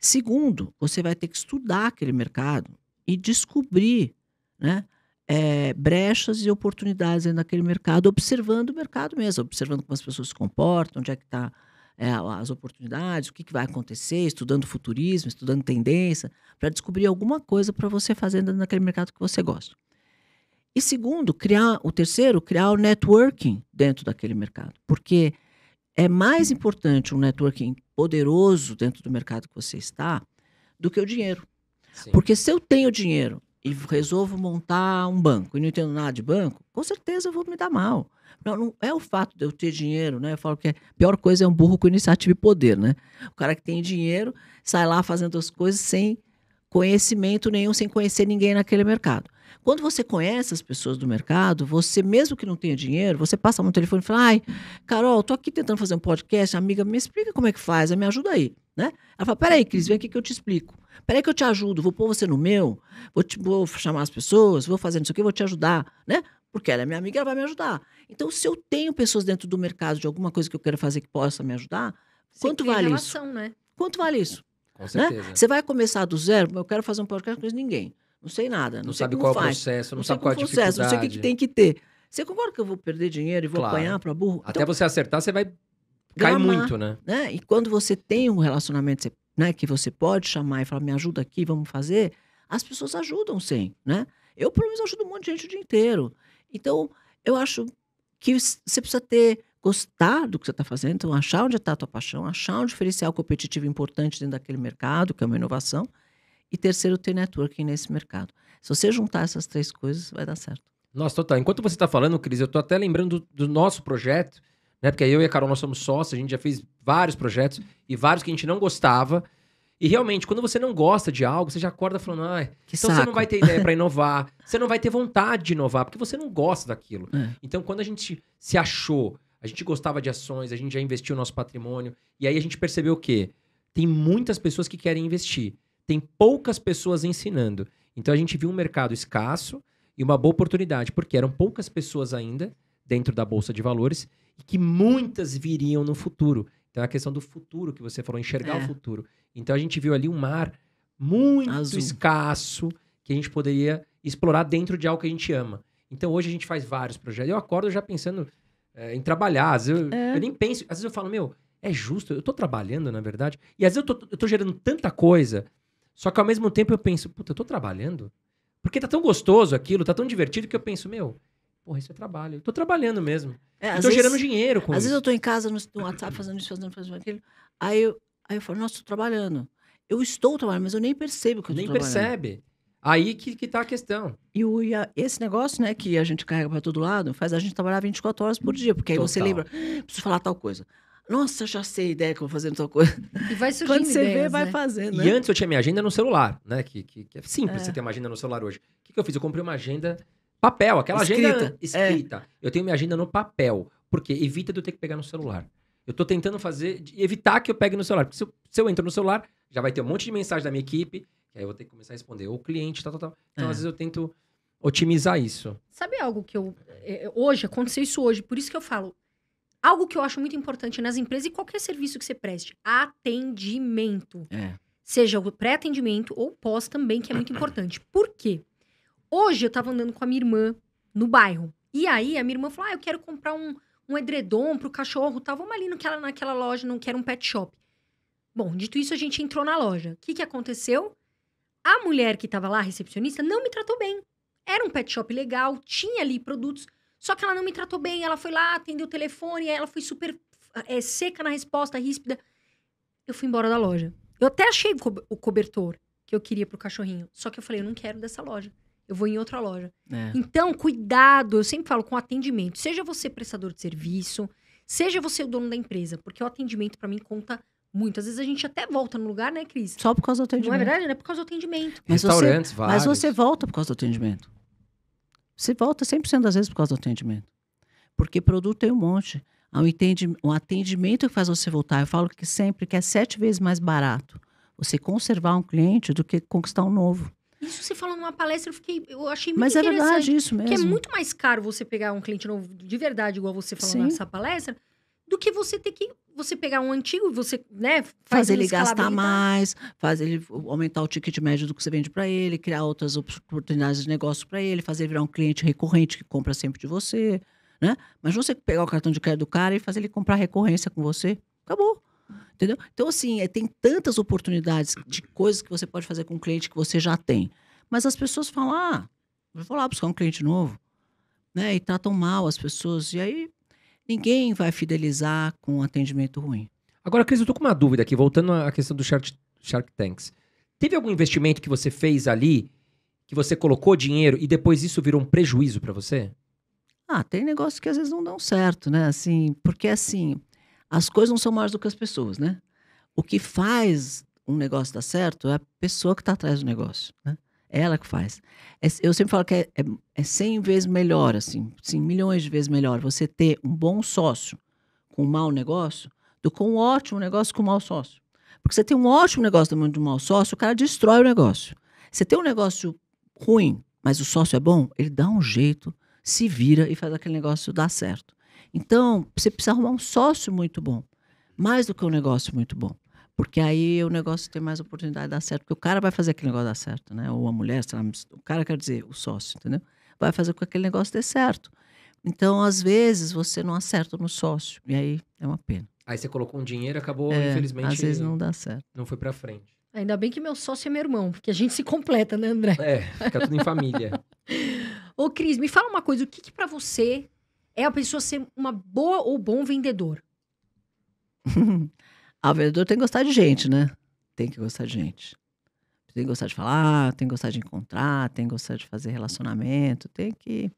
Segundo, você vai ter que estudar aquele mercado e descobrir né, é, brechas e oportunidades naquele mercado, observando o mercado mesmo, observando como as pessoas se comportam, onde é que está é, as oportunidades, o que, que vai acontecer, estudando futurismo, estudando tendência, para descobrir alguma coisa para você fazer naquele mercado que você gosta. E segundo, criar o terceiro, criar o networking dentro daquele mercado, porque é mais importante um networking poderoso dentro do mercado que você está do que o dinheiro. Sim. Porque se eu tenho dinheiro e resolvo montar um banco e não entendo nada de banco, com certeza eu vou me dar mal. Não, não é o fato de eu ter dinheiro, né? Eu falo que a pior coisa é um burro com iniciativa e poder, né? O cara que tem dinheiro sai lá fazendo as coisas sem conhecimento nenhum sem conhecer ninguém naquele mercado. Quando você conhece as pessoas do mercado, você, mesmo que não tenha dinheiro, você passa no telefone e fala: Ai, Carol, tô aqui tentando fazer um podcast, amiga, me explica como é que faz, me ajuda aí. Né? Ela fala: Peraí, Cris, vem aqui que eu te explico. Peraí que eu te ajudo, vou pôr você no meu, vou, te, vou chamar as pessoas, vou fazer isso aqui, vou te ajudar, né? Porque ela é minha amiga, ela vai me ajudar. Então, se eu tenho pessoas dentro do mercado de alguma coisa que eu quero fazer que possa me ajudar, você quanto vale relação, isso? Né? Quanto vale isso? Com né? certeza. Né? Você vai começar do zero, eu quero fazer um podcast com ninguém. Não sei nada. Não, não sei sabe qual faz, é o processo, não, não sabe qual é a processo, Não sei o que, que, tem que ter. Você concorda que eu vou perder dinheiro e vou claro. apanhar para burro? Até então, você acertar, você vai cair muito, né? né? E quando você tem um relacionamento né, que você pode chamar e falar, me ajuda aqui, vamos fazer, as pessoas ajudam sim, né? Eu, pelo menos, ajudo um monte de gente o dia inteiro. Então, eu acho que você precisa ter gostar do que você está fazendo, então achar onde está a tua paixão, achar um diferencial competitivo importante dentro daquele mercado, que é uma inovação, e terceiro, ter networking nesse mercado. Se você juntar essas três coisas, vai dar certo. Nossa, total. Enquanto você está falando, Cris, eu estou até lembrando do, nosso projeto, né? Porque eu e a Carol, nós somos sócios, a gente já fez vários projetos e vários que a gente não gostava. E realmente, quando você não gosta de algo, você já acorda falando, ah, então saco. você não vai ter ideia para inovar, você não vai ter vontade de inovar, porque você não gosta daquilo. É. Então, quando a gente se achou a gente gostava de ações, a gente já investiu nosso patrimônio. E aí a gente percebeu o quê? Tem muitas pessoas que querem investir, tem poucas pessoas ensinando. Então a gente viu um mercado escasso e uma boa oportunidade, porque eram poucas pessoas ainda dentro da bolsa de valores e que muitas viriam no futuro. Então é a questão do futuro que você falou, enxergar é. o futuro. Então a gente viu ali um mar muito Azul. escasso que a gente poderia explorar dentro de algo que a gente ama. Então hoje a gente faz vários projetos. Eu acordo já pensando é, em trabalhar. Às vezes eu, é. eu, nem penso, às vezes eu falo, meu, é justo, eu tô trabalhando, na verdade. E às vezes eu tô, eu tô gerando tanta coisa, só que ao mesmo tempo eu penso, puta, eu tô trabalhando? Porque tá tão gostoso aquilo, tá tão divertido que eu penso, meu, porra, isso é trabalho. Eu tô trabalhando mesmo. É, eu tô vezes, gerando dinheiro com às isso. Às vezes eu tô em casa no, no WhatsApp fazendo isso, fazendo, fazendo aquilo. Aí eu, aí eu falo, nossa, tô trabalhando. Eu estou trabalhando, mas eu nem percebo que eu nem tô trabalhando. Nem percebe. Aí que, que tá a questão. E o, esse negócio, né, que a gente carrega para todo lado, faz a gente trabalhar 24 horas por dia, porque aí Total. você lembra, preciso falar tal coisa. Nossa, já sei a ideia que eu vou fazer tal coisa. E vai surgindo Quando você ideias, vê, vai né? fazendo. Né? E antes eu tinha minha agenda no celular, né? Que, que, que é simples é. você ter uma agenda no celular hoje. O que, que eu fiz? Eu comprei uma agenda papel, aquela escrita. agenda escrita. É. Eu tenho minha agenda no papel, porque evita de eu ter que pegar no celular. Eu tô tentando fazer, evitar que eu pegue no celular. Porque se eu, se eu entro no celular, já vai ter um monte de mensagem da minha equipe, que aí eu vou ter que começar a responder. Ou cliente, tal, tal, tal. Então, é. às vezes, eu tento otimizar isso. Sabe algo que eu. Eh, eh, hoje, aconteceu isso hoje, por isso que eu falo. Algo que eu acho muito importante nas empresas e qualquer serviço que você preste: atendimento. É. Seja o pré-atendimento ou pós também, que é muito importante. Por quê? Hoje eu tava andando com a minha irmã no bairro. E aí a minha irmã falou: Ah, eu quero comprar um, um edredom pro cachorro tal. Vamos ali naquela, naquela loja, não quero um pet shop. Bom, dito isso, a gente entrou na loja. O que, que aconteceu? A mulher que estava lá, recepcionista, não me tratou bem. Era um pet shop legal, tinha ali produtos, só que ela não me tratou bem. Ela foi lá, atendeu o telefone, ela foi super é, seca na resposta, ríspida. Eu fui embora da loja. Eu até achei o cobertor que eu queria pro cachorrinho, só que eu falei, eu não quero dessa loja. Eu vou em outra loja. É. Então, cuidado, eu sempre falo com atendimento. Seja você prestador de serviço, seja você o dono da empresa, porque o atendimento para mim conta muito. Às vezes a gente até volta no lugar, né, Cris? Só por causa do atendimento. Não é verdade, né? Por causa do atendimento. Mas Restaurantes, você, vários. Mas você volta por causa do atendimento. Você volta 100% das vezes por causa do atendimento. Porque produto tem um monte. O atendimento que faz você voltar, eu falo que sempre que é sete vezes mais barato você conservar um cliente do que conquistar um novo. Isso você falou numa palestra, eu fiquei, eu achei muito Mas é verdade isso é mesmo. Que é muito mais caro você pegar um cliente novo de verdade, igual você falou Sim. nessa palestra, do que você ter que você pegar um antigo e você, né, faz fazer ele gastar mais, fazer ele aumentar o ticket médio do que você vende para ele, criar outras oportunidades de negócio para ele, fazer ele virar um cliente recorrente que compra sempre de você, né? Mas você pegar o cartão de crédito do cara e fazer ele comprar recorrência com você, acabou. Entendeu? Então assim, é, tem tantas oportunidades de coisas que você pode fazer com o cliente que você já tem. Mas as pessoas falam: "Ah, vou lá buscar é um cliente novo", né? E tratam mal as pessoas. E aí Ninguém vai fidelizar com um atendimento ruim. Agora, Cris, eu tô com uma dúvida aqui, voltando à questão do Shark, Shark Tanks. Teve algum investimento que você fez ali, que você colocou dinheiro e depois isso virou um prejuízo para você? Ah, tem negócios que às vezes não dão certo, né? Assim, porque assim, as coisas não são maiores do que as pessoas, né? O que faz um negócio dar certo é a pessoa que está atrás do negócio, né? Ela que faz. É, eu sempre falo que é, é, é 100 vezes melhor, assim, assim, milhões de vezes melhor você ter um bom sócio com um mau negócio do que um ótimo negócio com um mau sócio. Porque você tem um ótimo negócio do mundo de um mau sócio, o cara destrói o negócio. Você tem um negócio ruim, mas o sócio é bom, ele dá um jeito, se vira e faz aquele negócio dar certo. Então, você precisa arrumar um sócio muito bom, mais do que um negócio muito bom. Porque aí o negócio tem mais oportunidade de dar certo. Porque o cara vai fazer aquele negócio dar certo, né? Ou a mulher, sei lá, o cara quer dizer, o sócio, entendeu? Vai fazer com que aquele negócio dê certo. Então, às vezes, você não acerta no sócio. E aí é uma pena. Aí você colocou um dinheiro acabou, é, infelizmente. Às vezes não dá certo. Não foi pra frente. Ainda bem que meu sócio é meu irmão, porque a gente se completa, né, André? É, fica tudo em família. Ô, Cris, me fala uma coisa. O que, que para você é a pessoa ser uma boa ou bom vendedor? Ah, o vendedor tem que gostar de gente, né? Tem que gostar de gente. Tem que gostar de falar, tem que gostar de encontrar, tem que gostar de fazer relacionamento, tem que.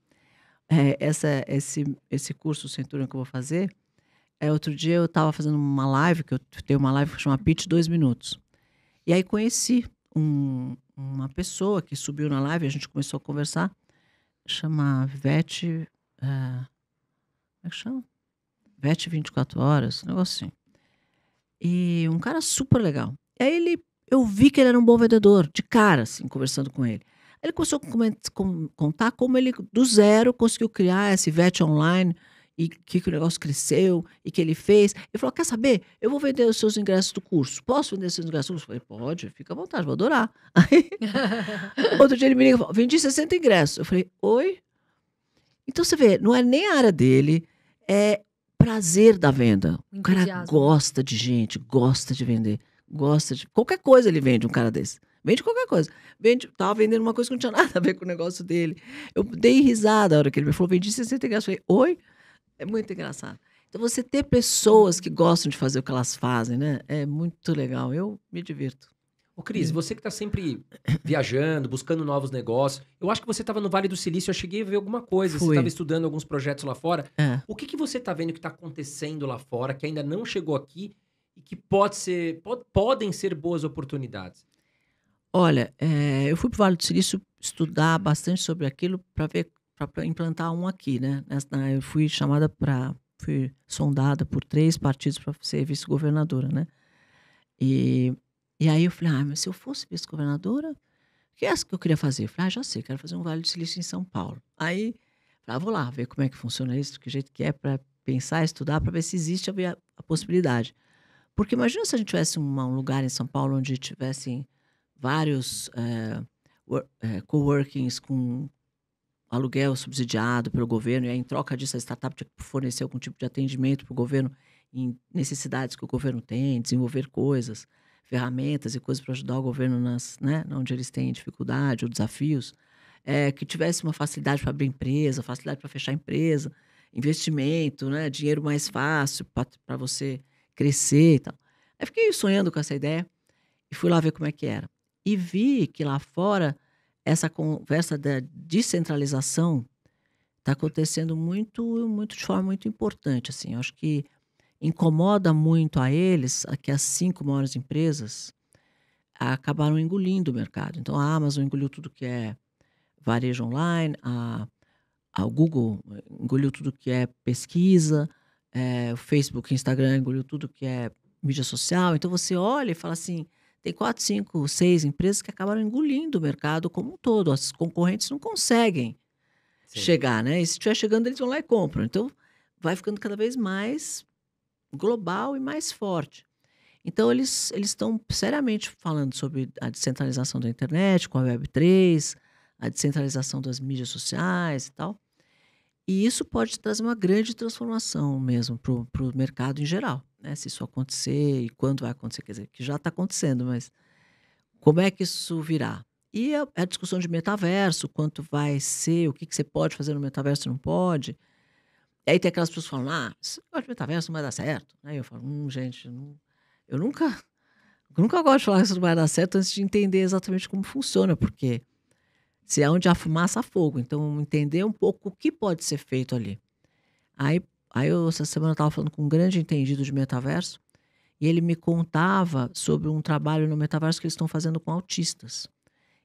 É, essa, esse, esse curso Centurion que eu vou fazer. É, outro dia eu estava fazendo uma live, que eu tenho uma live que chama Pitch Dois Minutos. E aí conheci um, uma pessoa que subiu na live, a gente começou a conversar, chama Vete. É, como é que chama? Vete 24 Horas, um negócio assim. E um cara super legal. Aí ele, eu vi que ele era um bom vendedor, de cara, assim, conversando com ele. Ele começou a contar como ele, do zero, conseguiu criar esse VET online e que, que, o negócio cresceu e que ele fez. Ele falou: Quer saber? Eu vou vender os seus ingressos do curso. Posso vender os seus ingressos do curso? Eu falei: Pode, fica à vontade, vou adorar. Aí, outro dia ele me liga e falou: Vendi 60 ingressos. Eu falei: Oi? Então você vê, não é nem a área dele, é prazer da venda. O cara gosta de gente, gosta de vender, gosta de. Qualquer coisa ele vende, um cara desse. Vende qualquer coisa. Vende, tava vendendo uma coisa que não tinha nada a ver com o negócio dele. Eu dei risada na hora que ele me falou, vendi 60 ingressos. Eu falei, oi? É muito engraçado. Então, você ter pessoas que gostam de fazer o que elas fazem, né? É muito legal. Eu me divirto. Ô, Cris, hum. você que está sempre viajando, buscando novos negócios, eu acho que você estava no Vale do Silício, eu cheguei a ver alguma coisa, Fui. você estava estudando alguns projetos lá fora. É. O que, que você está vendo que está acontecendo lá fora, que ainda não chegou aqui e que pode ser, podem ser boas oportunidades? Olha, é, eu fui para o Vale do Silício estudar bastante sobre aquilo para ver, para implantar um aqui, né? Eu fui chamada para, fui sondada por três partidos para ser vice-governadora, né? E e aí eu falei, ah, mas se eu fosse vice-governadora, o que é isso que eu queria fazer? Eu falei, ah, já sei, quero fazer um Vale do Silício em São Paulo. Aí, falei, ah, vou lá ver como é que funciona isso, que jeito que é, para pensar, estudar, para ver se existe a, a, possibilidade. Porque imagina se a gente tivesse uma, um lugar em São Paulo onde tivessem vários é, é, coworkings com aluguel subsidiado pelo governo, e aí, em troca disso a startup tinha que fornecer algum tipo de atendimento para o governo em necessidades que o governo tem, desenvolver coisas ferramentas e coisas para ajudar o governo nas, né, onde eles têm dificuldade ou desafios, é, que tivesse uma facilidade para abrir empresa, facilidade para fechar empresa, investimento, né, dinheiro mais fácil para você crescer e tal. Aí fiquei sonhando com essa ideia e fui lá ver como é que era. E vi que lá fora essa conversa da descentralização está acontecendo muito, muito de forma muito importante. Assim, eu acho que incomoda muito a eles que as cinco maiores empresas acabaram engolindo o mercado. Então a Amazon engoliu tudo que é varejo online, a, a Google eh, engoliu tudo que é pesquisa, é, o Facebook, Instagram engoliu tudo que é mídia social. Então você olha e fala assim, tem quatro, cinco, seis empresas que acabaram engolindo o mercado como um todo. As concorrentes não conseguem Sim. chegar, né? E se estiver chegando, eles vão lá e compram. Então vai ficando cada vez mais global e mais forte. Então, eles estão seriamente falando sobre a descentralização da internet, com a Web3, a descentralização das mídias sociais e tal. E isso pode trazer uma grande transformação mesmo para o mercado em geral. Né? Se isso acontecer e quando vai acontecer, quer dizer, que já está acontecendo, mas como é que isso virá? E a, a discussão de metaverso, quanto vai ser, o que, que você pode fazer no metaverso não pode. E aí tem aquelas pessoas que falam, ah, esse gosta de metaverso não vai dar certo. Aí né? eu falo, hum, gente, não... eu nunca, nunca gosto de falar que isso não vai dar certo antes de entender exatamente como funciona, porque se é onde há fumaça, há fogo. Então, entender um pouco o que pode ser feito ali. Aí, aí eu, essa semana, estava falando com um grande entendido de metaverso, e ele me contava sobre um trabalho no metaverso que eles estão fazendo com autistas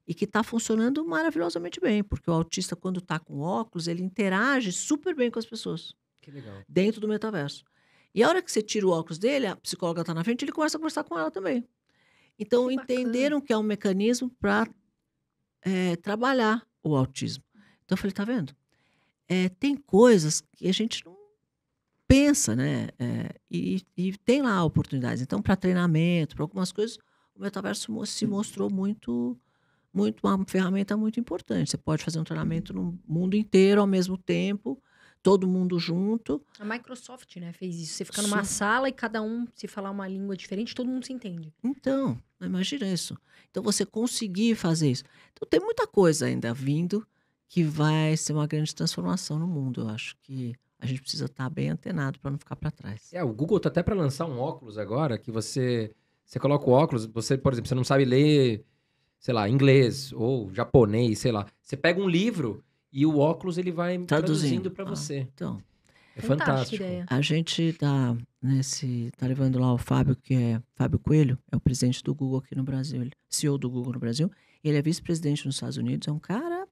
e que está funcionando maravilhosamente bem, porque o autista, quando está com óculos, ele interage super bem com as pessoas. Que legal. Dentro do metaverso. E a hora que você tira o óculos dele, a psicóloga está na frente, ele começa a conversar com ela também. Então, que entenderam que é um mecanismo para é, trabalhar o autismo. Então, eu falei, tá vendo? É, tem coisas que a gente não pensa, né? É, e, e, tem lá oportunidades. Então, para treinamento, para algumas coisas, o metaverso se mostrou muito muito, uma ferramenta muito importante. Você pode fazer um treinamento no mundo inteiro ao mesmo tempo, todo mundo junto. A Microsoft né, fez isso. Você fica numa Sim. sala e cada um, se falar uma língua diferente, todo mundo se entende. Então, imagina isso. Então, você conseguir fazer isso. Então, tem muita coisa ainda vindo que vai ser uma grande transformação no mundo. Eu acho que a gente precisa estar bem antenado para não ficar para trás. É, o Google está até para lançar um óculos agora que você você coloca o óculos, você, por exemplo, você não sabe ler sei lá, inglês ou japonês, sei lá. Você pega um livro e o óculos ele vai traduzindo, traduzindo para ah, você. então, é fantástico. A gente está nesse, tá levando lá o Fábio, que é Fábio Coelho, é o presidente do Google aqui no Brasil, ele, CEO do Google no Brasil, e ele é vice-presidente nos Estados Unidos, é um cara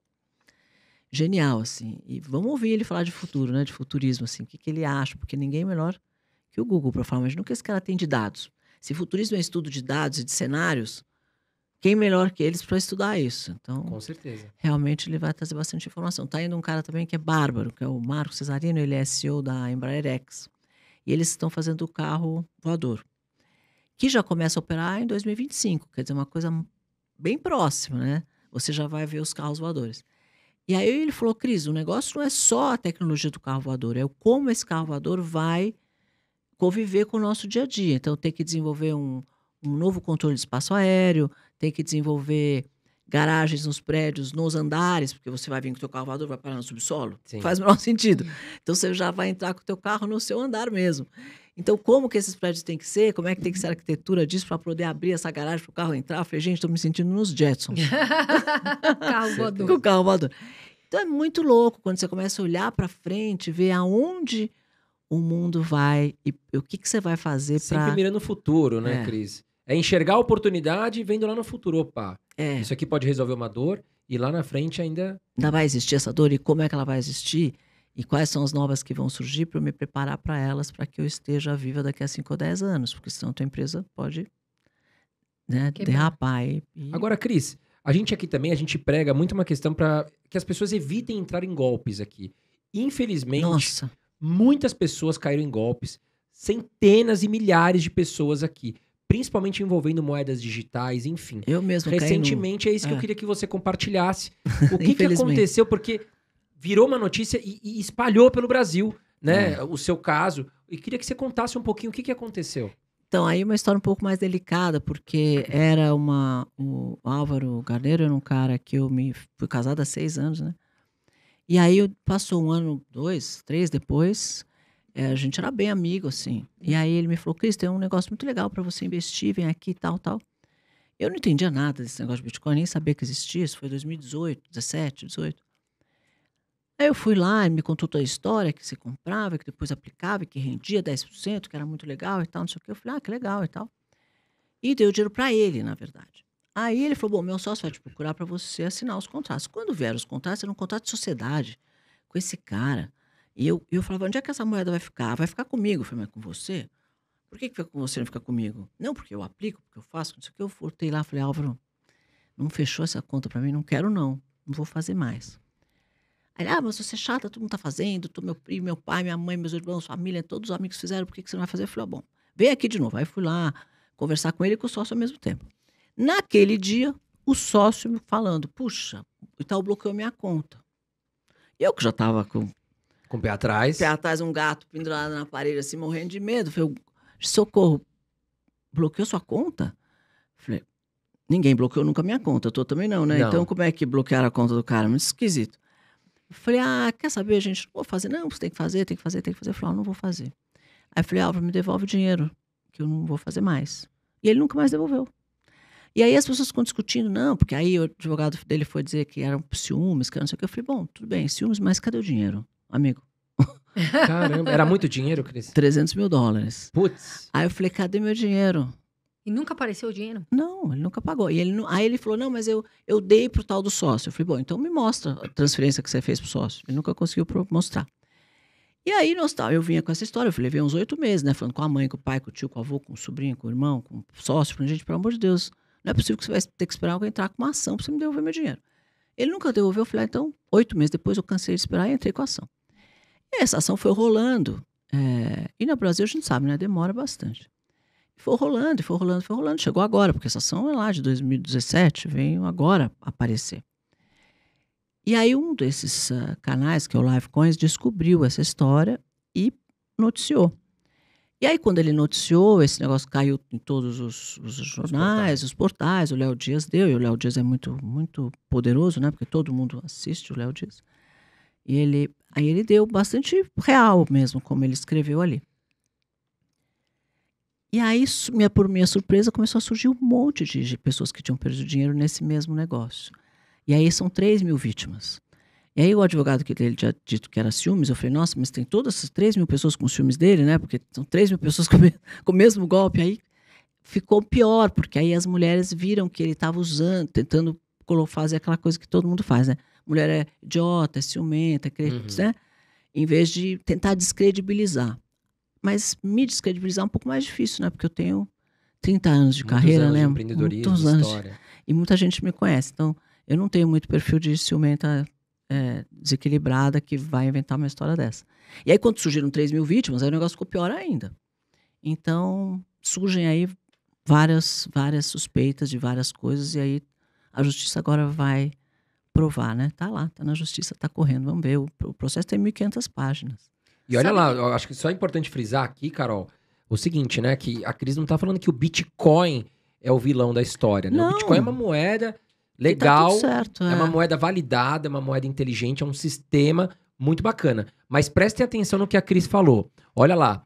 genial assim. E vamos ouvir ele falar de futuro, né, de futurismo assim, o que, que ele acha, porque ninguém é melhor que o Google para falar, mas nunca esse cara tem de dados. Se futurismo é estudo de dados e de cenários, quem melhor que eles para estudar isso. Então, com certeza. Realmente ele vai trazer bastante informação. Tá indo um cara também que é bárbaro, que é o Marco Cesarino, ele é CEO da Embraer X. E eles estão fazendo o carro voador, que já começa a operar em 2025, quer dizer, uma coisa bem próxima, né? Você já vai ver os carros voadores. E aí ele falou, Cris, o negócio não é só a tecnologia do carro voador, é como esse carro voador vai conviver com o nosso dia a dia. Então, tem que desenvolver um, um novo controle de espaço aéreo, tem que desenvolver garagens nos prédios, nos andares, porque você vai vir com o teu carro voador, vai parar no subsolo. Sim. Faz o menor sentido. Então você já vai entrar com o teu carro no seu andar mesmo. Então, como que esses prédios têm que ser? Como é que tem que ser a arquitetura disso para poder abrir essa garagem para o carro entrar? Eu falei, gente, estou me sentindo nos Jetsons. carro voador. Com o carro voador. Então é muito louco quando você começa a olhar para frente, ver aonde o mundo vai e o que, que você vai fazer para... Sempre mirando mira no futuro, né, é. Cris? É enxergar a oportunidade vendo lá no futuro, opa, é. isso aqui pode resolver uma dor e lá na frente ainda... Ainda vai existir essa dor e como é que ela vai existir? E quais são as novas que vão surgir para eu me preparar para elas, para que eu esteja viva daqui a 5 ou 10 anos? Porque senão tua empresa pode né, derrapar. E... Agora, Cris, a gente aqui também, a gente prega muito uma questão para que as pessoas evitem entrar em golpes aqui. Infelizmente, Nossa. muitas pessoas caíram em golpes. Centenas e milhares de pessoas aqui principalmente envolvendo moedas digitais, enfim. Eu mesmo Recentemente, no... é isso que é. eu queria que você compartilhasse. O que, que aconteceu? Porque virou uma notícia e, e espalhou pelo Brasil, né? É. O seu caso. E queria que você contasse um pouquinho o que, que aconteceu. Então, aí uma história um pouco mais delicada, porque era uma. O Álvaro Garneiro era um cara que eu me fui casada há seis anos, né? E aí passou um ano, dois, três depois, é, a gente era bem amigo, assim. E aí ele me falou, Cris, tem um negócio muito legal para você investir, vem aqui, tal, tal. Eu não entendia nada desse negócio de Bitcoin, nem sabia que existia, isso foi 2018, 17, 18. Aí eu fui lá, ele me contou toda a história, que se comprava, que depois aplicava, que rendia 10%, que era muito legal e tal, não sei o quê. Eu falei, ah, que legal e tal. E deu dinheiro para ele, na verdade. Aí ele falou, bom, meu sócio vai te procurar para você assinar os contratos. Quando vieram os contratos, era um contrato de sociedade com esse cara e eu, eu falava, onde é que essa moeda vai ficar? Vai ficar comigo. Eu falei, mas com você? Por que, que fica com você não fica comigo? Não, porque eu aplico, porque eu faço, não sei o que. Eu voltei lá, falei, Álvaro, não fechou essa conta para mim? Não quero, não. Não vou fazer mais. Aí, ah, mas você é chata, todo mundo tá fazendo, tô meu primo, meu pai, minha mãe, meus irmãos, família, todos os amigos fizeram, por que, que você não vai fazer? Eu falei, ah, bom, vem aqui de novo. Aí fui lá conversar com ele e com o sócio ao mesmo tempo. Naquele dia, o sócio me falando, puxa, o Itaú bloqueou minha conta. Eu que já estava com com o pé atrás. Pé atrás, um gato pendurado na parede, assim, morrendo de medo. Falei, socorro, bloqueou sua conta? Falei, ninguém bloqueou nunca minha conta, eu tô também não, né? Não. Então como é que bloquearam a conta do cara? Muito esquisito. Falei, ah, quer saber, gente? Não vou fazer. Não, você tem que fazer, tem que fazer, tem que fazer. Eu falei, ah, não vou fazer. Aí falei, ah, Álvaro, me devolve o dinheiro, que eu não vou fazer mais. E ele nunca mais devolveu. E aí as pessoas ficam discutindo, não, porque aí o advogado dele foi dizer que eram ciúmes, que não sei o que. Eu falei, bom, tudo bem, ciúmes, mas cadê o dinheiro? amigo. Caramba, era muito dinheiro, Cris? 300 mil dólares. Putz. Aí eu falei, cadê meu dinheiro? E nunca apareceu o dinheiro? Não, ele nunca pagou. E ele aí ele falou, não, mas eu, eu dei pro tal do sócio. Eu falei, bom, então me mostra a transferência que você fez pro sócio. Ele nunca conseguiu mostrar. E aí nós, eu vinha com essa história, eu falei, levei uns oito meses, né? Falando com a mãe, com o pai, com o tio, com o avô, com o sobrinho, com o irmão, com o sócio. Falei, gente, pelo amor de Deus, não é possível que você vai ter que esperar alguém entrar com uma ação pra você me devolver meu dinheiro. Ele nunca devolveu, eu falei, ah, então, oito meses depois eu cansei de esperar e entrei com a ação. Essa ação foi rolando. É, e no Brasil a gente sabe, né? Demora bastante. Foi rolando, foi rolando, foi rolando. Chegou agora, porque essa ação é lá de 2017, veio agora aparecer. E aí um desses uh, canais, que é o Livecoins, descobriu essa história e noticiou. E aí, quando ele noticiou, esse negócio caiu em todos os, os jornais, os portais. os portais. O Léo Dias deu, e o Léo Dias é muito, muito poderoso, né? Porque todo mundo assiste o Léo Dias. E ele Aí ele deu bastante real mesmo, como ele escreveu ali. E aí, minha, por minha surpresa, começou a surgir um monte de pessoas que tinham perdido dinheiro nesse mesmo negócio. E aí são 3 mil vítimas. E aí o advogado que ele tinha dito que era ciúmes, eu falei, nossa, mas tem todas essas 3 mil pessoas com ciúmes dele, né? Porque são 3 mil pessoas com, com o mesmo golpe. Aí ficou pior, porque aí as mulheres viram que ele estava usando, tentando fazer aquela coisa que todo mundo faz, né? mulher é idiota, é ciumenta, é uhum. né? Em vez de tentar descredibilizar. Mas me descredibilizar é um pouco mais difícil, né? Porque eu tenho 30 anos de Muitos carreira, anos né? De empreendedorismo, Muitos anos. De... E muita gente me conhece. Então, eu não tenho muito perfil de ciumenta é, desequilibrada que vai inventar uma história dessa. E aí, quando surgiram 3 mil vítimas, aí o negócio ficou pior ainda. Então, surgem aí várias, várias suspeitas de várias coisas, e aí a justiça agora vai provar, né? Tá lá, tá na justiça, tá correndo, vamos ver. O, o processo tem 1.500 páginas. E olha Sabe? lá, eu acho que só é importante frisar aqui, Carol, o seguinte, né? Que a Cris não tá falando que o Bitcoin é o vilão da história, né? Não. O Bitcoin é uma moeda tá legal, tá certo, é. é uma moeda validada, é uma moeda inteligente, é um sistema muito bacana. Mas prestem atenção no que a Cris falou. Olha lá,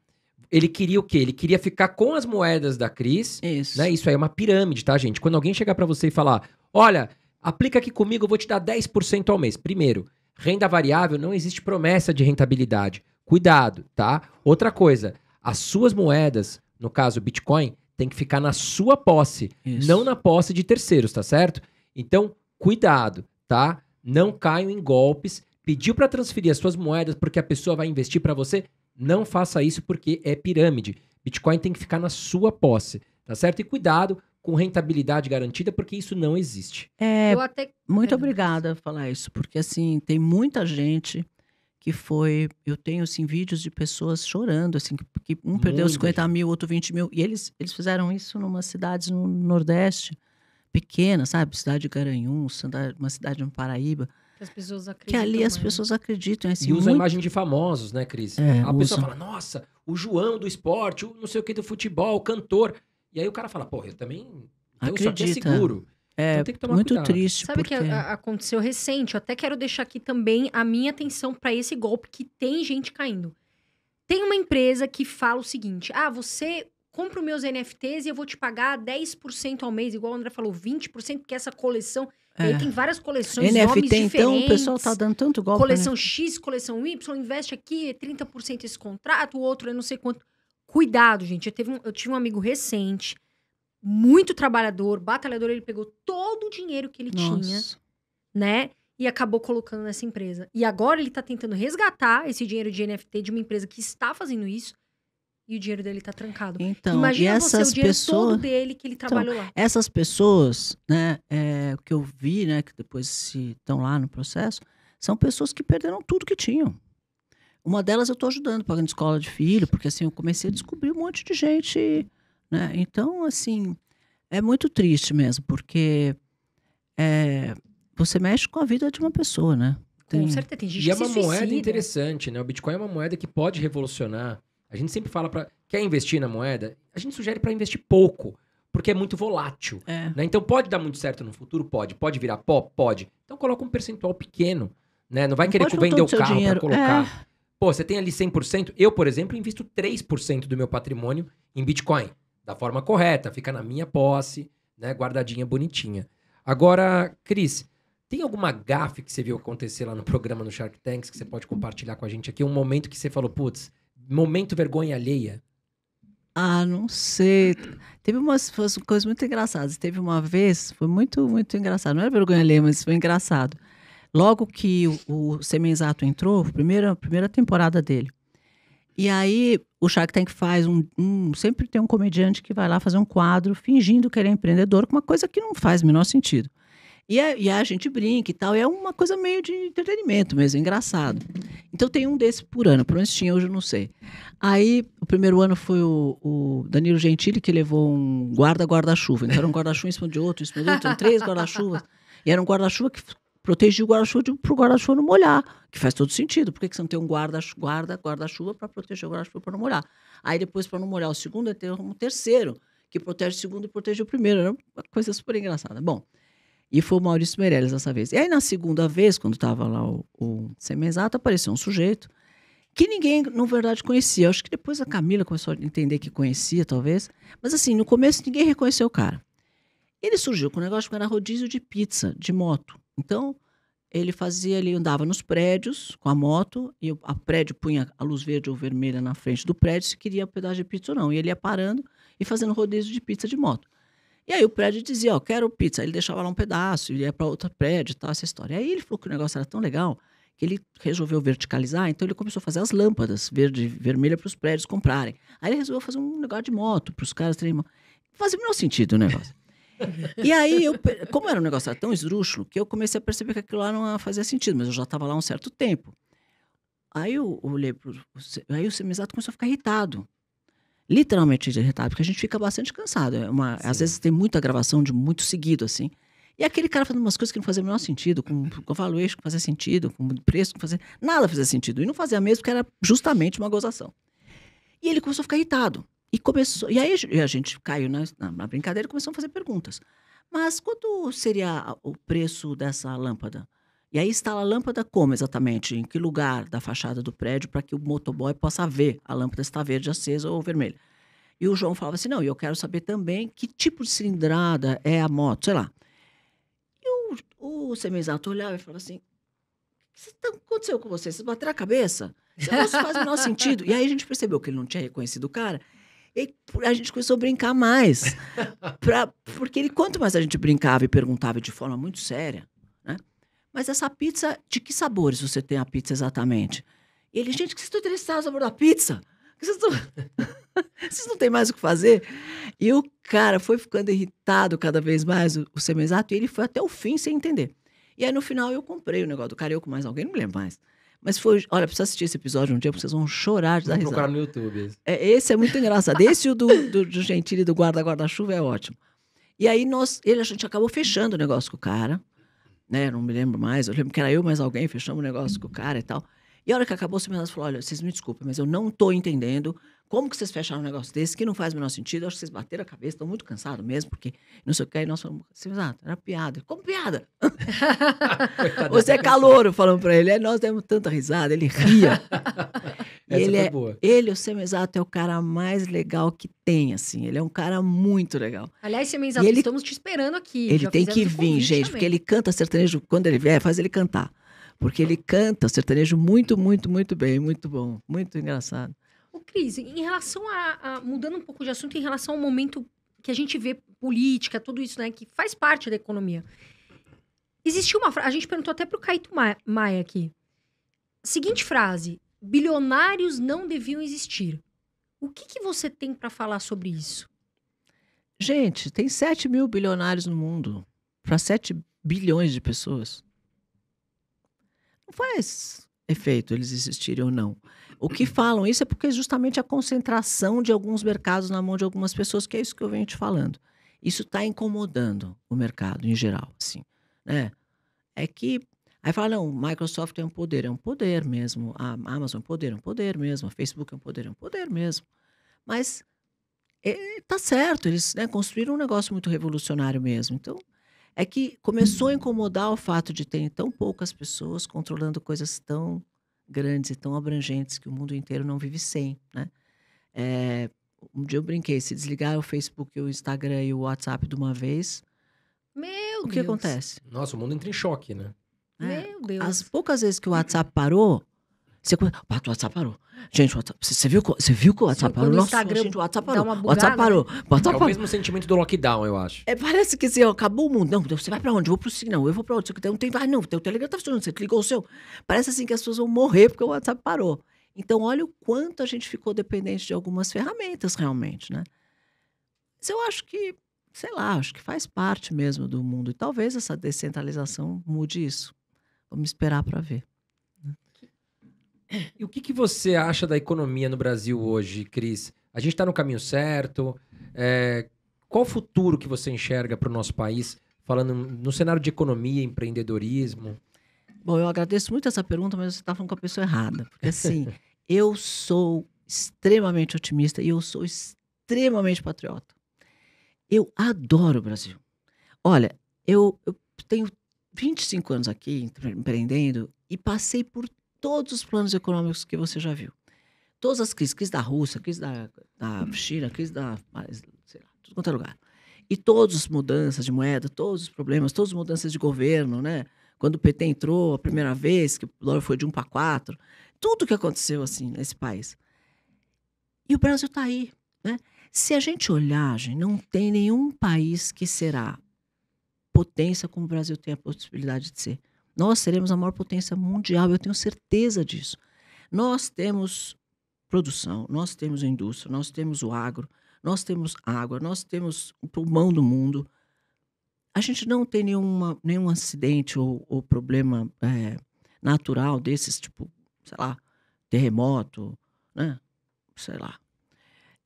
ele queria o quê? Ele queria ficar com as moedas da Cris. Isso. Né? Isso aí é uma pirâmide, tá, gente? Quando alguém chegar para você e falar, olha, Aplica aqui comigo, eu vou te dar 10% ao mês. Primeiro, renda variável não existe promessa de rentabilidade. Cuidado, tá? Outra coisa, as suas moedas, no caso Bitcoin, tem que ficar na sua posse, Isso. não na posse de terceiros, tá certo? Então, cuidado, tá? Não caiam em golpes. Pediu para transferir as suas moedas porque a pessoa vai investir para você? Não faça isso porque é pirâmide. Bitcoin tem que ficar na sua posse, tá certo? E cuidado com rentabilidade garantida, porque isso não existe. É, até... Muito é, obrigada por falar isso, porque assim, tem muita gente que foi. Eu tenho assim, vídeos de pessoas chorando, assim, que um perdeu 50 gente. mil, outro 20 mil. E eles, eles fizeram isso numa cidade no Nordeste, pequena, sabe? Cidade de Garanhuns, uma cidade no Paraíba. Que as pessoas acreditam. Que ali as né? pessoas acreditam. É, assim, e usa muito... a imagem de famosos, né, Cris? É, a usa. pessoa fala, nossa, o João do esporte, o não sei o que do futebol, o cantor. E aí o cara fala, pô, eu também então isso aqui é seguro. É então tem que tomar muito cuidado. triste. Sabe o porque... que aconteceu recente? Eu até quero deixar aqui também a minha atenção para esse golpe que tem gente caindo. Tem uma empresa que fala o seguinte: ah, você compra os meus NFTs e eu vou te pagar 10% ao mês, igual o André falou, 20%, porque essa coleção. É. Aí tem várias coleções, NFT, nomes diferentes. então, o pessoal tá dando tanto golpe. Né? Coleção né? X, coleção Y, investe aqui, 30% esse contrato, o outro é não sei quanto. Cuidado, gente. Eu, teve um, eu tive um amigo recente, muito trabalhador, batalhador. Ele pegou todo o dinheiro que ele Nossa. tinha, né? E acabou colocando nessa empresa. E agora ele tá tentando resgatar esse dinheiro de NFT de uma empresa que está fazendo isso e o dinheiro dele tá trancado. Então, Imagina essas você, o dinheiro pessoas... todo dele que ele então, trabalhou então, lá. Essas pessoas, né, é, que eu vi, né, que depois se estão lá no processo, são pessoas que perderam tudo que tinham. Uma delas eu estou ajudando, pagando escola de filho, porque assim eu comecei a descobrir um monte de gente. Né? Então, assim, é muito triste mesmo, porque é, você mexe com a vida de uma pessoa, né? Tem... Com certeza, tem gente E é uma moeda suicida. interessante, né? O Bitcoin é uma moeda que pode revolucionar. A gente sempre fala para quer investir na moeda, a gente sugere para investir pouco, porque é muito volátil. É. Né? Então pode dar muito certo no futuro, pode, pode virar pó, pode. Então coloca um percentual pequeno, né? Não vai não querer vender o carro para colocar. É. Pô, você tem ali 100%? Eu, por exemplo, invisto 3% do meu patrimônio em Bitcoin. Da forma correta, fica na minha posse, né? Guardadinha, bonitinha. Agora, Cris, tem alguma gafe que você viu acontecer lá no programa no Shark Tanks que você pode compartilhar com a gente aqui? Um momento que você falou, putz, momento vergonha alheia? Ah, não sei. Teve umas, umas coisas muito engraçadas. Teve uma vez, foi muito, muito engraçado. Não era é vergonha alheia, mas foi engraçado. Logo que o, o Semenzato entrou, primeira, primeira temporada dele. E aí o Shark Tank faz um, um, Sempre tem um comediante que vai lá fazer um quadro fingindo que ele é empreendedor, com uma coisa que não faz o menor sentido. E a, é, e a gente brinca e tal. E é uma coisa meio de entretenimento mesmo, engraçado. Então tem um desse por ano. Por onde tinha hoje, eu não sei. Aí, o primeiro ano foi o, o Danilo Gentili que levou um guarda-guarda-chuva. Então era um guarda-chuva em cima de outro, em cima de outro, três guarda-chuvas. E era um guarda-chuva que proteger o guarda-chuva para o guarda-chuva não molhar, que faz todo sentido. Por que, que você não tem um guarda-chuva guarda, guarda para proteger o guarda-chuva para não molhar? Aí depois, para não molhar o segundo, é ter um terceiro, que protege o segundo e protege o primeiro. Era uma coisa super engraçada. Bom, e foi o Maurício Meirelles dessa vez. E aí, na segunda vez, quando estava lá o, o Semesata, apareceu um sujeito que ninguém, na verdade, conhecia. Acho que depois a Camila começou a entender que conhecia, talvez. Mas, assim, no começo ninguém reconheceu o cara. Ele surgiu com um negócio que era rodízio de pizza, de moto. Então, ele fazia ali, andava nos prédios com a moto, e o a prédio punha a luz verde ou vermelha na frente do prédio se queria um pedaço de pizza ou não. E ele ia parando e fazendo rodízio de pizza de moto. E aí o prédio dizia, ó, quero pizza. Aí ele deixava lá um pedaço, ia para outro prédio, tal, essa história. E aí ele falou que o negócio era tão legal que ele resolveu verticalizar, então ele começou a fazer as lâmpadas verde e vermelha para os prédios comprarem. Aí ele resolveu fazer um negócio de moto, para os caras terem. Fazia o menor sentido o negócio e aí, eu, como era um negócio tão esdrúxulo, que eu comecei a perceber que aquilo lá não fazia sentido, mas eu já estava lá um certo tempo. Aí eu olhei pro, aí o semizato começou a ficar irritado. Literalmente irritado, porque a gente fica bastante cansado. É uma, às vezes tem muita gravação de muito seguido, assim. E aquele cara fazendo umas coisas que não fazia o menor sentido, com, com valuation que fazia sentido, com preço que fazia. Nada fazia sentido. E não fazia mesmo, porque era justamente uma gozação. E ele começou a ficar irritado. E começou. E aí a gente caiu na, na brincadeira e começamos a fazer perguntas. Mas quanto seria o preço dessa lâmpada? E aí instala a lâmpada como exatamente? Em que lugar da fachada do prédio para que o motoboy possa ver a lâmpada está verde, acesa ou vermelha? E o João falava assim: não, eu quero saber também que tipo de cilindrada é a moto, sei lá. E o, o semi-exato olhava e falava assim: o que tá, aconteceu com vocês? Vocês bateram a cabeça? Isso não faz o menor sentido. E aí a gente percebeu que ele não tinha reconhecido o cara e a gente começou a brincar mais. pra, porque ele, quanto mais a gente brincava e perguntava de forma muito séria, né? Mas essa pizza, de que sabores você tem a pizza exatamente? E ele, gente, que vocês estão interessados no sabor da pizza? Vocês não... vocês não têm mais o que fazer? E o cara foi ficando irritado cada vez mais, o, o exato e ele foi até o fim sem entender. E aí, no final, eu comprei o negócio do careuco mais alguém, não me lembro mais. Mas foi. Olha, precisa assistir esse episódio um dia, porque vocês vão chorar de dar risada. procurar no YouTube. Esse. É, esse é muito engraçado. Esse o do, do, do Gentili do guarda-guarda-chuva é ótimo. E aí nós, ele, a gente acabou fechando o negócio com o cara. Né? Não me lembro mais. Eu lembro que era eu mais alguém, fechamos o negócio com o cara e tal. E a hora que acabou, o falou: olha, vocês me desculpem, mas eu não estou entendendo como que vocês fecharam um negócio desse que não faz o menor sentido? Eu acho que vocês bateram a cabeça, estão muito cansados mesmo, porque não sei o que. Aí nós falamos, exato, ah, era piada. Como piada? Você é calouro, falando para ele. Aí é, nós demos tanta risada, ele ria. ele é, boa. ele, o Semizato, é o cara mais legal que tem, assim. Ele é um cara muito legal. Aliás, Semizato, ele, estamos te esperando aqui. Ele tem que vir, gente, também. porque ele canta sertanejo. Quando ele vier, faz ele cantar. Porque ele canta sertanejo muito, muito, muito bem. Muito bom. Muito engraçado. Ô, Cris, em relação a, a, Mudando um pouco de assunto, em relação ao momento que a gente vê política, tudo isso, né? Que faz parte da economia. Existiu uma frase. A gente perguntou até pro Caíto Maia aqui. Seguinte frase: bilionários não deviam existir. O que, que você tem para falar sobre isso? Gente, tem 7 mil bilionários no mundo. Para 7 bilhões de pessoas. Não faz efeito eles existirem ou não. O que falam isso é porque justamente a concentração de alguns mercados na mão de algumas pessoas, que é isso que eu venho te falando. Isso está incomodando o mercado em geral, assim, né? É que aí fala, não, Microsoft é um poder, é um poder mesmo. A Amazon é um poder, é um poder mesmo. A Facebook é um poder, é um poder mesmo. Mas é, tá certo, eles né, construíram um negócio muito revolucionário mesmo. Então, é que começou a incomodar o fato de ter tão poucas pessoas controlando coisas tão grandes e tão abrangentes que o mundo inteiro não vive sem, né? É, um dia eu brinquei, se desligar o Facebook, o Instagram e o WhatsApp de uma vez, meu o que Deus. acontece? Nossa, o mundo entra em choque, né? É, meu Deus. As poucas vezes que o WhatsApp parou, você... Ah, o WhatsApp parou. Gente, você viu, você viu que o WhatsApp parou? Nossa, Instagram gente, o WhatsApp parou. Bugada, WhatsApp parou. Né? WhatsApp é parou. o mesmo sentimento do lockdown, eu acho. É, parece que assim, ó, acabou o mundo. Não, você vai pra onde? Eu vou pro sinal eu vou pra onde? Você não tem, vai, não, o Telegram tá funcionando, você ligou o seu. Parece assim que as pessoas vão morrer porque o WhatsApp parou. Então, olha o quanto a gente ficou dependente de algumas ferramentas realmente, né? Mas eu acho que, sei lá, acho que faz parte mesmo do mundo. E talvez essa descentralização mude isso. Vamos esperar para ver. E o que, que você acha da economia no Brasil hoje, Cris? A gente está no caminho certo? É, qual o futuro que você enxerga para o nosso país, falando no cenário de economia, empreendedorismo? Bom, eu agradeço muito essa pergunta, mas você está falando com a pessoa errada. Porque assim, eu sou extremamente otimista e eu sou extremamente patriota. Eu adoro o Brasil. Olha, eu, eu tenho 25 anos aqui empreendendo e passei por todos os planos econômicos que você já viu. Todas as crises, crise da Rússia, crise da, da China, crise da, sei lá, tudo quanto é lugar. E todas as mudanças de moeda, todos os problemas, todas as mudanças de governo, né? Quando o PT entrou a primeira vez, que o dólar foi de 1 para 4, tudo que aconteceu assim nesse país. E o Brasil está aí, né? Se a gente olhar, gente, não tem nenhum país que será potência como o Brasil tem a possibilidade de ser. Nós seremos a maior potência mundial, eu tenho certeza disso. Nós temos produção, nós temos indústria, nós temos o agro, nós temos água, nós temos o pulmão do mundo. A gente não tem nenhuma, nenhum acidente ou, ou problema é, natural desses, tipo, sei lá, terremoto, né? sei lá,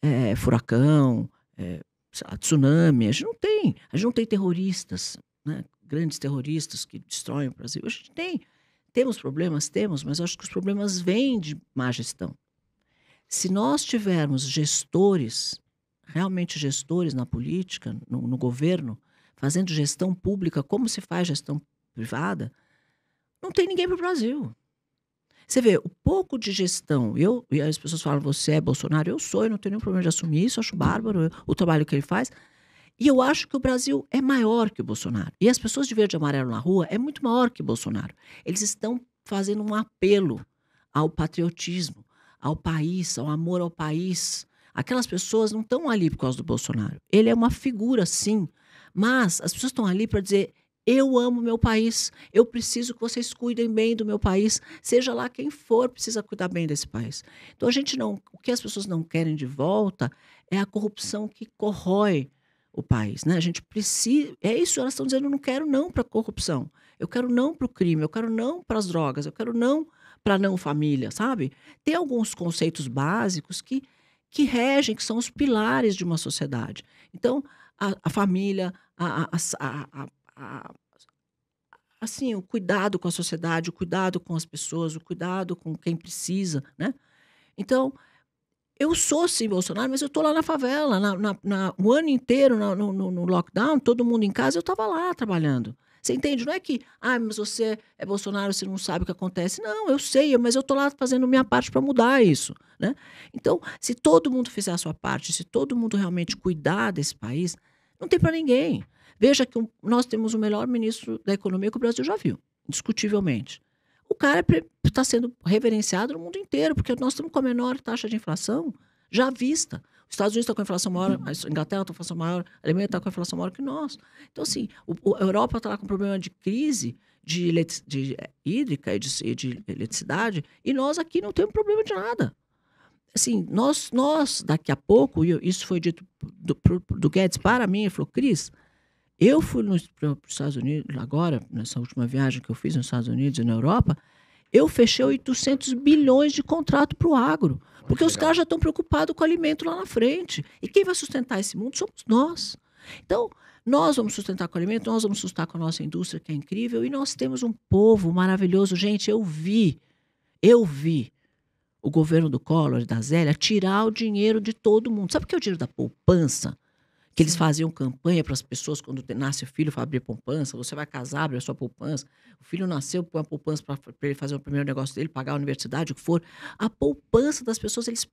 é, furacão, é, sei lá, tsunami. A gente não tem. A gente não tem terroristas né? grandes terroristas que destroem o Brasil. A gente tem. Temos problemas? Temos, mas acho que os problemas vêm de má gestão. Se nós tivermos gestores, realmente gestores na política, no, no governo, fazendo gestão pública como se faz gestão privada, não tem ninguém para o Brasil. Você vê, o pouco de gestão, eu, e as pessoas falam, você é Bolsonaro, eu sou, eu não tenho nenhum problema de assumir isso, acho bárbaro eu, o trabalho que ele faz, e eu acho que o Brasil é maior que o Bolsonaro. E as pessoas de verde e amarelo na rua é muito maior que o Bolsonaro. Eles estão fazendo um apelo ao patriotismo, ao país, ao amor ao país. Aquelas pessoas não estão ali por causa do Bolsonaro. Ele é uma figura, sim, mas as pessoas estão ali para dizer: eu amo meu país, eu preciso que vocês cuidem bem do meu país, seja lá quem for, precisa cuidar bem desse país. Então a gente não, o que as pessoas não querem de volta é a corrupção que corrói o país. Né? A gente precisa. É isso, elas estão dizendo: eu não quero não para a corrupção, eu quero não para o crime, eu quero não para as drogas, eu quero não para não família, sabe? Tem alguns conceitos básicos que, que regem, que são os pilares de uma sociedade. Então, a, a família, a, a, assim, o cuidado com a sociedade, o cuidado com as pessoas, o cuidado com quem precisa, né? Então, eu sou sim Bolsonaro, mas eu tô lá na favela, na, na, na o ano inteiro na, no, no, lockdown, todo mundo em casa, eu tava lá trabalhando. Você entende? Não é que, ah, mas você é Bolsonaro, você não sabe o que acontece. Não, eu sei, mas eu tô lá fazendo minha parte para mudar isso, né? Então, se todo mundo fizer a sua parte, se todo mundo realmente cuidar desse país, não tem para ninguém. Veja que nós temos o melhor ministro da Economia que o Brasil já viu, indiscutivelmente cara está sendo reverenciado no mundo inteiro, porque nós estamos com a menor taxa de inflação já vista. Os Estados Unidos estão tá com a inflação maior, uhum. a Inglaterra está com a inflação maior, a Alemanha está com a inflação maior que nós. Então, assim, o, a Europa está com problema de crise de, de, de é, hídrica e de, de, eletricidade, e nós aqui não temos problema de nada. Assim, nós, nós daqui a pouco, e isso foi dito do, do, do Guedes para mim, ele falou, Cris, eu fui para os Estados Unidos, agora, nessa última viagem que eu fiz nos Estados Unidos e na Europa, eu fechei 800 bilhões de contrato para o agro. Porque os caras já estão preocupados com o alimento lá na frente. E quem vai sustentar esse mundo somos nós. Então, nós vamos sustentar com o alimento, nós vamos sustentar com a nossa indústria, que é incrível, e nós temos um povo maravilhoso. Gente, eu vi, eu vi o governo do Collor, da Zélia, tirar o dinheiro de todo mundo. Sabe o que é o dinheiro da poupança? que eles faziam campanha para as pessoas quando nasce o filho para abrir poupança, você vai casar, abre a sua poupança, o filho nasceu, põe a poupança para ele fazer o primeiro negócio dele, pagar a universidade, o que for. A poupança das pessoas, eles,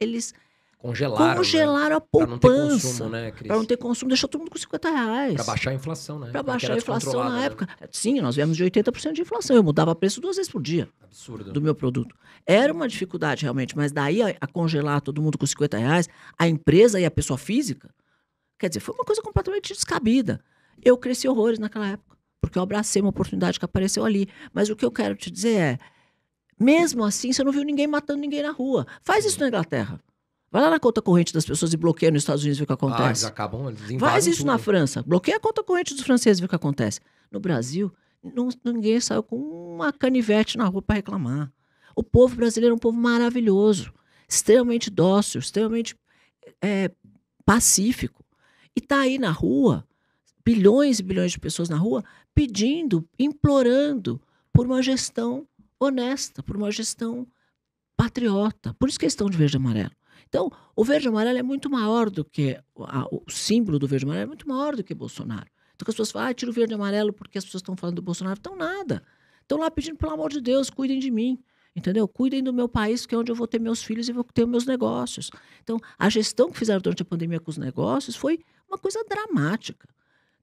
eles congelaram, né? congelaram né? a poupança. Para não ter consumo, né, Para não ter consumo, deixou todo mundo com 50 reais. Para baixar a inflação, né? Para baixar a inflação na né? época. Sim, nós viemos de 80% de inflação, eu mudava preço duas vezes por dia. Absurdo. Do meu produto. Era uma dificuldade, realmente, mas daí a, a congelar todo mundo com 50 reais, a empresa e a pessoa física Quer dizer, foi uma coisa completamente descabida. Eu cresci horrores naquela época, porque eu abracei uma oportunidade que apareceu ali. Mas o que eu quero te dizer é, mesmo assim, você não viu ninguém matando ninguém na rua. Faz isso na Inglaterra. Vai lá na conta corrente das pessoas e bloqueia nos Estados Unidos e vê o que acontece. Ah, eles acabam, eles Faz isso tudo. na França. Bloqueia a conta corrente dos franceses e vê o que acontece. No Brasil, não, ninguém saiu com uma canivete na rua para reclamar. O povo brasileiro é um povo maravilhoso, extremamente dócil, extremamente é, pacífico. E está aí na rua, bilhões e bilhões de pessoas na rua pedindo, implorando por uma gestão honesta, por uma gestão patriota. Por isso que eles é estão de verde e amarelo. Então, o verde e amarelo é muito maior do que. A, o símbolo do verde e amarelo é muito maior do que Bolsonaro. Então, as pessoas falam, ah, tira o verde e amarelo porque as pessoas estão falando do Bolsonaro. Então, nada. Estão lá pedindo, pelo amor de Deus, cuidem de mim. Entendeu? Cuidem do meu país, que é onde eu vou ter meus filhos e vou ter meus negócios. Então, a gestão que fizeram durante a pandemia com os negócios foi uma coisa dramática.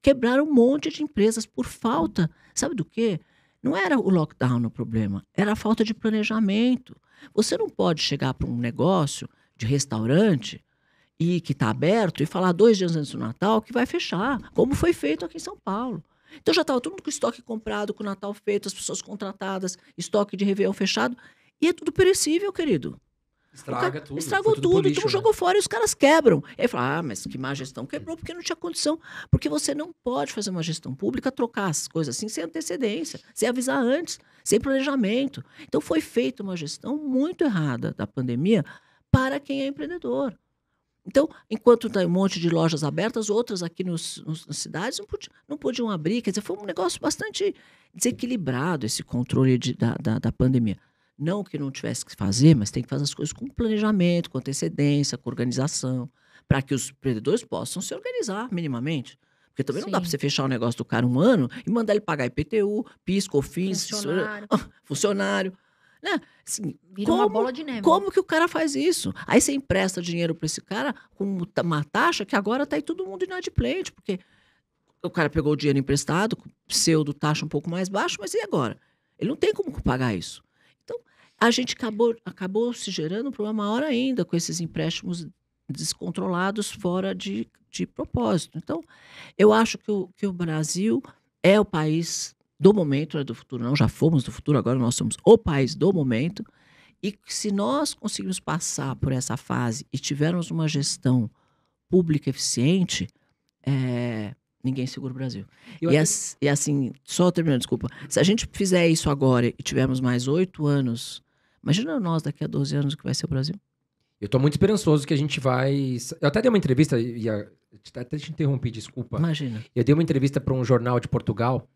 Quebraram um monte de empresas por falta, sabe do quê? Não era o lockdown o problema, era a falta de planejamento. Você não pode chegar para um negócio de restaurante e que está aberto e falar dois dias antes do Natal que vai fechar, como foi feito aqui em São Paulo. Então já estava todo mundo com estoque comprado, com o Natal feito, as pessoas contratadas, estoque de Réveillon fechado. E é tudo perecível, querido. Estraga tudo. Estragou tudo, tudo lixo, então né? jogou fora e os caras quebram. Ele fala, ah, mas que má gestão. Quebrou porque não tinha condição. Porque você não pode fazer uma gestão pública, trocar as coisas assim sem antecedência, sem avisar antes, sem planejamento. Então foi feita uma gestão muito errada da pandemia para quem é empreendedor. Então, enquanto tem tá um monte de lojas abertas, outras aqui nos, nos, nas cidades não podiam, não podiam abrir. Quer dizer, foi um negócio bastante desequilibrado esse controle de, da, da, da pandemia. Não que não tivesse que fazer, mas tem que fazer as coisas com planejamento, com antecedência, com organização, para que os empreendedores possam se organizar minimamente. Porque também Sim. não dá para você fechar o negócio do cara um ano e mandar ele pagar IPTU, PIS, COFINS, funcionário. Ah, funcionário né? Assim, Vira como, uma bola de neve. Como que o cara faz isso? Aí você empresta dinheiro para esse cara com uma taxa que agora está aí todo mundo inadimplente, porque o cara pegou o dinheiro emprestado, com pseudo taxa um pouco mais baixa, mas e agora? Ele não tem como pagar isso a gente acabou, acabou se gerando um problema maior ainda com esses empréstimos descontrolados fora de, de propósito. Então, eu acho que o, que o Brasil é o país do momento, não é do futuro, não, já fomos do futuro, agora nós somos o país do momento. E se nós conseguirmos passar por essa fase e tivermos uma gestão pública eficiente, é, ninguém segura o Brasil. E, as, e, assim, só terminando, desculpa. Se a gente fizer isso agora e tivermos mais oito anos Imagina nós daqui a 12 anos o que vai ser o Brasil. Eu estou muito esperançoso que a gente vai. Eu até dei uma entrevista, e até te interrompi, desculpa. Imagina. Eu dei uma entrevista para um jornal de Portugal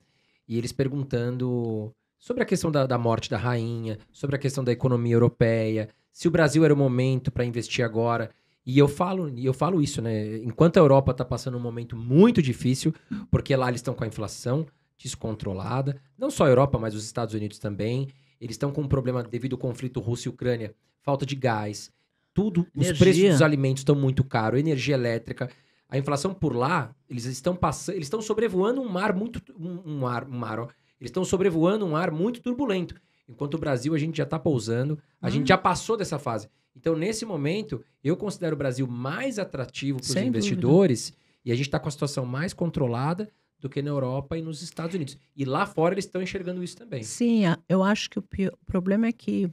e eles perguntando sobre a questão da, da morte da rainha, sobre a questão da economia europeia, se o Brasil era o momento para investir agora. E eu falo, eu falo isso, né? Enquanto a Europa está passando um momento muito difícil, porque lá eles estão com a inflação descontrolada, não só a Europa, mas os Estados Unidos também. Eles estão com um problema devido ao conflito Rússia Ucrânia, falta de gás, tudo, energia. os preços dos alimentos estão muito caros, energia elétrica. A inflação por lá, eles estão passando, eles estão sobrevoando um mar muito um, um ar, um mar, ó. Eles estão sobrevoando um ar muito turbulento. Enquanto o Brasil a gente já está pousando, a hum. gente já passou dessa fase. Então, nesse momento, eu considero o Brasil mais atrativo para os investidores dúvida. e a gente está com a situação mais controlada do que na Europa e nos Estados Unidos. E lá fora eles estão enxergando isso também. Sim, eu acho que o, pior, o problema é que,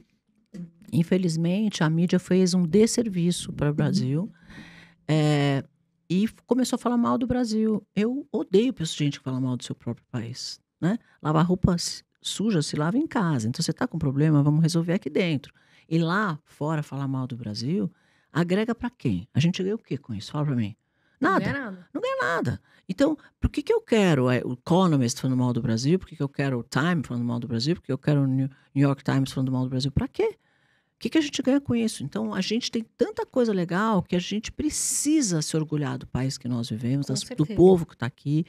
infelizmente, a mídia fez um desserviço para o Brasil é, e começou a falar mal do Brasil. Eu odeio gente que fala mal do seu próprio país. Né? Lavar roupas suja se lava em casa. Então, você está com problema, vamos resolver aqui dentro. E lá fora, falar mal do Brasil, agrega para quem? A gente ganha o quê com isso? Fala para mim. Nada. Não ganha nada. Não ganha nada. Então, por que, que eu quero eh, o Economist falando mal do Brasil? Por que, que eu quero o Time falando mal do Brasil? Por que eu quero o New York Times falando mal do Brasil? Para quê? O que, que a gente ganha com isso? Então, a gente tem tanta coisa legal que a gente precisa se orgulhar do país que nós vivemos, das, do povo que está aqui,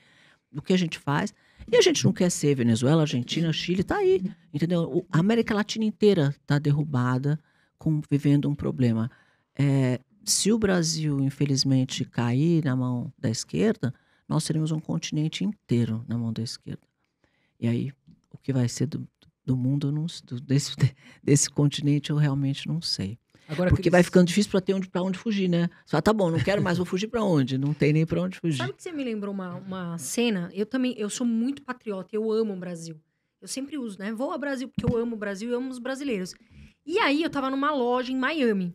do que a gente faz. E a gente não quer ser Venezuela, Argentina, Chile, está aí. Entendeu? A América Latina inteira está derrubada, com, vivendo um problema. É, se o Brasil, infelizmente, cair na mão da esquerda, nós teremos um continente inteiro na mão da esquerda. E aí, o que vai ser do, do mundo, não, do, desse, desse continente, eu realmente não sei. Agora, Porque vai ficando difícil para ter onde para onde fugir, né? Só tá bom, não quero mais, vou fugir para onde? Não tem nem para onde fugir. Sabe que você me lembrou uma, uma cena? Eu também, eu sou muito patriota, eu amo o Brasil. Eu sempre uso, né? Vou ao Brasil porque eu amo o Brasil e amo os brasileiros. E aí eu tava numa loja em Miami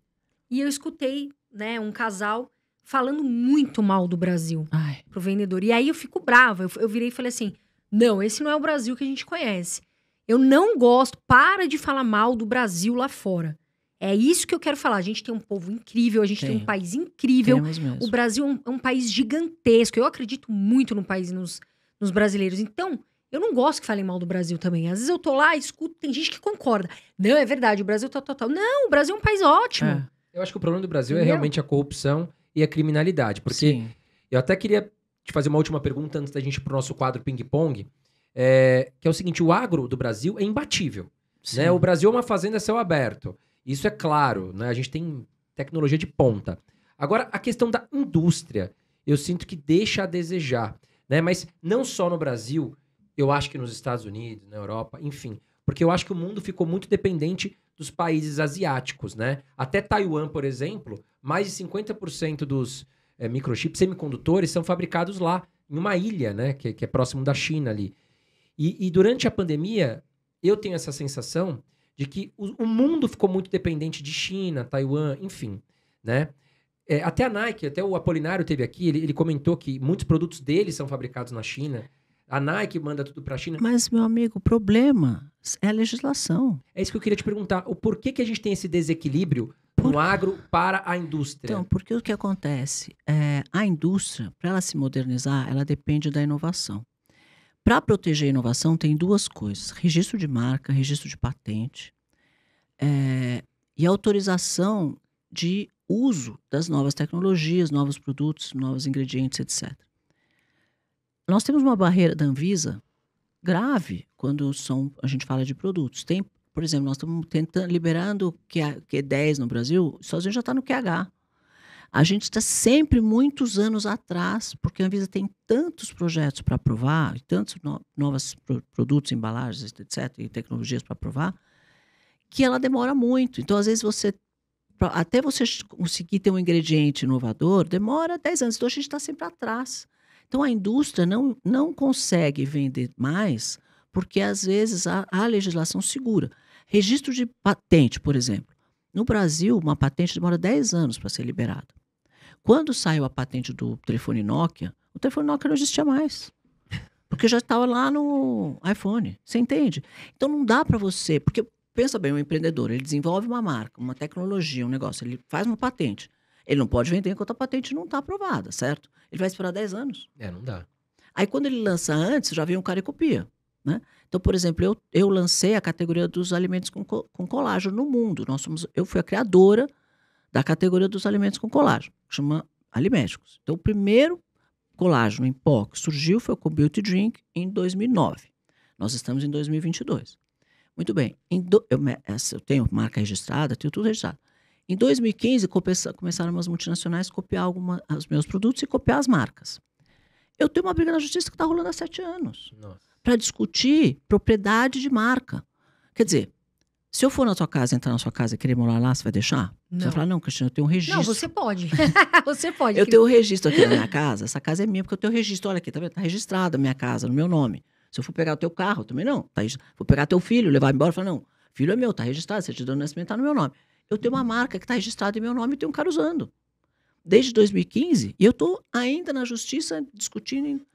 e eu escutei, né, um casal falando muito mal do Brasil Ai. pro vendedor. E aí eu fico brava. Eu, eu virei e falei assim: não, esse não é o Brasil que a gente conhece. Eu não gosto, para de falar mal do Brasil lá fora. É isso que eu quero falar. A gente tem um povo incrível, a gente tem, tem um país incrível. O Brasil é um, é um, país gigantesco. Eu acredito muito no país nos, nos brasileiros. Então, eu não gosto que falem mal do Brasil também. Às vezes eu tô lá, escuto, tem gente que concorda. Não, é verdade, o Brasil tá total. Tá, tá. Não, o Brasil é um país ótimo. É. Eu acho que o problema do Brasil é Entendeu? é realmente a corrupção e a criminalidade. Porque Sim. eu até queria te fazer uma última pergunta antes da gente ir para o nosso quadro ping-pong, é, que é o seguinte: o agro do Brasil é imbatível. Né? O Brasil é uma fazenda céu aberto. Isso é claro, né? a gente tem tecnologia de ponta. Agora, a questão da indústria, eu sinto que deixa a desejar. Né? Mas não só no Brasil, eu acho que nos Estados Unidos, na Europa, enfim. Porque eu acho que o mundo ficou muito dependente dos países asiáticos, né? Até Taiwan, por exemplo, mais de 50% dos é, microchips semicondutores são fabricados lá, em uma ilha, né? Que, que é próximo da China ali. E, e, durante a pandemia, eu tenho essa sensação de que o, o mundo ficou muito dependente de China, Taiwan, enfim, né? É, até a Nike, até o Apolinário teve aqui, ele, ele comentou que muitos produtos dele são fabricados na China. A Nike manda tudo para a China. Mas, meu amigo, o problema é a legislação. É isso que eu queria te perguntar. O porquê que a gente tem esse desequilíbrio Por... agro para a indústria? Então, porque o que acontece? É, a indústria, para ela se modernizar, ela depende da inovação. Para proteger a inovação, tem duas coisas: registro de marca, registro de patente é, e autorização de uso das novas tecnologias, novos produtos, novos ingredientes, etc nós temos uma barreira da Anvisa grave quando são, a gente fala de produtos. Tem, por exemplo, nós estamos tentando liberando Q10 no Brasil, sozinho já está no QH. A gente está sempre muitos anos atrás, porque a Anvisa tem tantos projetos para aprovar, tantos no, novos pro, produtos, embalagens, etc., e tecnologias para aprovar, que ela demora muito. Então, às vezes, você até você conseguir ter um ingrediente inovador, demora 10 anos. Então, a gente está sempre atrás. Então, a indústria não, não consegue vender mais porque, às vezes, a, a legislação segura. Registro de patente, por exemplo. No Brasil, uma patente demora 10 anos para ser liberada. Quando saiu a patente do telefone Nokia, o telefone Nokia não existia mais. Porque já estava lá no iPhone. Você entende? Então não dá para você. Porque, pensa bem, um empreendedor, ele desenvolve uma marca, uma tecnologia, um negócio, ele faz uma patente. Ele não pode vender enquanto a patente não está aprovada, certo? Ele vai esperar 10 anos. É, não dá. Aí quando ele lança antes, já vem um cara e copia. Né? Então, por exemplo, eu, eu lancei a categoria dos alimentos com, com colágeno no mundo. Nós somos, eu fui a criadora da categoria dos alimentos com colágeno, que chama Alimédicos. Então, o primeiro colágeno em pó que surgiu foi o Beauty Drink em 2009. Nós estamos em 2022. Muito bem. Do, eu, eu, tenho marca registrada, tenho tudo registrado. Em 2015, começaram as multinacionais a copiar alguma, os meus produtos e copiar as marcas. Eu tenho uma briga na justiça que está rolando há sete anos para discutir propriedade de marca. Quer dizer, se eu for na sua casa, entrar na sua casa e querer morar lá, você vai deixar? Não. Você vai falar, não, Cristina, eu tenho um registro. Não, você pode. você pode. Eu tenho um registro aqui na minha casa. Essa casa é minha, porque eu tenho registro. Olha aqui, tá vendo? Tá registrada a minha casa, no meu nome. Se eu for pegar o teu carro, também não. Tá, vou pegar teu filho, levar embora, falar, não, filho é meu, está registrado, certidão de nascimento está no meu nome. Eu tenho uma marca que está registrada em meu nome e tem um cara usando. Desde 2015, e eu estou ainda na justiça discutindo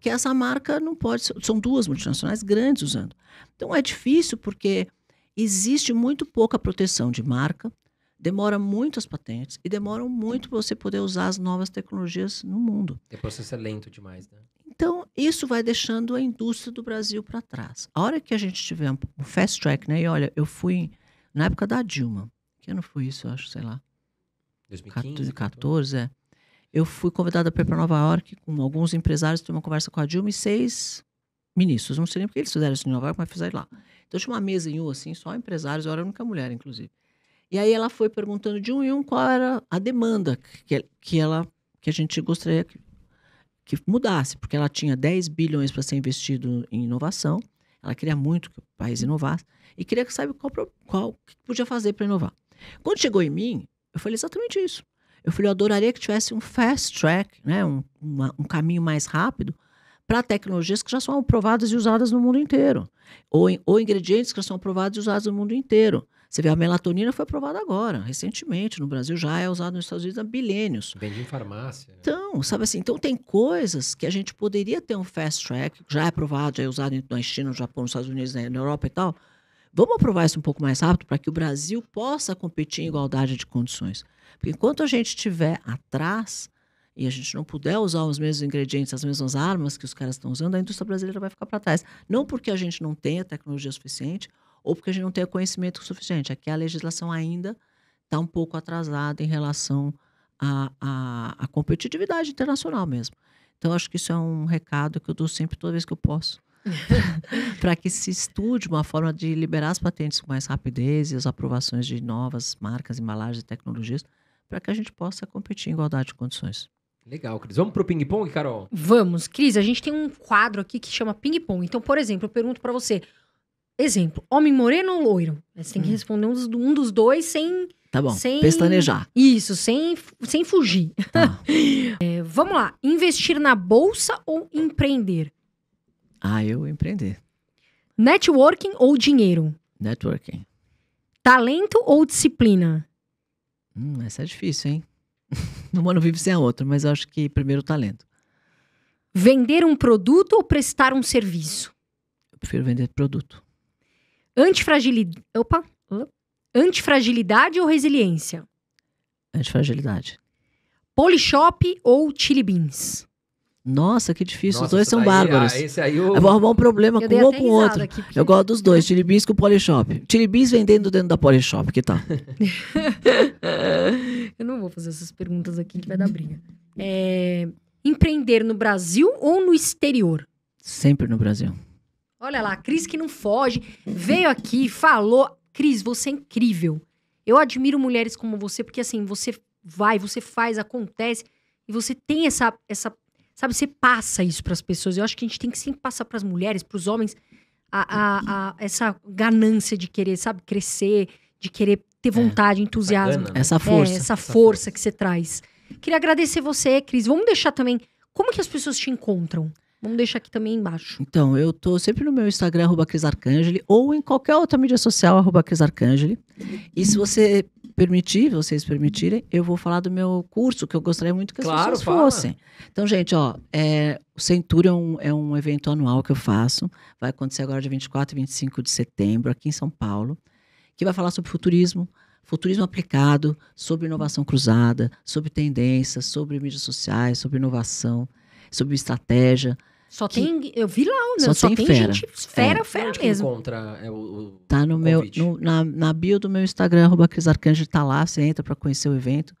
que essa marca não pode ser. São duas multinacionais grandes usando. Então é difícil porque existe muito pouca proteção de marca, demora muito as patentes e demoram muito para você poder usar as novas tecnologias no mundo. O processo é lento demais, né? Então, isso vai deixando a indústria do Brasil para trás. A hora que a gente tiver um fast track, né? E olha, eu fui na época da Dilma. Que ano foi isso? Eu acho, sei lá. 2015? 14, é. Eu fui convidada para ir para Nova York com alguns empresários, tive uma conversa com a Dilma e seis ministros. Não sei nem porque eles fizeram isso em Nova York, mas fizeram lá. Então tinha uma mesa em U, assim, só empresários, eu era a única mulher, inclusive. E aí ela foi perguntando de um em um qual era a demanda que, que ela que a gente gostaria que, que mudasse, porque ela tinha 10 bilhões para ser investido em inovação, ela queria muito que o país inovasse e queria que sabe qual, qual que podia fazer para inovar. Quando chegou em mim, eu falei exatamente isso. Eu falei, eu adoraria que tivesse um fast track, né? um, uma, um caminho mais rápido para tecnologias que já são aprovadas e usadas no mundo inteiro. Ou, ou ingredientes que já são aprovados e usados no mundo inteiro. Você vê, a melatonina foi aprovada agora, recentemente, no Brasil já é usada nos Estados Unidos há bilênios. Vende em farmácia. Né? Então, sabe assim, então tem coisas que a gente poderia ter um fast track, já é aprovado, já é usado na China, no Japão, nos Estados Unidos, né, na Europa e tal, Vamos aprovar isso um pouco mais rápido para que o Brasil possa competir em igualdade de condições. Porque enquanto a gente estiver atrás e a gente não puder usar os mesmos ingredientes, as mesmas armas que os caras estão usando, a indústria brasileira vai ficar para trás. Não porque a gente não tenha tecnologia suficiente ou porque a gente não tenha conhecimento suficiente. Aqui é a legislação ainda está um pouco atrasada em relação à, à, à competitividade internacional mesmo. Então, acho que isso é um recado que eu dou sempre, toda vez que eu posso para que se estude uma forma de liberar as patentes com mais rapidez e as aprovações de novas marcas, embalagens e tecnologias, para que a gente possa competir em igualdade de condições. Legal, Cris. Vamos pro ping-pong, Carol? Vamos. Cris, a gente tem um quadro aqui que chama ping-pong. Então, por exemplo, eu pergunto para você. Exemplo, homem moreno ou loiro? Você tem que hum. responder um dos, um dos dois sem... Tá bom, sem... pestanejar. Isso, sem, sem fugir. Tá. é, vamos lá. Investir na bolsa ou empreender? Ah, eu empreender. Networking ou dinheiro? Networking. Talento ou disciplina? Hum, essa é difícil, hein? No não vive sem a outra, mas acho que primeiro o talento. Vender um produto ou prestar um serviço? Eu prefiro vender produto. Antifragilidade. Opa! Antifragilidade ou resiliência? Antifragilidade. Polishop ou Chili Beans? Nossa, que difícil. Nossa, os dois são bárbaros. Ah, esse aí eu... eu vou arrumar um problema eu com um ou com o outro. Aqui, porque... Eu gosto dos dois, Tilibins com Polishop. Tilibins vendendo dentro da Polishop, que tal? eu não vou fazer essas perguntas aqui que vai dar briga. É... Empreender no Brasil ou no exterior? Sempre no Brasil. Olha lá, Cris que não foge, veio aqui, falou. Cris, você é incrível. Eu admiro mulheres como você, porque assim, você vai, você faz, acontece, e você tem essa, essa Sabe, você passa isso para as pessoas. Eu acho que a gente tem que sempre passar para as mulheres, para os homens, a, a, a, essa ganância de querer, sabe, crescer, de querer ter é, vontade, é, entusiasmo. né? Essa é, força. É, essa, essa força, força, que você traz. Queria agradecer você, Cris. Vamos deixar também. Como que as pessoas te encontram? Vamos deixar aqui também embaixo. Então, eu tô sempre no meu Instagram, arroba Cris ou em qualquer outra mídia social, arroba Cris E se você permitir, vocês permitirem, eu vou falar do meu curso, que eu gostaria muito que as claro, pessoas fala. fossem. Então, gente, ó, é, o Centurion é, é um evento anual que eu faço, vai acontecer agora de 24 e 25 de setembro, aqui em São Paulo, que vai falar sobre futurismo, futurismo aplicado, sobre inovação cruzada, sobre tendências, sobre mídias sociais, sobre inovação, sobre estratégia, só que... tem. Eu vi lá, meu, né? só, só tem, tem fera. gente fera, é. fera Onde mesmo. Encontra, é, o, o, tá no meu. No, na, na bio do meu Instagram, arroba Cris Arcanjo, tá lá, você entra para conhecer o evento.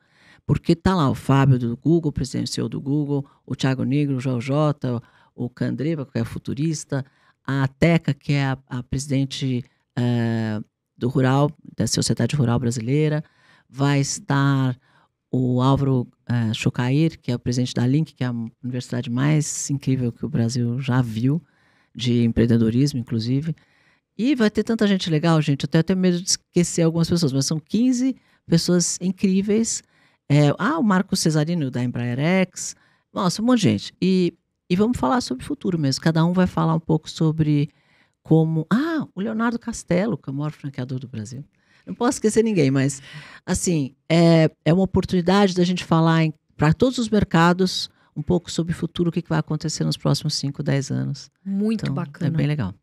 Porque tá lá o Fábio do Google, presidente CEO do Google, o Thiago Negro, o João Jota, o Candreva, que é futurista, a Teca, que é a, a presidente eh, do Rural, da Sociedade Rural Brasileira, vai estar o Álvaro uh, Chocair, que é o presidente da Link, que é a universidade mais incrível que o Brasil já viu, de empreendedorismo, inclusive. E vai ter tanta gente legal, gente, eu até tenho medo de esquecer algumas pessoas, mas são 15 pessoas incríveis. É, ah, o Marco Cesarino da Embraerex, nossa, um monte de gente. E, e vamos falar sobre o futuro mesmo, cada um vai falar um pouco sobre como... Ah, o Leonardo Castelo, que é o maior franqueador do Brasil. Não posso esquecer ninguém, mas assim, é, é uma oportunidade da gente falar para todos os mercados um pouco sobre o futuro, o que, que vai acontecer nos próximos 5, 10 anos. Muito então, bacana. É bem legal.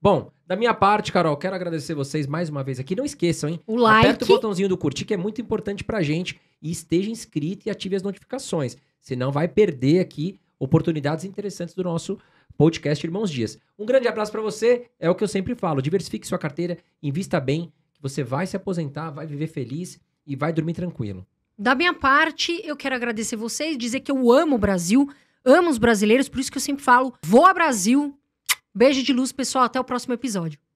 Bom, da minha parte, Carol, quero agradecer vocês mais uma vez aqui. Não esqueçam, hein? O like. Aperta o botãozinho do curtir, que é muito importante pra gente. E esteja inscrito e ative as notificações. Senão vai perder aqui oportunidades interessantes do nosso podcast Irmãos Dias. Um grande abraço para você. É o que eu sempre falo. Diversifique sua carteira, invista bem você vai se aposentar, vai viver feliz e vai dormir tranquilo. Da minha parte, eu quero agradecer vocês, dizer que eu amo o Brasil, amo os brasileiros, por isso que eu sempre falo: vou ao Brasil. Beijo de luz, pessoal. Até o próximo episódio.